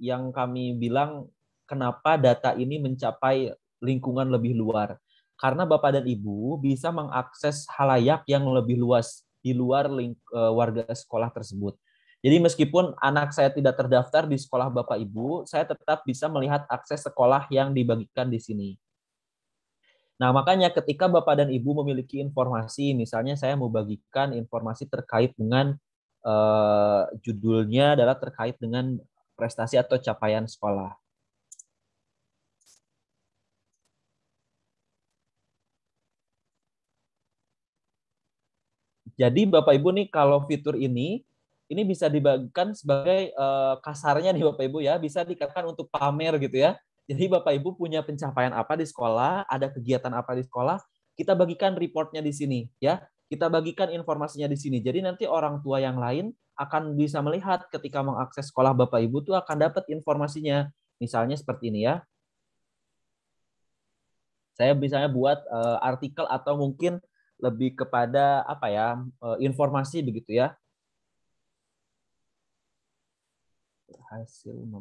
yang kami bilang kenapa data ini mencapai lingkungan lebih luar. Karena Bapak dan Ibu bisa mengakses halayak yang lebih luas di luar eh, warga sekolah tersebut. Jadi meskipun anak saya tidak terdaftar di sekolah Bapak Ibu, saya tetap bisa melihat akses sekolah yang dibagikan di sini. Nah, makanya ketika Bapak dan Ibu memiliki informasi, misalnya saya mau bagikan informasi terkait dengan eh, judulnya adalah terkait dengan prestasi atau capaian sekolah. Jadi Bapak Ibu nih kalau fitur ini ini bisa dibagikan sebagai uh, kasarnya nih Bapak Ibu ya, bisa dikatakan untuk pamer gitu ya. Jadi Bapak Ibu punya pencapaian apa di sekolah, ada kegiatan apa di sekolah, kita bagikan reportnya di sini ya. Kita bagikan informasinya di sini. Jadi nanti orang tua yang lain akan bisa melihat ketika mengakses sekolah Bapak Ibu tuh akan dapat informasinya. Misalnya seperti ini ya. Saya misalnya buat uh, artikel atau mungkin lebih kepada apa ya eh, informasi begitu ya a ser uma,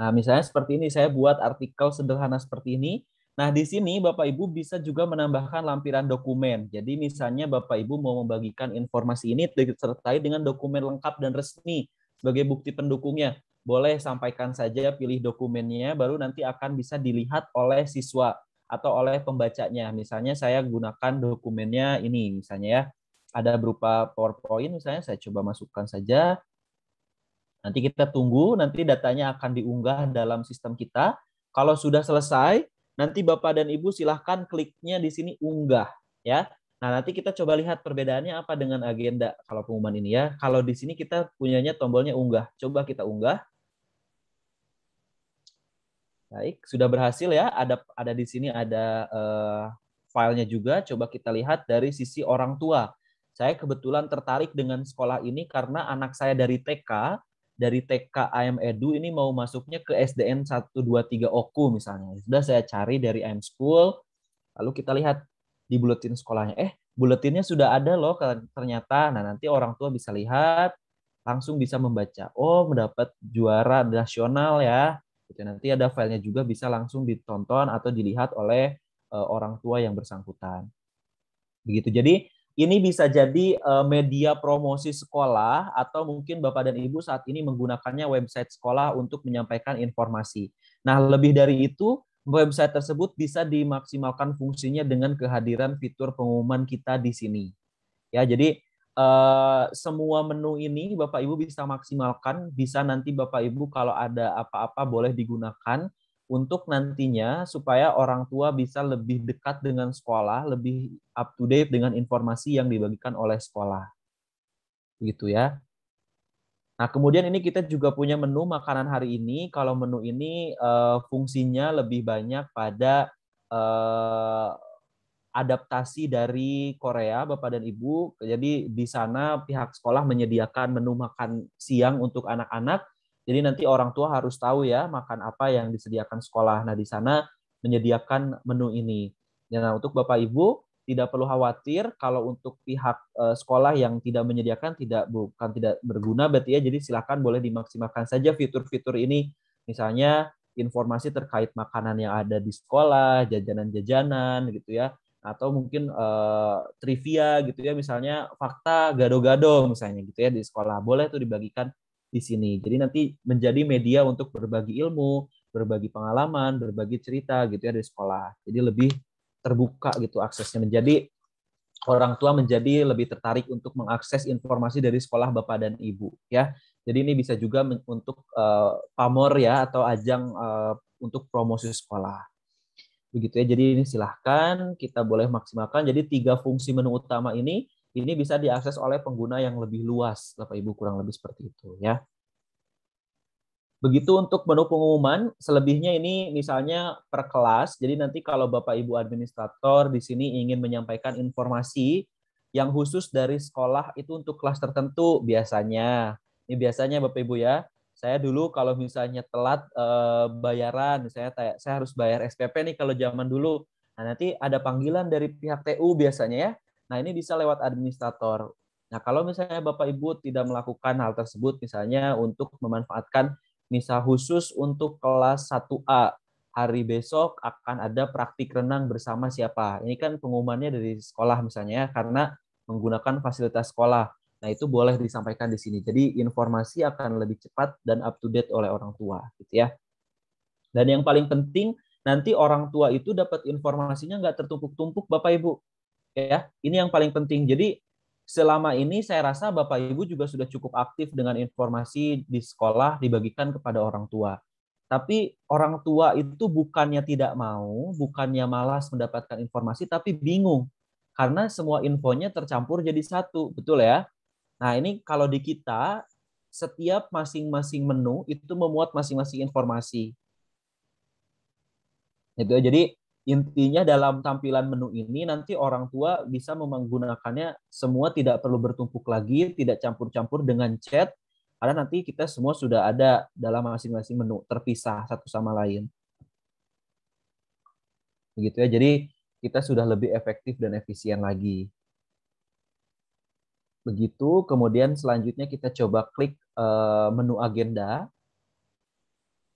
Nah, misalnya seperti ini, saya buat artikel sederhana seperti ini. Nah, di sini Bapak Ibu bisa juga menambahkan lampiran dokumen. Jadi, misalnya Bapak Ibu mau membagikan informasi ini disertai dengan dokumen lengkap dan resmi sebagai bukti pendukungnya. Boleh sampaikan saja pilih dokumennya, baru nanti akan bisa dilihat oleh siswa atau oleh pembacanya. Misalnya saya gunakan dokumennya ini, misalnya ya, ada berupa PowerPoint misalnya, saya coba masukkan saja. Nanti kita tunggu, nanti datanya akan diunggah dalam sistem kita. Kalau sudah selesai, nanti Bapak dan Ibu silahkan kliknya di sini unggah ya. Nah, nanti kita coba lihat perbedaannya apa dengan agenda kalau pengumuman ini ya. Kalau di sini kita punyanya tombolnya unggah. Coba kita unggah. Baik, sudah berhasil ya. Ada ada di sini ada uh, filenya juga. Coba kita lihat dari sisi orang tua. Saya kebetulan tertarik dengan sekolah ini karena anak saya dari TK dari TK IM Edu ini mau masuknya ke SDN 123 Oku misalnya. Sudah saya cari dari AM School, lalu kita lihat di buletin sekolahnya. Eh, buletinnya sudah ada loh ternyata. Nah, nanti orang tua bisa lihat, langsung bisa membaca. Oh, mendapat juara nasional ya. Jadi gitu. Nanti ada filenya juga bisa langsung ditonton atau dilihat oleh eh, orang tua yang bersangkutan. Begitu. Jadi, ini bisa jadi uh, media promosi sekolah atau mungkin Bapak dan Ibu saat ini menggunakannya website sekolah untuk menyampaikan informasi. Nah, lebih dari itu, website tersebut bisa dimaksimalkan fungsinya dengan kehadiran fitur pengumuman kita di sini. Ya, jadi Uh, semua menu ini Bapak Ibu bisa maksimalkan, bisa nanti Bapak Ibu kalau ada apa-apa boleh digunakan untuk nantinya supaya orang tua bisa lebih dekat dengan sekolah, lebih up to date dengan informasi yang dibagikan oleh sekolah. Begitu ya. Nah, kemudian ini kita juga punya menu makanan hari ini. Kalau menu ini uh, fungsinya lebih banyak pada uh, adaptasi dari Korea, Bapak dan Ibu. Jadi di sana pihak sekolah menyediakan menu makan siang untuk anak-anak jadi nanti orang tua harus tahu ya makan apa yang disediakan sekolah. Nah di sana menyediakan menu ini. Nah untuk bapak ibu tidak perlu khawatir kalau untuk pihak eh, sekolah yang tidak menyediakan tidak bukan tidak berguna berarti ya. Jadi silakan boleh dimaksimalkan saja fitur-fitur ini. Misalnya informasi terkait makanan yang ada di sekolah, jajanan-jajanan gitu ya atau mungkin uh, trivia gitu ya misalnya fakta gado-gado misalnya gitu ya di sekolah boleh tuh dibagikan di sini. Jadi nanti menjadi media untuk berbagi ilmu, berbagi pengalaman, berbagi cerita gitu ya dari sekolah. Jadi lebih terbuka gitu aksesnya menjadi orang tua menjadi lebih tertarik untuk mengakses informasi dari sekolah bapak dan ibu ya. Jadi ini bisa juga untuk uh, pamor ya atau ajang uh, untuk promosi sekolah. Begitu ya. Jadi ini silahkan kita boleh maksimalkan. Jadi tiga fungsi menu utama ini ini bisa diakses oleh pengguna yang lebih luas, Bapak Ibu kurang lebih seperti itu ya. Begitu untuk menu pengumuman, selebihnya ini misalnya per kelas. Jadi nanti kalau Bapak Ibu administrator di sini ingin menyampaikan informasi yang khusus dari sekolah itu untuk kelas tertentu biasanya. Ini biasanya Bapak Ibu ya. Saya dulu kalau misalnya telat e, bayaran, misalnya saya harus bayar SPP nih kalau zaman dulu. Nah, nanti ada panggilan dari pihak TU biasanya ya Nah, ini bisa lewat administrator. Nah, kalau misalnya Bapak Ibu tidak melakukan hal tersebut, misalnya untuk memanfaatkan misa khusus untuk kelas 1A, hari besok akan ada praktik renang bersama siapa. Ini kan pengumumannya dari sekolah misalnya, karena menggunakan fasilitas sekolah. Nah, itu boleh disampaikan di sini. Jadi, informasi akan lebih cepat dan up to date oleh orang tua, gitu ya. Dan yang paling penting, nanti orang tua itu dapat informasinya nggak tertumpuk-tumpuk, Bapak Ibu ya ini yang paling penting jadi selama ini saya rasa Bapak Ibu juga sudah cukup aktif dengan informasi di sekolah dibagikan kepada orang tua. Tapi orang tua itu bukannya tidak mau, bukannya malas mendapatkan informasi, tapi bingung. Karena semua infonya tercampur jadi satu, betul ya? Nah ini kalau di kita, setiap masing-masing menu itu memuat masing-masing informasi. Itu ya, jadi intinya dalam tampilan menu ini nanti orang tua bisa menggunakannya semua tidak perlu bertumpuk lagi, tidak campur-campur dengan chat, karena nanti kita semua sudah ada dalam masing-masing menu terpisah satu sama lain. Begitu ya. Jadi kita sudah lebih efektif dan efisien lagi. Begitu, kemudian selanjutnya kita coba klik eh, menu agenda.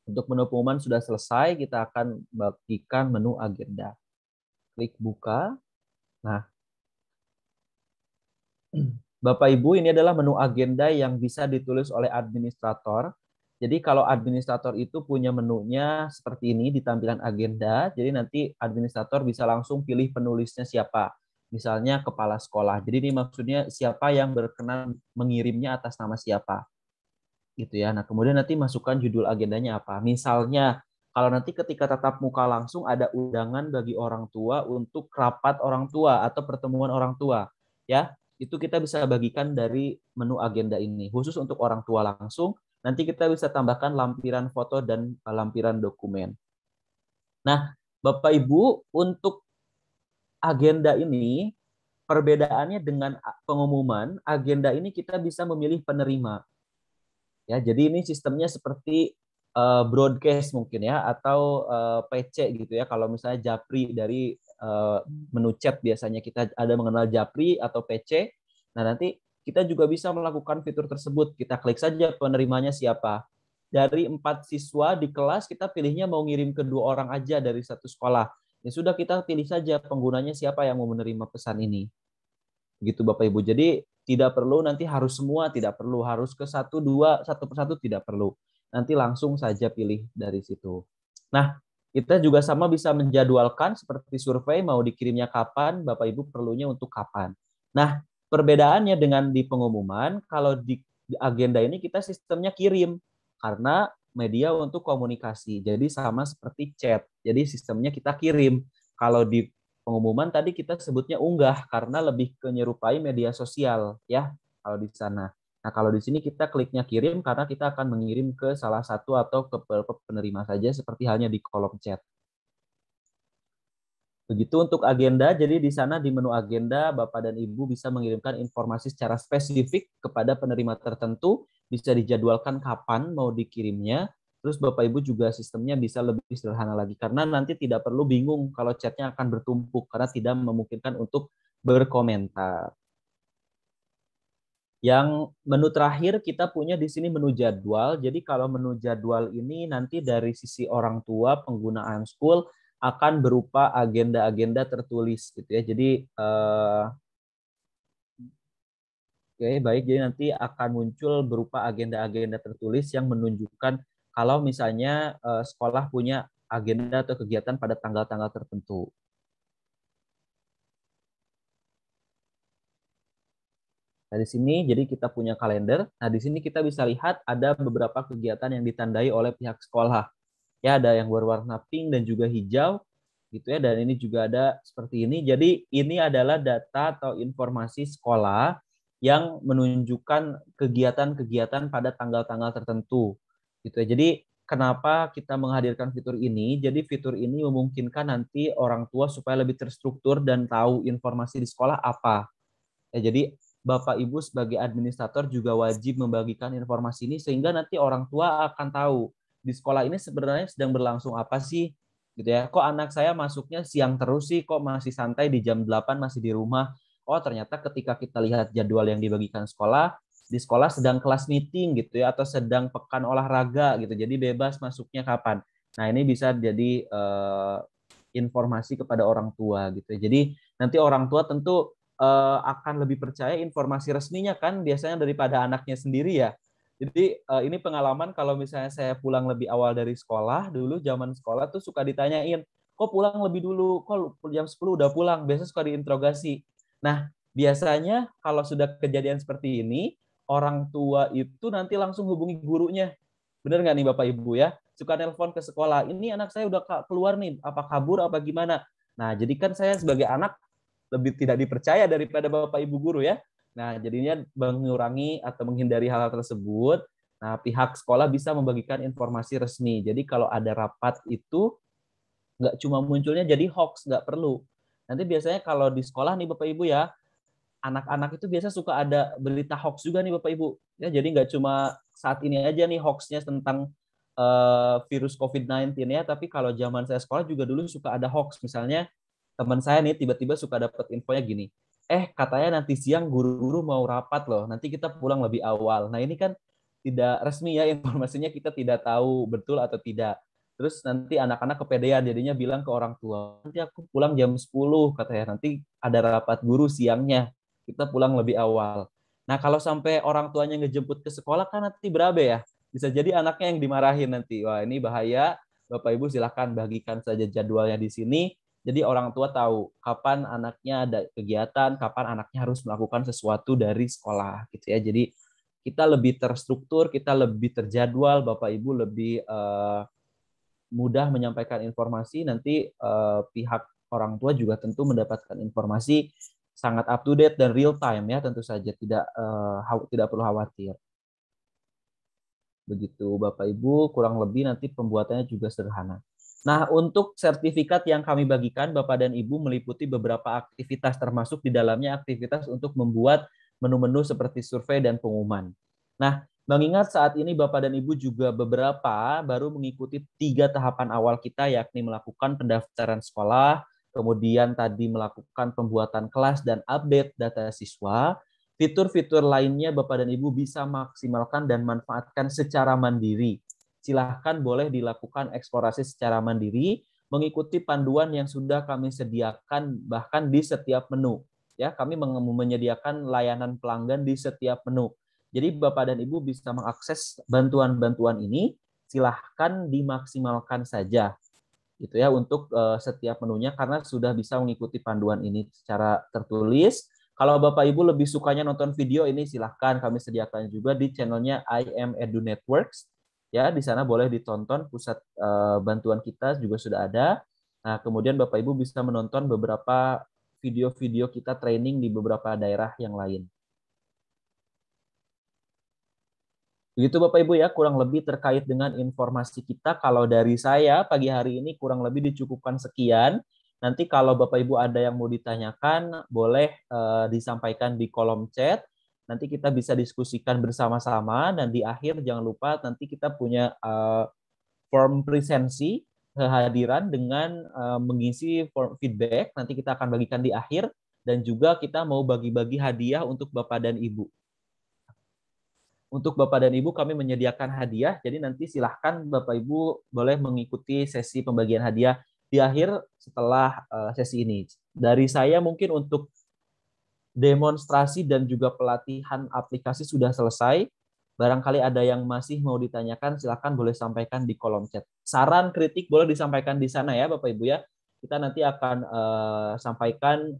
Untuk menu pengumuman sudah selesai, kita akan bagikan menu agenda. Klik buka. Nah, Bapak Ibu, ini adalah menu agenda yang bisa ditulis oleh administrator. Jadi kalau administrator itu punya menunya seperti ini di tampilan agenda, jadi nanti administrator bisa langsung pilih penulisnya siapa. Misalnya kepala sekolah. Jadi ini maksudnya siapa yang berkenan mengirimnya atas nama siapa gitu ya. Nah, kemudian nanti masukkan judul agendanya apa. Misalnya, kalau nanti ketika tatap muka langsung ada undangan bagi orang tua untuk rapat orang tua atau pertemuan orang tua, ya. Itu kita bisa bagikan dari menu agenda ini. Khusus untuk orang tua langsung, nanti kita bisa tambahkan lampiran foto dan eh, lampiran dokumen. Nah, Bapak Ibu, untuk agenda ini perbedaannya dengan pengumuman, agenda ini kita bisa memilih penerima Ya, jadi ini sistemnya seperti uh, broadcast mungkin ya atau uh, eh, PC gitu ya. Kalau misalnya Japri dari uh, menu chat biasanya kita ada mengenal Japri atau PC. Nah, nanti kita juga bisa melakukan fitur tersebut. Kita klik saja penerimanya siapa. Dari empat siswa di kelas, kita pilihnya mau ngirim ke dua orang aja dari satu sekolah ya sudah kita pilih saja penggunanya siapa yang mau menerima pesan ini. Gitu Bapak Ibu. Jadi tidak perlu nanti harus semua, tidak perlu harus ke satu dua satu persatu tidak perlu. Nanti langsung saja pilih dari situ. Nah, kita juga sama bisa menjadwalkan seperti survei mau dikirimnya kapan, Bapak Ibu perlunya untuk kapan. Nah, perbedaannya dengan di pengumuman, kalau di agenda ini kita sistemnya kirim karena media untuk komunikasi. Jadi sama seperti chat. Jadi sistemnya kita kirim. Kalau di pengumuman tadi kita sebutnya unggah karena lebih menyerupai media sosial ya kalau di sana. Nah, kalau di sini kita kliknya kirim karena kita akan mengirim ke salah satu atau ke penerima saja seperti halnya di kolom chat. Begitu untuk agenda, jadi di sana di menu agenda Bapak dan Ibu bisa mengirimkan informasi secara spesifik kepada penerima tertentu, bisa dijadwalkan kapan mau dikirimnya, Terus Bapak Ibu juga sistemnya bisa lebih sederhana lagi karena nanti tidak perlu bingung kalau chatnya akan bertumpuk karena tidak memungkinkan untuk berkomentar. Yang menu terakhir kita punya di sini menu jadwal. Jadi kalau menu jadwal ini nanti dari sisi orang tua penggunaan school akan berupa agenda-agenda tertulis gitu ya. Jadi eh, oke okay, baik jadi nanti akan muncul berupa agenda-agenda tertulis yang menunjukkan kalau misalnya uh, sekolah punya agenda atau kegiatan pada tanggal-tanggal tertentu. Nah, di sini jadi kita punya kalender. Nah, di sini kita bisa lihat ada beberapa kegiatan yang ditandai oleh pihak sekolah. Ya, ada yang berwarna pink dan juga hijau gitu ya dan ini juga ada seperti ini. Jadi ini adalah data atau informasi sekolah yang menunjukkan kegiatan-kegiatan pada tanggal-tanggal tertentu gitu ya. Jadi kenapa kita menghadirkan fitur ini? Jadi fitur ini memungkinkan nanti orang tua supaya lebih terstruktur dan tahu informasi di sekolah apa. Ya, jadi Bapak Ibu sebagai administrator juga wajib membagikan informasi ini sehingga nanti orang tua akan tahu di sekolah ini sebenarnya sedang berlangsung apa sih gitu ya. Kok anak saya masuknya siang terus sih, kok masih santai di jam 8 masih di rumah. Oh, ternyata ketika kita lihat jadwal yang dibagikan sekolah, di sekolah sedang kelas meeting gitu ya atau sedang pekan olahraga gitu. Jadi bebas masuknya kapan. Nah, ini bisa jadi uh, informasi kepada orang tua gitu. Ya. Jadi nanti orang tua tentu uh, akan lebih percaya informasi resminya kan biasanya daripada anaknya sendiri ya. Jadi uh, ini pengalaman kalau misalnya saya pulang lebih awal dari sekolah, dulu zaman sekolah tuh suka ditanyain, "Kok pulang lebih dulu? Kok jam 10 udah pulang?" Biasanya suka diinterogasi. Nah, biasanya kalau sudah kejadian seperti ini, orang tua itu nanti langsung hubungi gurunya. benar nggak nih Bapak Ibu ya? Suka nelpon ke sekolah, ini anak saya udah keluar nih, apa kabur, apa gimana. Nah, jadi kan saya sebagai anak lebih tidak dipercaya daripada Bapak Ibu guru ya. Nah, jadinya mengurangi atau menghindari hal, -hal tersebut. Nah, pihak sekolah bisa membagikan informasi resmi. Jadi kalau ada rapat itu nggak cuma munculnya jadi hoax, nggak perlu. Nanti biasanya kalau di sekolah nih Bapak Ibu ya, anak-anak itu biasa suka ada berita hoax juga nih Bapak Ibu. Ya, jadi nggak cuma saat ini aja nih hoaxnya tentang uh, virus COVID-19 ya, tapi kalau zaman saya sekolah juga dulu suka ada hoax. Misalnya teman saya nih tiba-tiba suka dapat infonya gini, eh katanya nanti siang guru-guru mau rapat loh, nanti kita pulang lebih awal. Nah ini kan tidak resmi ya informasinya kita tidak tahu betul atau tidak. Terus nanti anak-anak kepedean jadinya bilang ke orang tua, nanti aku pulang jam 10 katanya, nanti ada rapat guru siangnya kita pulang lebih awal. Nah, kalau sampai orang tuanya ngejemput ke sekolah kan nanti berabe ya. Bisa jadi anaknya yang dimarahin nanti. Wah, ini bahaya. Bapak Ibu silahkan bagikan saja jadwalnya di sini. Jadi orang tua tahu kapan anaknya ada kegiatan, kapan anaknya harus melakukan sesuatu dari sekolah gitu ya. Jadi kita lebih terstruktur, kita lebih terjadwal, Bapak Ibu lebih eh, mudah menyampaikan informasi, nanti eh, pihak orang tua juga tentu mendapatkan informasi sangat up to date dan real time ya tentu saja tidak uh, tidak perlu khawatir. Begitu Bapak Ibu, kurang lebih nanti pembuatannya juga sederhana. Nah, untuk sertifikat yang kami bagikan Bapak dan Ibu meliputi beberapa aktivitas termasuk di dalamnya aktivitas untuk membuat menu-menu seperti survei dan pengumuman. Nah, mengingat saat ini Bapak dan Ibu juga beberapa baru mengikuti tiga tahapan awal kita yakni melakukan pendaftaran sekolah, kemudian tadi melakukan pembuatan kelas dan update data siswa, fitur-fitur lainnya Bapak dan Ibu bisa maksimalkan dan manfaatkan secara mandiri. Silahkan boleh dilakukan eksplorasi secara mandiri, mengikuti panduan yang sudah kami sediakan bahkan di setiap menu. Ya, kami menyediakan layanan pelanggan di setiap menu. Jadi Bapak dan Ibu bisa mengakses bantuan-bantuan ini, silahkan dimaksimalkan saja gitu ya untuk uh, setiap menunya karena sudah bisa mengikuti panduan ini secara tertulis. Kalau Bapak Ibu lebih sukanya nonton video ini silahkan kami sediakan juga di channelnya IM Edu Networks ya di sana boleh ditonton pusat uh, bantuan kita juga sudah ada. Nah, kemudian Bapak Ibu bisa menonton beberapa video-video kita training di beberapa daerah yang lain. Begitu Bapak Ibu ya, kurang lebih terkait dengan informasi kita. Kalau dari saya pagi hari ini kurang lebih dicukupkan sekian. Nanti kalau Bapak Ibu ada yang mau ditanyakan, boleh uh, disampaikan di kolom chat. Nanti kita bisa diskusikan bersama-sama dan di akhir jangan lupa nanti kita punya uh, form presensi kehadiran dengan uh, mengisi form feedback. Nanti kita akan bagikan di akhir dan juga kita mau bagi-bagi hadiah untuk Bapak dan Ibu. Untuk Bapak dan Ibu kami menyediakan hadiah, jadi nanti silahkan Bapak Ibu boleh mengikuti sesi pembagian hadiah di akhir setelah eh, sesi ini. Dari saya mungkin untuk demonstrasi dan juga pelatihan aplikasi sudah selesai. Barangkali ada yang masih mau ditanyakan, silahkan boleh sampaikan di kolom chat. Saran, kritik boleh disampaikan di sana ya Bapak-Ibu ya. Kita nanti akan uh, sampaikan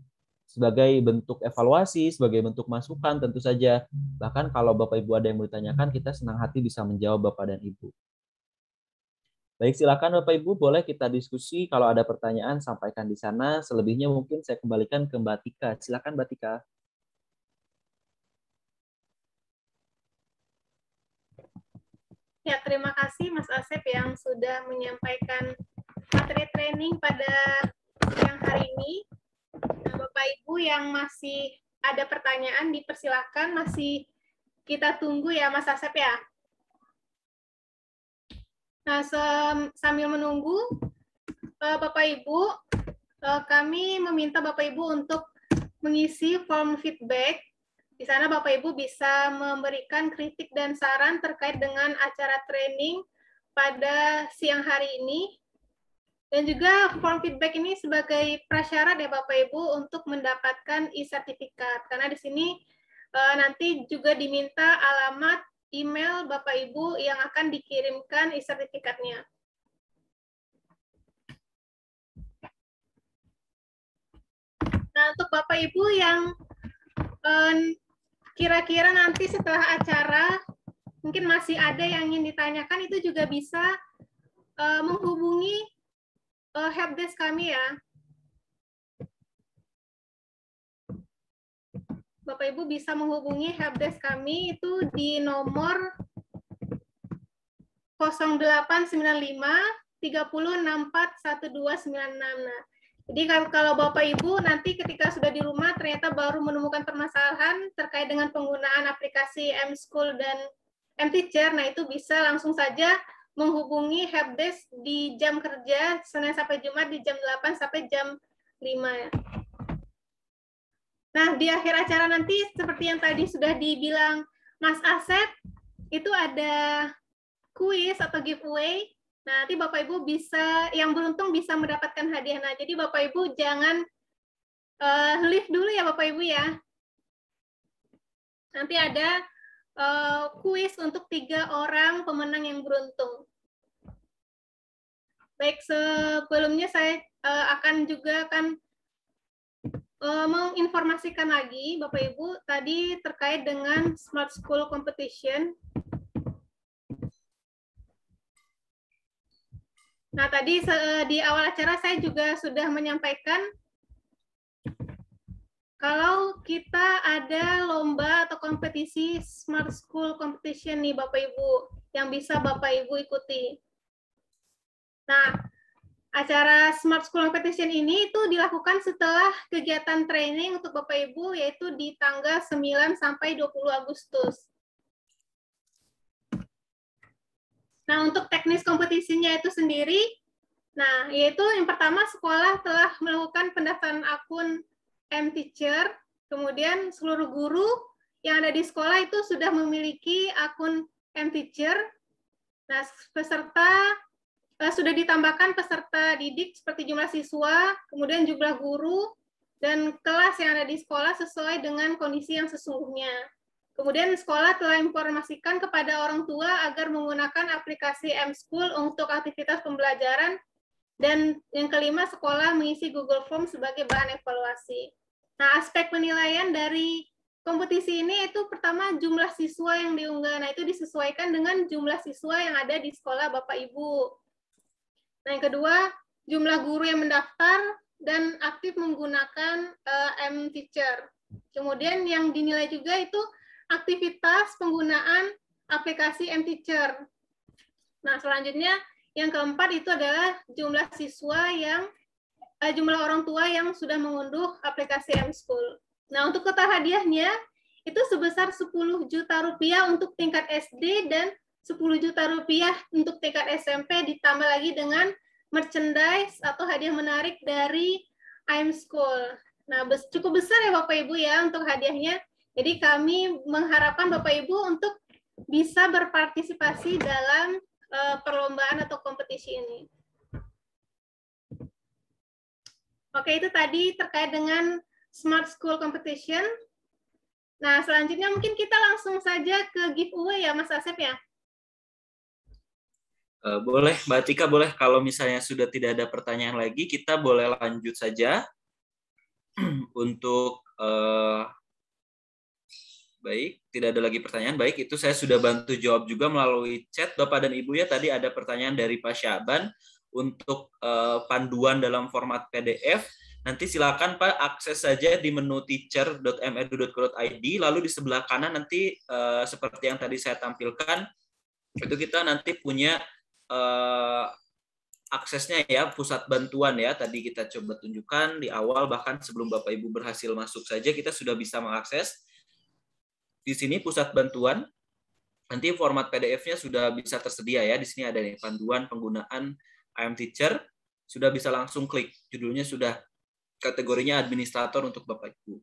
sebagai bentuk evaluasi, sebagai bentuk masukan tentu saja. Hmm. Bahkan kalau Bapak Ibu ada yang mau ditanyakan, kita senang hati bisa menjawab Bapak dan Ibu. Baik, silakan Bapak Ibu boleh kita diskusi. Kalau ada pertanyaan sampaikan di sana. Selebihnya mungkin saya kembalikan ke Mbak Tika. Silakan Mbak Tika.
Ya, terima kasih Mas Asep yang sudah menyampaikan materi training pada yang hari ini. Nah, Bapak Ibu yang masih ada pertanyaan dipersilahkan masih kita tunggu ya Mas Asep ya. Nah, sambil menunggu eh, Bapak Ibu, eh, kami meminta Bapak Ibu untuk mengisi form feedback. Di sana Bapak Ibu bisa memberikan kritik dan saran terkait dengan acara training pada siang hari ini dan juga form feedback ini sebagai prasyarat ya Bapak Ibu untuk mendapatkan e-sertifikat. Karena di sini eh, nanti juga diminta alamat email Bapak Ibu yang akan dikirimkan e-sertifikatnya. Nah, untuk Bapak Ibu yang eh, kira-kira eh, nanti setelah acara mungkin masih ada yang ingin ditanyakan itu juga bisa eh, menghubungi uh, eh, helpdesk kami ya. Bapak Ibu bisa menghubungi helpdesk kami itu di nomor 0895 30641296. Nah, jadi kalau Bapak Ibu nanti ketika sudah di rumah ternyata baru menemukan permasalahan terkait dengan penggunaan aplikasi M School dan M Teacher, nah itu bisa langsung saja menghubungi helpdesk di jam kerja Senin sampai Jumat di jam 8 sampai jam 5. Nah, di akhir acara nanti seperti yang tadi sudah dibilang Mas Asep, itu ada kuis atau giveaway. Nah, nanti Bapak Ibu bisa yang beruntung bisa mendapatkan hadiah. Nah, jadi Bapak Ibu jangan uh, leave dulu ya Bapak Ibu ya. Nanti ada uh, kuis untuk tiga orang pemenang yang beruntung. Baik, sebelumnya saya uh, akan juga akan uh, eh, menginformasikan lagi Bapak Ibu tadi terkait dengan Smart School Competition. Nah, tadi di awal acara saya juga sudah menyampaikan kalau kita ada lomba atau kompetisi Smart School Competition nih Bapak Ibu, yang bisa Bapak Ibu ikuti. Nah, acara Smart School Competition ini itu dilakukan setelah kegiatan training untuk Bapak Ibu yaitu di tanggal 9 sampai 20 Agustus. Nah, untuk teknis kompetisinya itu sendiri, nah, yaitu yang pertama sekolah telah melakukan pendaftaran akun M teacher, kemudian seluruh guru yang ada di sekolah itu sudah memiliki akun M teacher. Nah, peserta eh, sudah ditambahkan peserta didik seperti jumlah siswa, kemudian jumlah guru dan kelas yang ada di sekolah sesuai dengan kondisi yang sesungguhnya. Kemudian sekolah telah informasikan kepada orang tua agar menggunakan aplikasi M-School untuk aktivitas pembelajaran. Dan yang kelima, sekolah mengisi Google Form sebagai bahan evaluasi. Nah, aspek penilaian dari kompetisi ini itu pertama jumlah siswa yang diunggah. Nah, itu disesuaikan dengan jumlah siswa yang ada di sekolah Bapak Ibu. Nah, yang kedua, jumlah guru yang mendaftar dan aktif menggunakan uh, M Teacher. Kemudian yang dinilai juga itu aktivitas penggunaan aplikasi M Teacher. Nah, selanjutnya yang keempat itu adalah jumlah siswa yang uh, jumlah orang tua yang sudah mengunduh aplikasi M-School. Nah, untuk kota hadiahnya itu sebesar 10 juta rupiah untuk tingkat SD dan 10 juta rupiah untuk tingkat SMP ditambah lagi dengan merchandise atau hadiah menarik dari I'm School. Nah, cukup besar ya Bapak Ibu ya untuk hadiahnya. Jadi kami mengharapkan Bapak Ibu untuk bisa berpartisipasi dalam eh, perlombaan atau kompetisi ini. Oke, itu tadi terkait dengan Smart School Competition. Nah, selanjutnya mungkin kita langsung saja ke giveaway ya, Mas Asep ya.
Eh, boleh, Mbak Tika boleh. Kalau misalnya sudah tidak ada pertanyaan lagi, kita boleh lanjut saja untuk uh, baik tidak ada lagi pertanyaan baik itu saya sudah bantu jawab juga melalui chat bapak dan ibu ya tadi ada pertanyaan dari Pak Syaban untuk uh, panduan dalam format PDF. Nanti silakan Pak akses saja di menu teacher.medu.co.id lalu di sebelah kanan nanti uh, seperti yang tadi saya tampilkan itu kita nanti punya uh, aksesnya ya pusat bantuan ya tadi kita coba tunjukkan di awal bahkan sebelum Bapak Ibu berhasil masuk saja kita sudah bisa mengakses di sini pusat bantuan nanti format PDF-nya sudah bisa tersedia ya di sini ada nih panduan penggunaan I am teacher, sudah bisa langsung klik. Judulnya sudah kategorinya administrator untuk Bapak Ibu.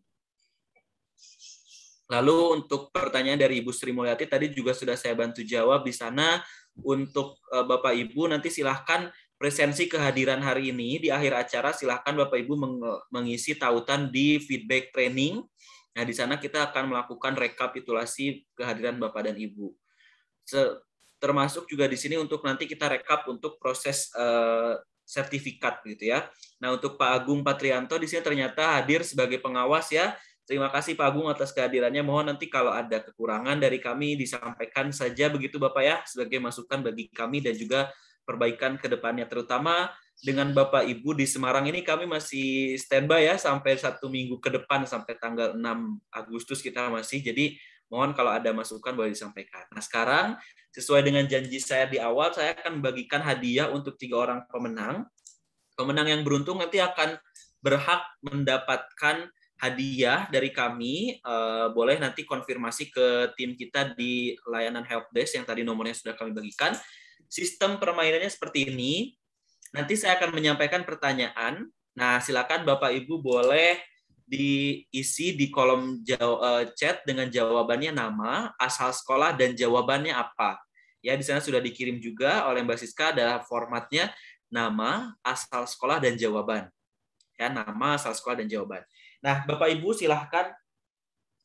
Lalu untuk pertanyaan dari Ibu Sri Mulyati tadi juga sudah saya bantu jawab di sana untuk eh, Bapak Ibu nanti silahkan presensi kehadiran hari ini di akhir acara silahkan Bapak Ibu mengisi tautan di feedback training. Nah di sana kita akan melakukan rekapitulasi kehadiran Bapak dan Ibu termasuk juga di sini untuk nanti kita rekap untuk proses uh, sertifikat gitu ya. Nah, untuk Pak Agung Patrianto di sini ternyata hadir sebagai pengawas ya. Terima kasih Pak Agung atas kehadirannya. Mohon nanti kalau ada kekurangan dari kami disampaikan saja begitu Bapak ya sebagai masukan bagi kami dan juga perbaikan ke depannya terutama dengan Bapak Ibu di Semarang ini kami masih standby ya sampai satu minggu ke depan sampai tanggal 6 Agustus kita masih jadi Mohon kalau ada masukan boleh disampaikan. Nah sekarang sesuai dengan janji saya di awal, saya akan bagikan hadiah untuk tiga orang pemenang. Pemenang yang beruntung nanti akan berhak mendapatkan hadiah dari kami eh, boleh nanti konfirmasi ke tim kita di layanan helpdesk yang tadi nomornya sudah kami bagikan. Sistem permainannya seperti ini. Nanti saya akan menyampaikan pertanyaan. Nah, silakan Bapak Ibu boleh diisi di kolom eh, chat dengan jawabannya nama, asal sekolah dan jawabannya apa. Ya, di sana sudah dikirim juga oleh Mbak Siska adalah formatnya nama, asal sekolah dan jawaban. Ya, nama, asal sekolah dan jawaban. Nah, Bapak Ibu silahkan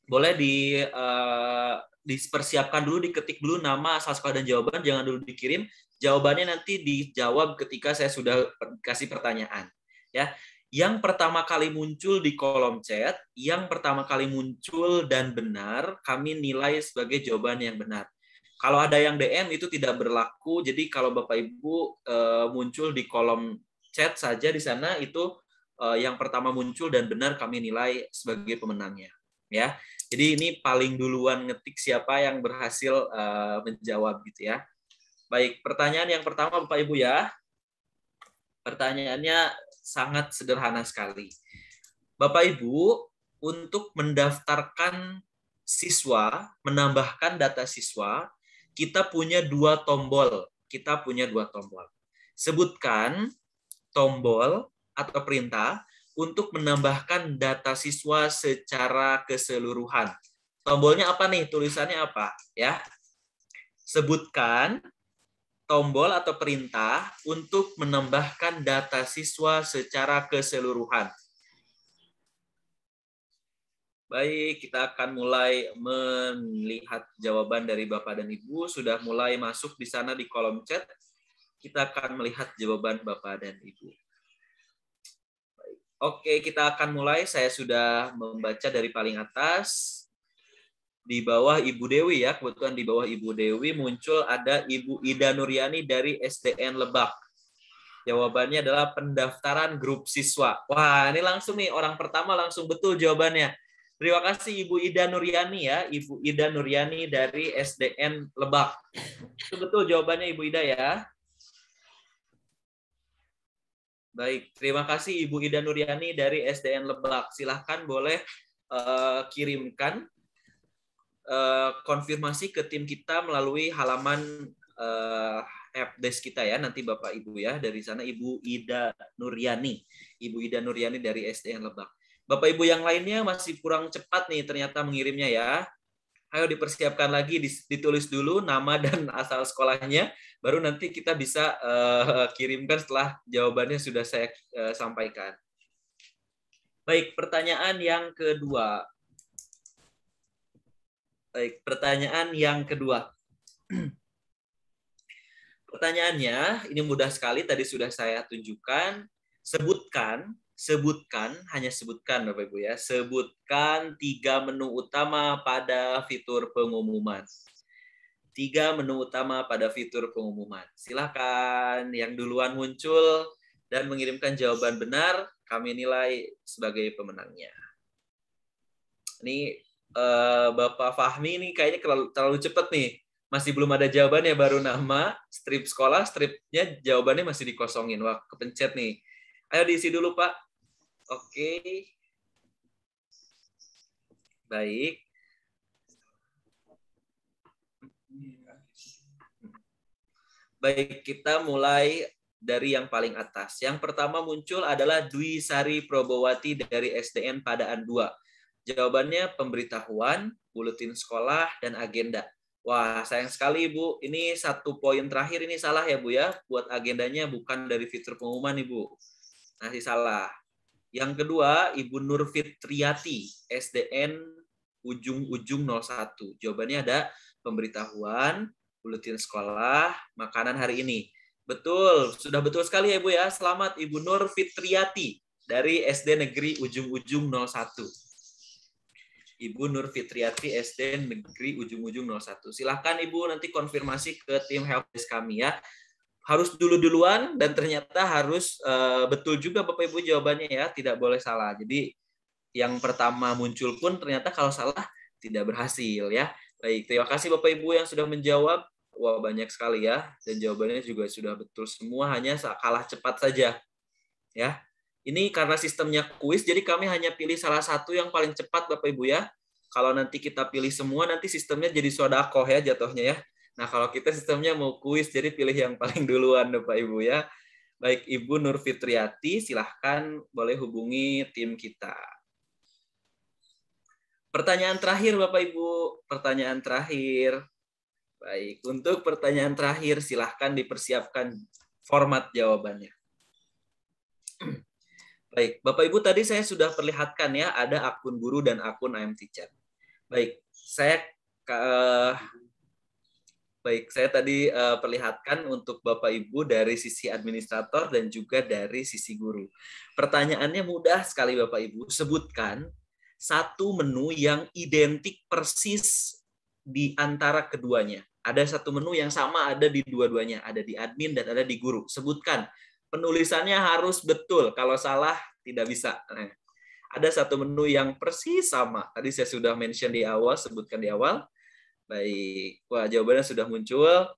boleh di uh, dipersiapkan dulu, diketik dulu nama, asal sekolah dan jawaban, jangan dulu dikirim. Jawabannya nanti dijawab ketika saya sudah kasih pertanyaan. Ya, yang pertama kali muncul di kolom chat, yang pertama kali muncul dan benar, kami nilai sebagai jawaban yang benar. Kalau ada yang DM itu tidak berlaku, jadi kalau Bapak Ibu e, muncul di kolom chat saja di sana itu e, yang pertama muncul dan benar kami nilai sebagai pemenangnya ya. Jadi ini paling duluan ngetik siapa yang berhasil e, menjawab gitu ya. Baik, pertanyaan yang pertama Bapak Ibu ya. Pertanyaannya sangat sederhana sekali. Bapak Ibu, untuk mendaftarkan siswa, menambahkan data siswa, kita punya dua tombol. Kita punya dua tombol. Sebutkan tombol atau perintah untuk menambahkan data siswa secara keseluruhan. Tombolnya apa nih? Tulisannya apa? Ya. Sebutkan tombol atau perintah untuk menambahkan data siswa secara keseluruhan. Baik, kita akan mulai melihat jawaban dari Bapak dan Ibu. Sudah mulai masuk di sana di kolom chat. Kita akan melihat jawaban Bapak dan Ibu. Oke, kita akan mulai. Saya sudah membaca dari paling atas di bawah Ibu Dewi ya, kebetulan di bawah Ibu Dewi muncul ada Ibu Ida Nuryani dari SDN Lebak. Jawabannya adalah pendaftaran grup siswa. Wah, ini langsung nih orang pertama langsung betul jawabannya. Terima kasih Ibu Ida Nuryani ya, Ibu Ida Nuryani dari SDN Lebak. Itu betul jawabannya Ibu Ida ya. Baik, terima kasih Ibu Ida Nuryani dari SDN Lebak. Silahkan boleh uh, kirimkan Eh, konfirmasi ke tim kita melalui halaman uh, desk kita ya nanti Bapak Ibu ya dari sana Ibu Ida Nuriani. Ibu Ida Nuriani dari SDN Lebak. Bapak Ibu yang lainnya masih kurang cepat nih ternyata mengirimnya ya. Ayo dipersiapkan lagi ditulis dulu nama dan asal sekolahnya baru nanti kita bisa eh, kirimkan setelah jawabannya sudah saya sampaikan. Baik, pertanyaan yang kedua. Baik, pertanyaan yang kedua. Pertanyaannya, ini mudah sekali tadi sudah saya tunjukkan. Sebutkan, sebutkan, hanya sebutkan Bapak Ibu ya. Sebutkan tiga menu utama pada fitur pengumuman. Tiga menu utama pada fitur pengumuman. Silahkan yang duluan muncul dan mengirimkan jawaban benar, kami nilai sebagai pemenangnya. Ini Eh, Bapak Fahmi ini kayaknya terlalu, terlalu cepat nih. Masih belum ada jawabannya, baru nama, strip sekolah, stripnya jawabannya masih dikosongin. Wah, kepencet nih. Ayo diisi dulu, Pak. Oke. Baik. Baik, kita mulai dari yang paling atas. Yang pertama muncul adalah Dwi Sari Probowati dari SDN Padaan 2 Jawabannya pemberitahuan, buletin sekolah, dan agenda. Wah, sayang sekali Ibu. Ini satu poin terakhir ini salah ya Bu ya. Buat agendanya bukan dari fitur pengumuman Ibu. Masih salah. Yang kedua, Ibu Nur Fitriati, SDN ujung-ujung 01. Jawabannya ada pemberitahuan, buletin sekolah, makanan hari ini. Betul, sudah betul sekali ya Ibu ya. Selamat Ibu Nur Fitriati dari SD Negeri Ujung-Ujung 01. Ibu Nur Fitriati SD Negeri Ujung-Ujung 01. Silahkan Ibu nanti konfirmasi ke tim helpdesk kami ya. Harus dulu-duluan dan ternyata harus uh, betul juga Bapak Ibu jawabannya ya, tidak boleh salah. Jadi yang pertama muncul pun ternyata kalau salah tidak berhasil ya. Baik, terima kasih Bapak Ibu yang sudah menjawab. Wah, banyak sekali ya dan jawabannya juga sudah betul semua hanya kalah cepat saja. Ya. Ini karena sistemnya kuis, jadi kami hanya pilih salah satu yang paling cepat Bapak Ibu ya. Kalau nanti kita pilih semua, nanti sistemnya jadi sodakoh ya jatuhnya ya. Nah kalau kita sistemnya mau kuis, jadi pilih yang paling duluan Bapak Ibu ya. Baik Ibu Nur Fitriati, silahkan boleh hubungi tim kita. Pertanyaan terakhir Bapak Ibu, pertanyaan terakhir. Baik, untuk pertanyaan terakhir silahkan dipersiapkan format jawabannya. Baik, Bapak Ibu tadi saya sudah perlihatkan ya ada akun guru dan akun IM teacher. Baik, saya uh, baik saya tadi uh, perlihatkan untuk Bapak Ibu dari sisi administrator dan juga dari sisi guru. Pertanyaannya mudah sekali Bapak Ibu, sebutkan satu menu yang identik persis di antara keduanya. Ada satu menu yang sama ada di dua-duanya, ada di admin dan ada di guru. Sebutkan penulisannya harus betul. Kalau salah tidak bisa. Nah, ada satu menu yang persis sama. Tadi saya sudah mention di awal, sebutkan di awal. Baik, wah jawabannya sudah muncul.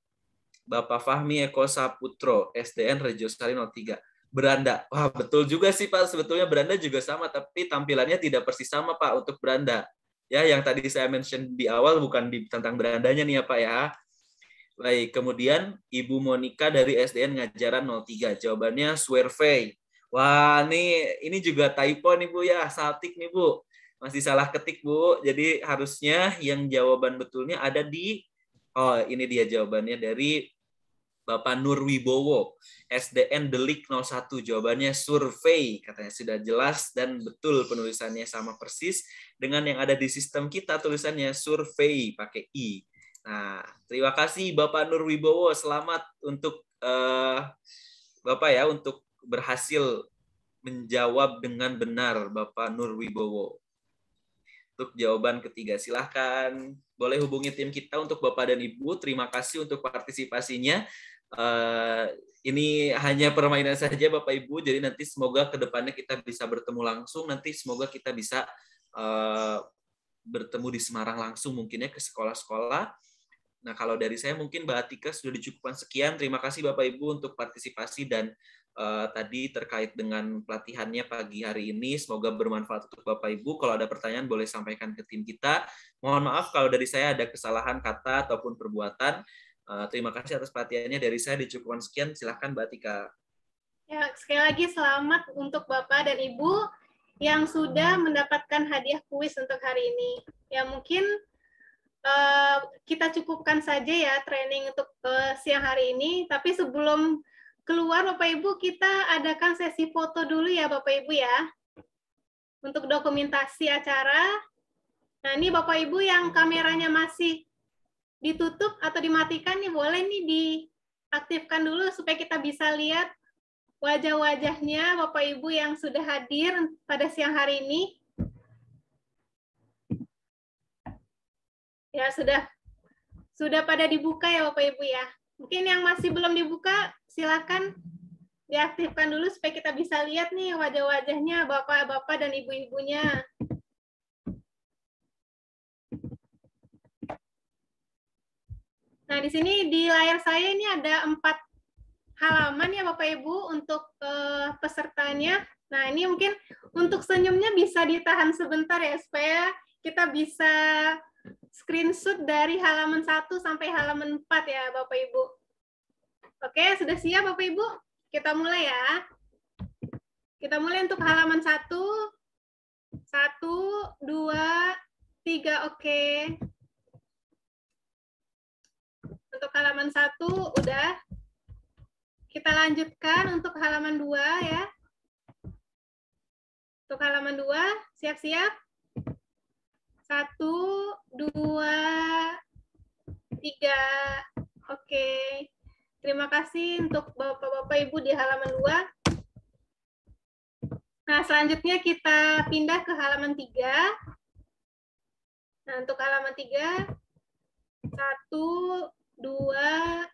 Bapak Fahmi Eko Saputro, SDN Rejo Sari 03. Beranda. Wah, betul juga sih Pak. Sebetulnya beranda juga sama, tapi tampilannya tidak persis sama Pak untuk beranda. Ya, yang tadi saya mention di awal bukan di, tentang berandanya nih ya Pak ya. Baik, kemudian Ibu Monika dari SDN Ngajaran 03. Jawabannya survey. Wah, ini ini juga typo nih Bu ya, saltik nih Bu. Masih salah ketik Bu. Jadi harusnya yang jawaban betulnya ada di Oh, ini dia jawabannya dari Bapak Nur Wibowo, SDN Delik 01. Jawabannya survei, katanya sudah jelas dan betul penulisannya sama persis dengan yang ada di sistem kita tulisannya survei pakai i. Nah, terima kasih Bapak Nur Wibowo. Selamat untuk uh, Bapak ya untuk berhasil menjawab dengan benar Bapak Nur Wibowo. Untuk jawaban ketiga silahkan boleh hubungi tim kita untuk Bapak dan Ibu. Terima kasih untuk partisipasinya. Uh, ini hanya permainan saja Bapak Ibu. Jadi nanti semoga kedepannya kita bisa bertemu langsung. Nanti semoga kita bisa uh, bertemu di Semarang langsung mungkinnya ke sekolah-sekolah Nah, kalau dari saya mungkin Mbak Atika sudah dicukupkan sekian. Terima kasih Bapak Ibu untuk partisipasi dan uh, tadi terkait dengan pelatihannya pagi hari ini. Semoga bermanfaat untuk Bapak Ibu. Kalau ada pertanyaan boleh sampaikan ke tim kita. Mohon maaf kalau dari saya ada kesalahan kata ataupun perbuatan. Uh, terima kasih atas perhatiannya dari saya dicukupkan sekian. Silahkan Mbak Atika.
Ya, sekali lagi selamat untuk Bapak dan Ibu yang sudah mendapatkan hadiah kuis untuk hari ini. Ya mungkin kita cukupkan saja ya training untuk uh, siang hari ini. Tapi sebelum keluar Bapak Ibu kita adakan sesi foto dulu ya Bapak Ibu ya. Untuk dokumentasi acara. Nah ini Bapak Ibu yang kameranya masih ditutup atau dimatikan nih boleh nih diaktifkan dulu supaya kita bisa lihat wajah-wajahnya Bapak Ibu yang sudah hadir pada siang hari ini. Ya, sudah sudah pada dibuka ya Bapak Ibu ya. Mungkin yang masih belum dibuka silakan diaktifkan dulu supaya kita bisa lihat nih wajah-wajahnya Bapak-bapak dan ibu-ibunya. Nah, di sini di layar saya ini ada empat halaman ya Bapak Ibu untuk uh, pesertanya. Nah, ini mungkin untuk senyumnya bisa ditahan sebentar ya supaya kita bisa screenshot dari halaman 1 sampai halaman 4 ya Bapak Ibu. Oke, sudah siap Bapak Ibu? Kita mulai ya. Kita mulai untuk halaman 1. 1, 2, 3, oke. Untuk halaman 1 udah. Kita lanjutkan untuk halaman 2 ya. Untuk halaman 2, siap-siap. Satu, dua, tiga. Oke. Terima kasih untuk Bapak-Bapak Ibu di halaman dua. Nah, selanjutnya kita pindah ke halaman tiga. Nah, untuk halaman tiga, satu, dua,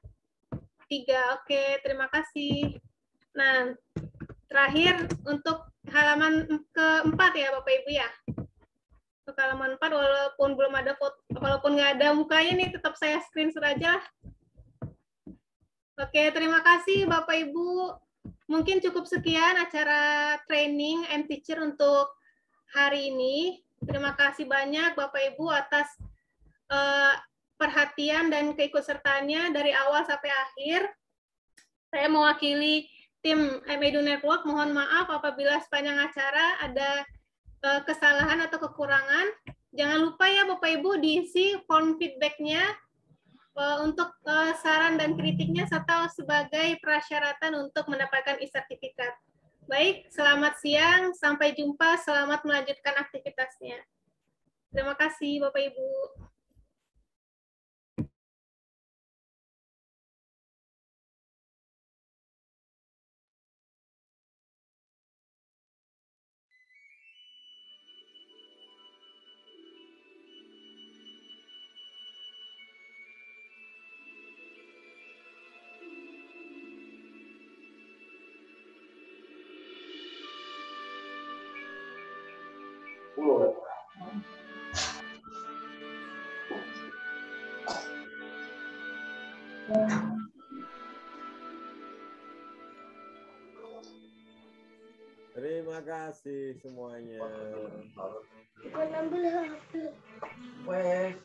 tiga. Oke, terima kasih. Nah, terakhir untuk halaman keempat ya Bapak Ibu ya ke halaman 4 walaupun belum ada foto walaupun nggak ada mukanya nih tetap saya screen saja. Oke, terima kasih Bapak Ibu. Mungkin cukup sekian acara training and teacher untuk hari ini. Terima kasih banyak Bapak Ibu atas uh, perhatian dan keikutsertaannya dari awal sampai akhir. Saya mewakili tim Medu Network, mohon maaf apabila sepanjang acara ada Eh, kesalahan atau kekurangan, jangan lupa ya Bapak Ibu diisi form feedbacknya eh, untuk eh, saran dan kritiknya serta sebagai persyaratan untuk mendapatkan e-sertifikat. Baik, selamat siang, sampai jumpa,
selamat melanjutkan aktivitasnya. Terima kasih Bapak Ibu.
kasih semuanya. Wes,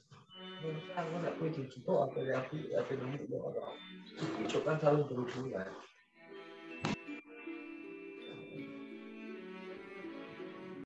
aku nggak boleh Aku apalagi apalagi itu orang. Cukup kan selalu berhubungan. Ya.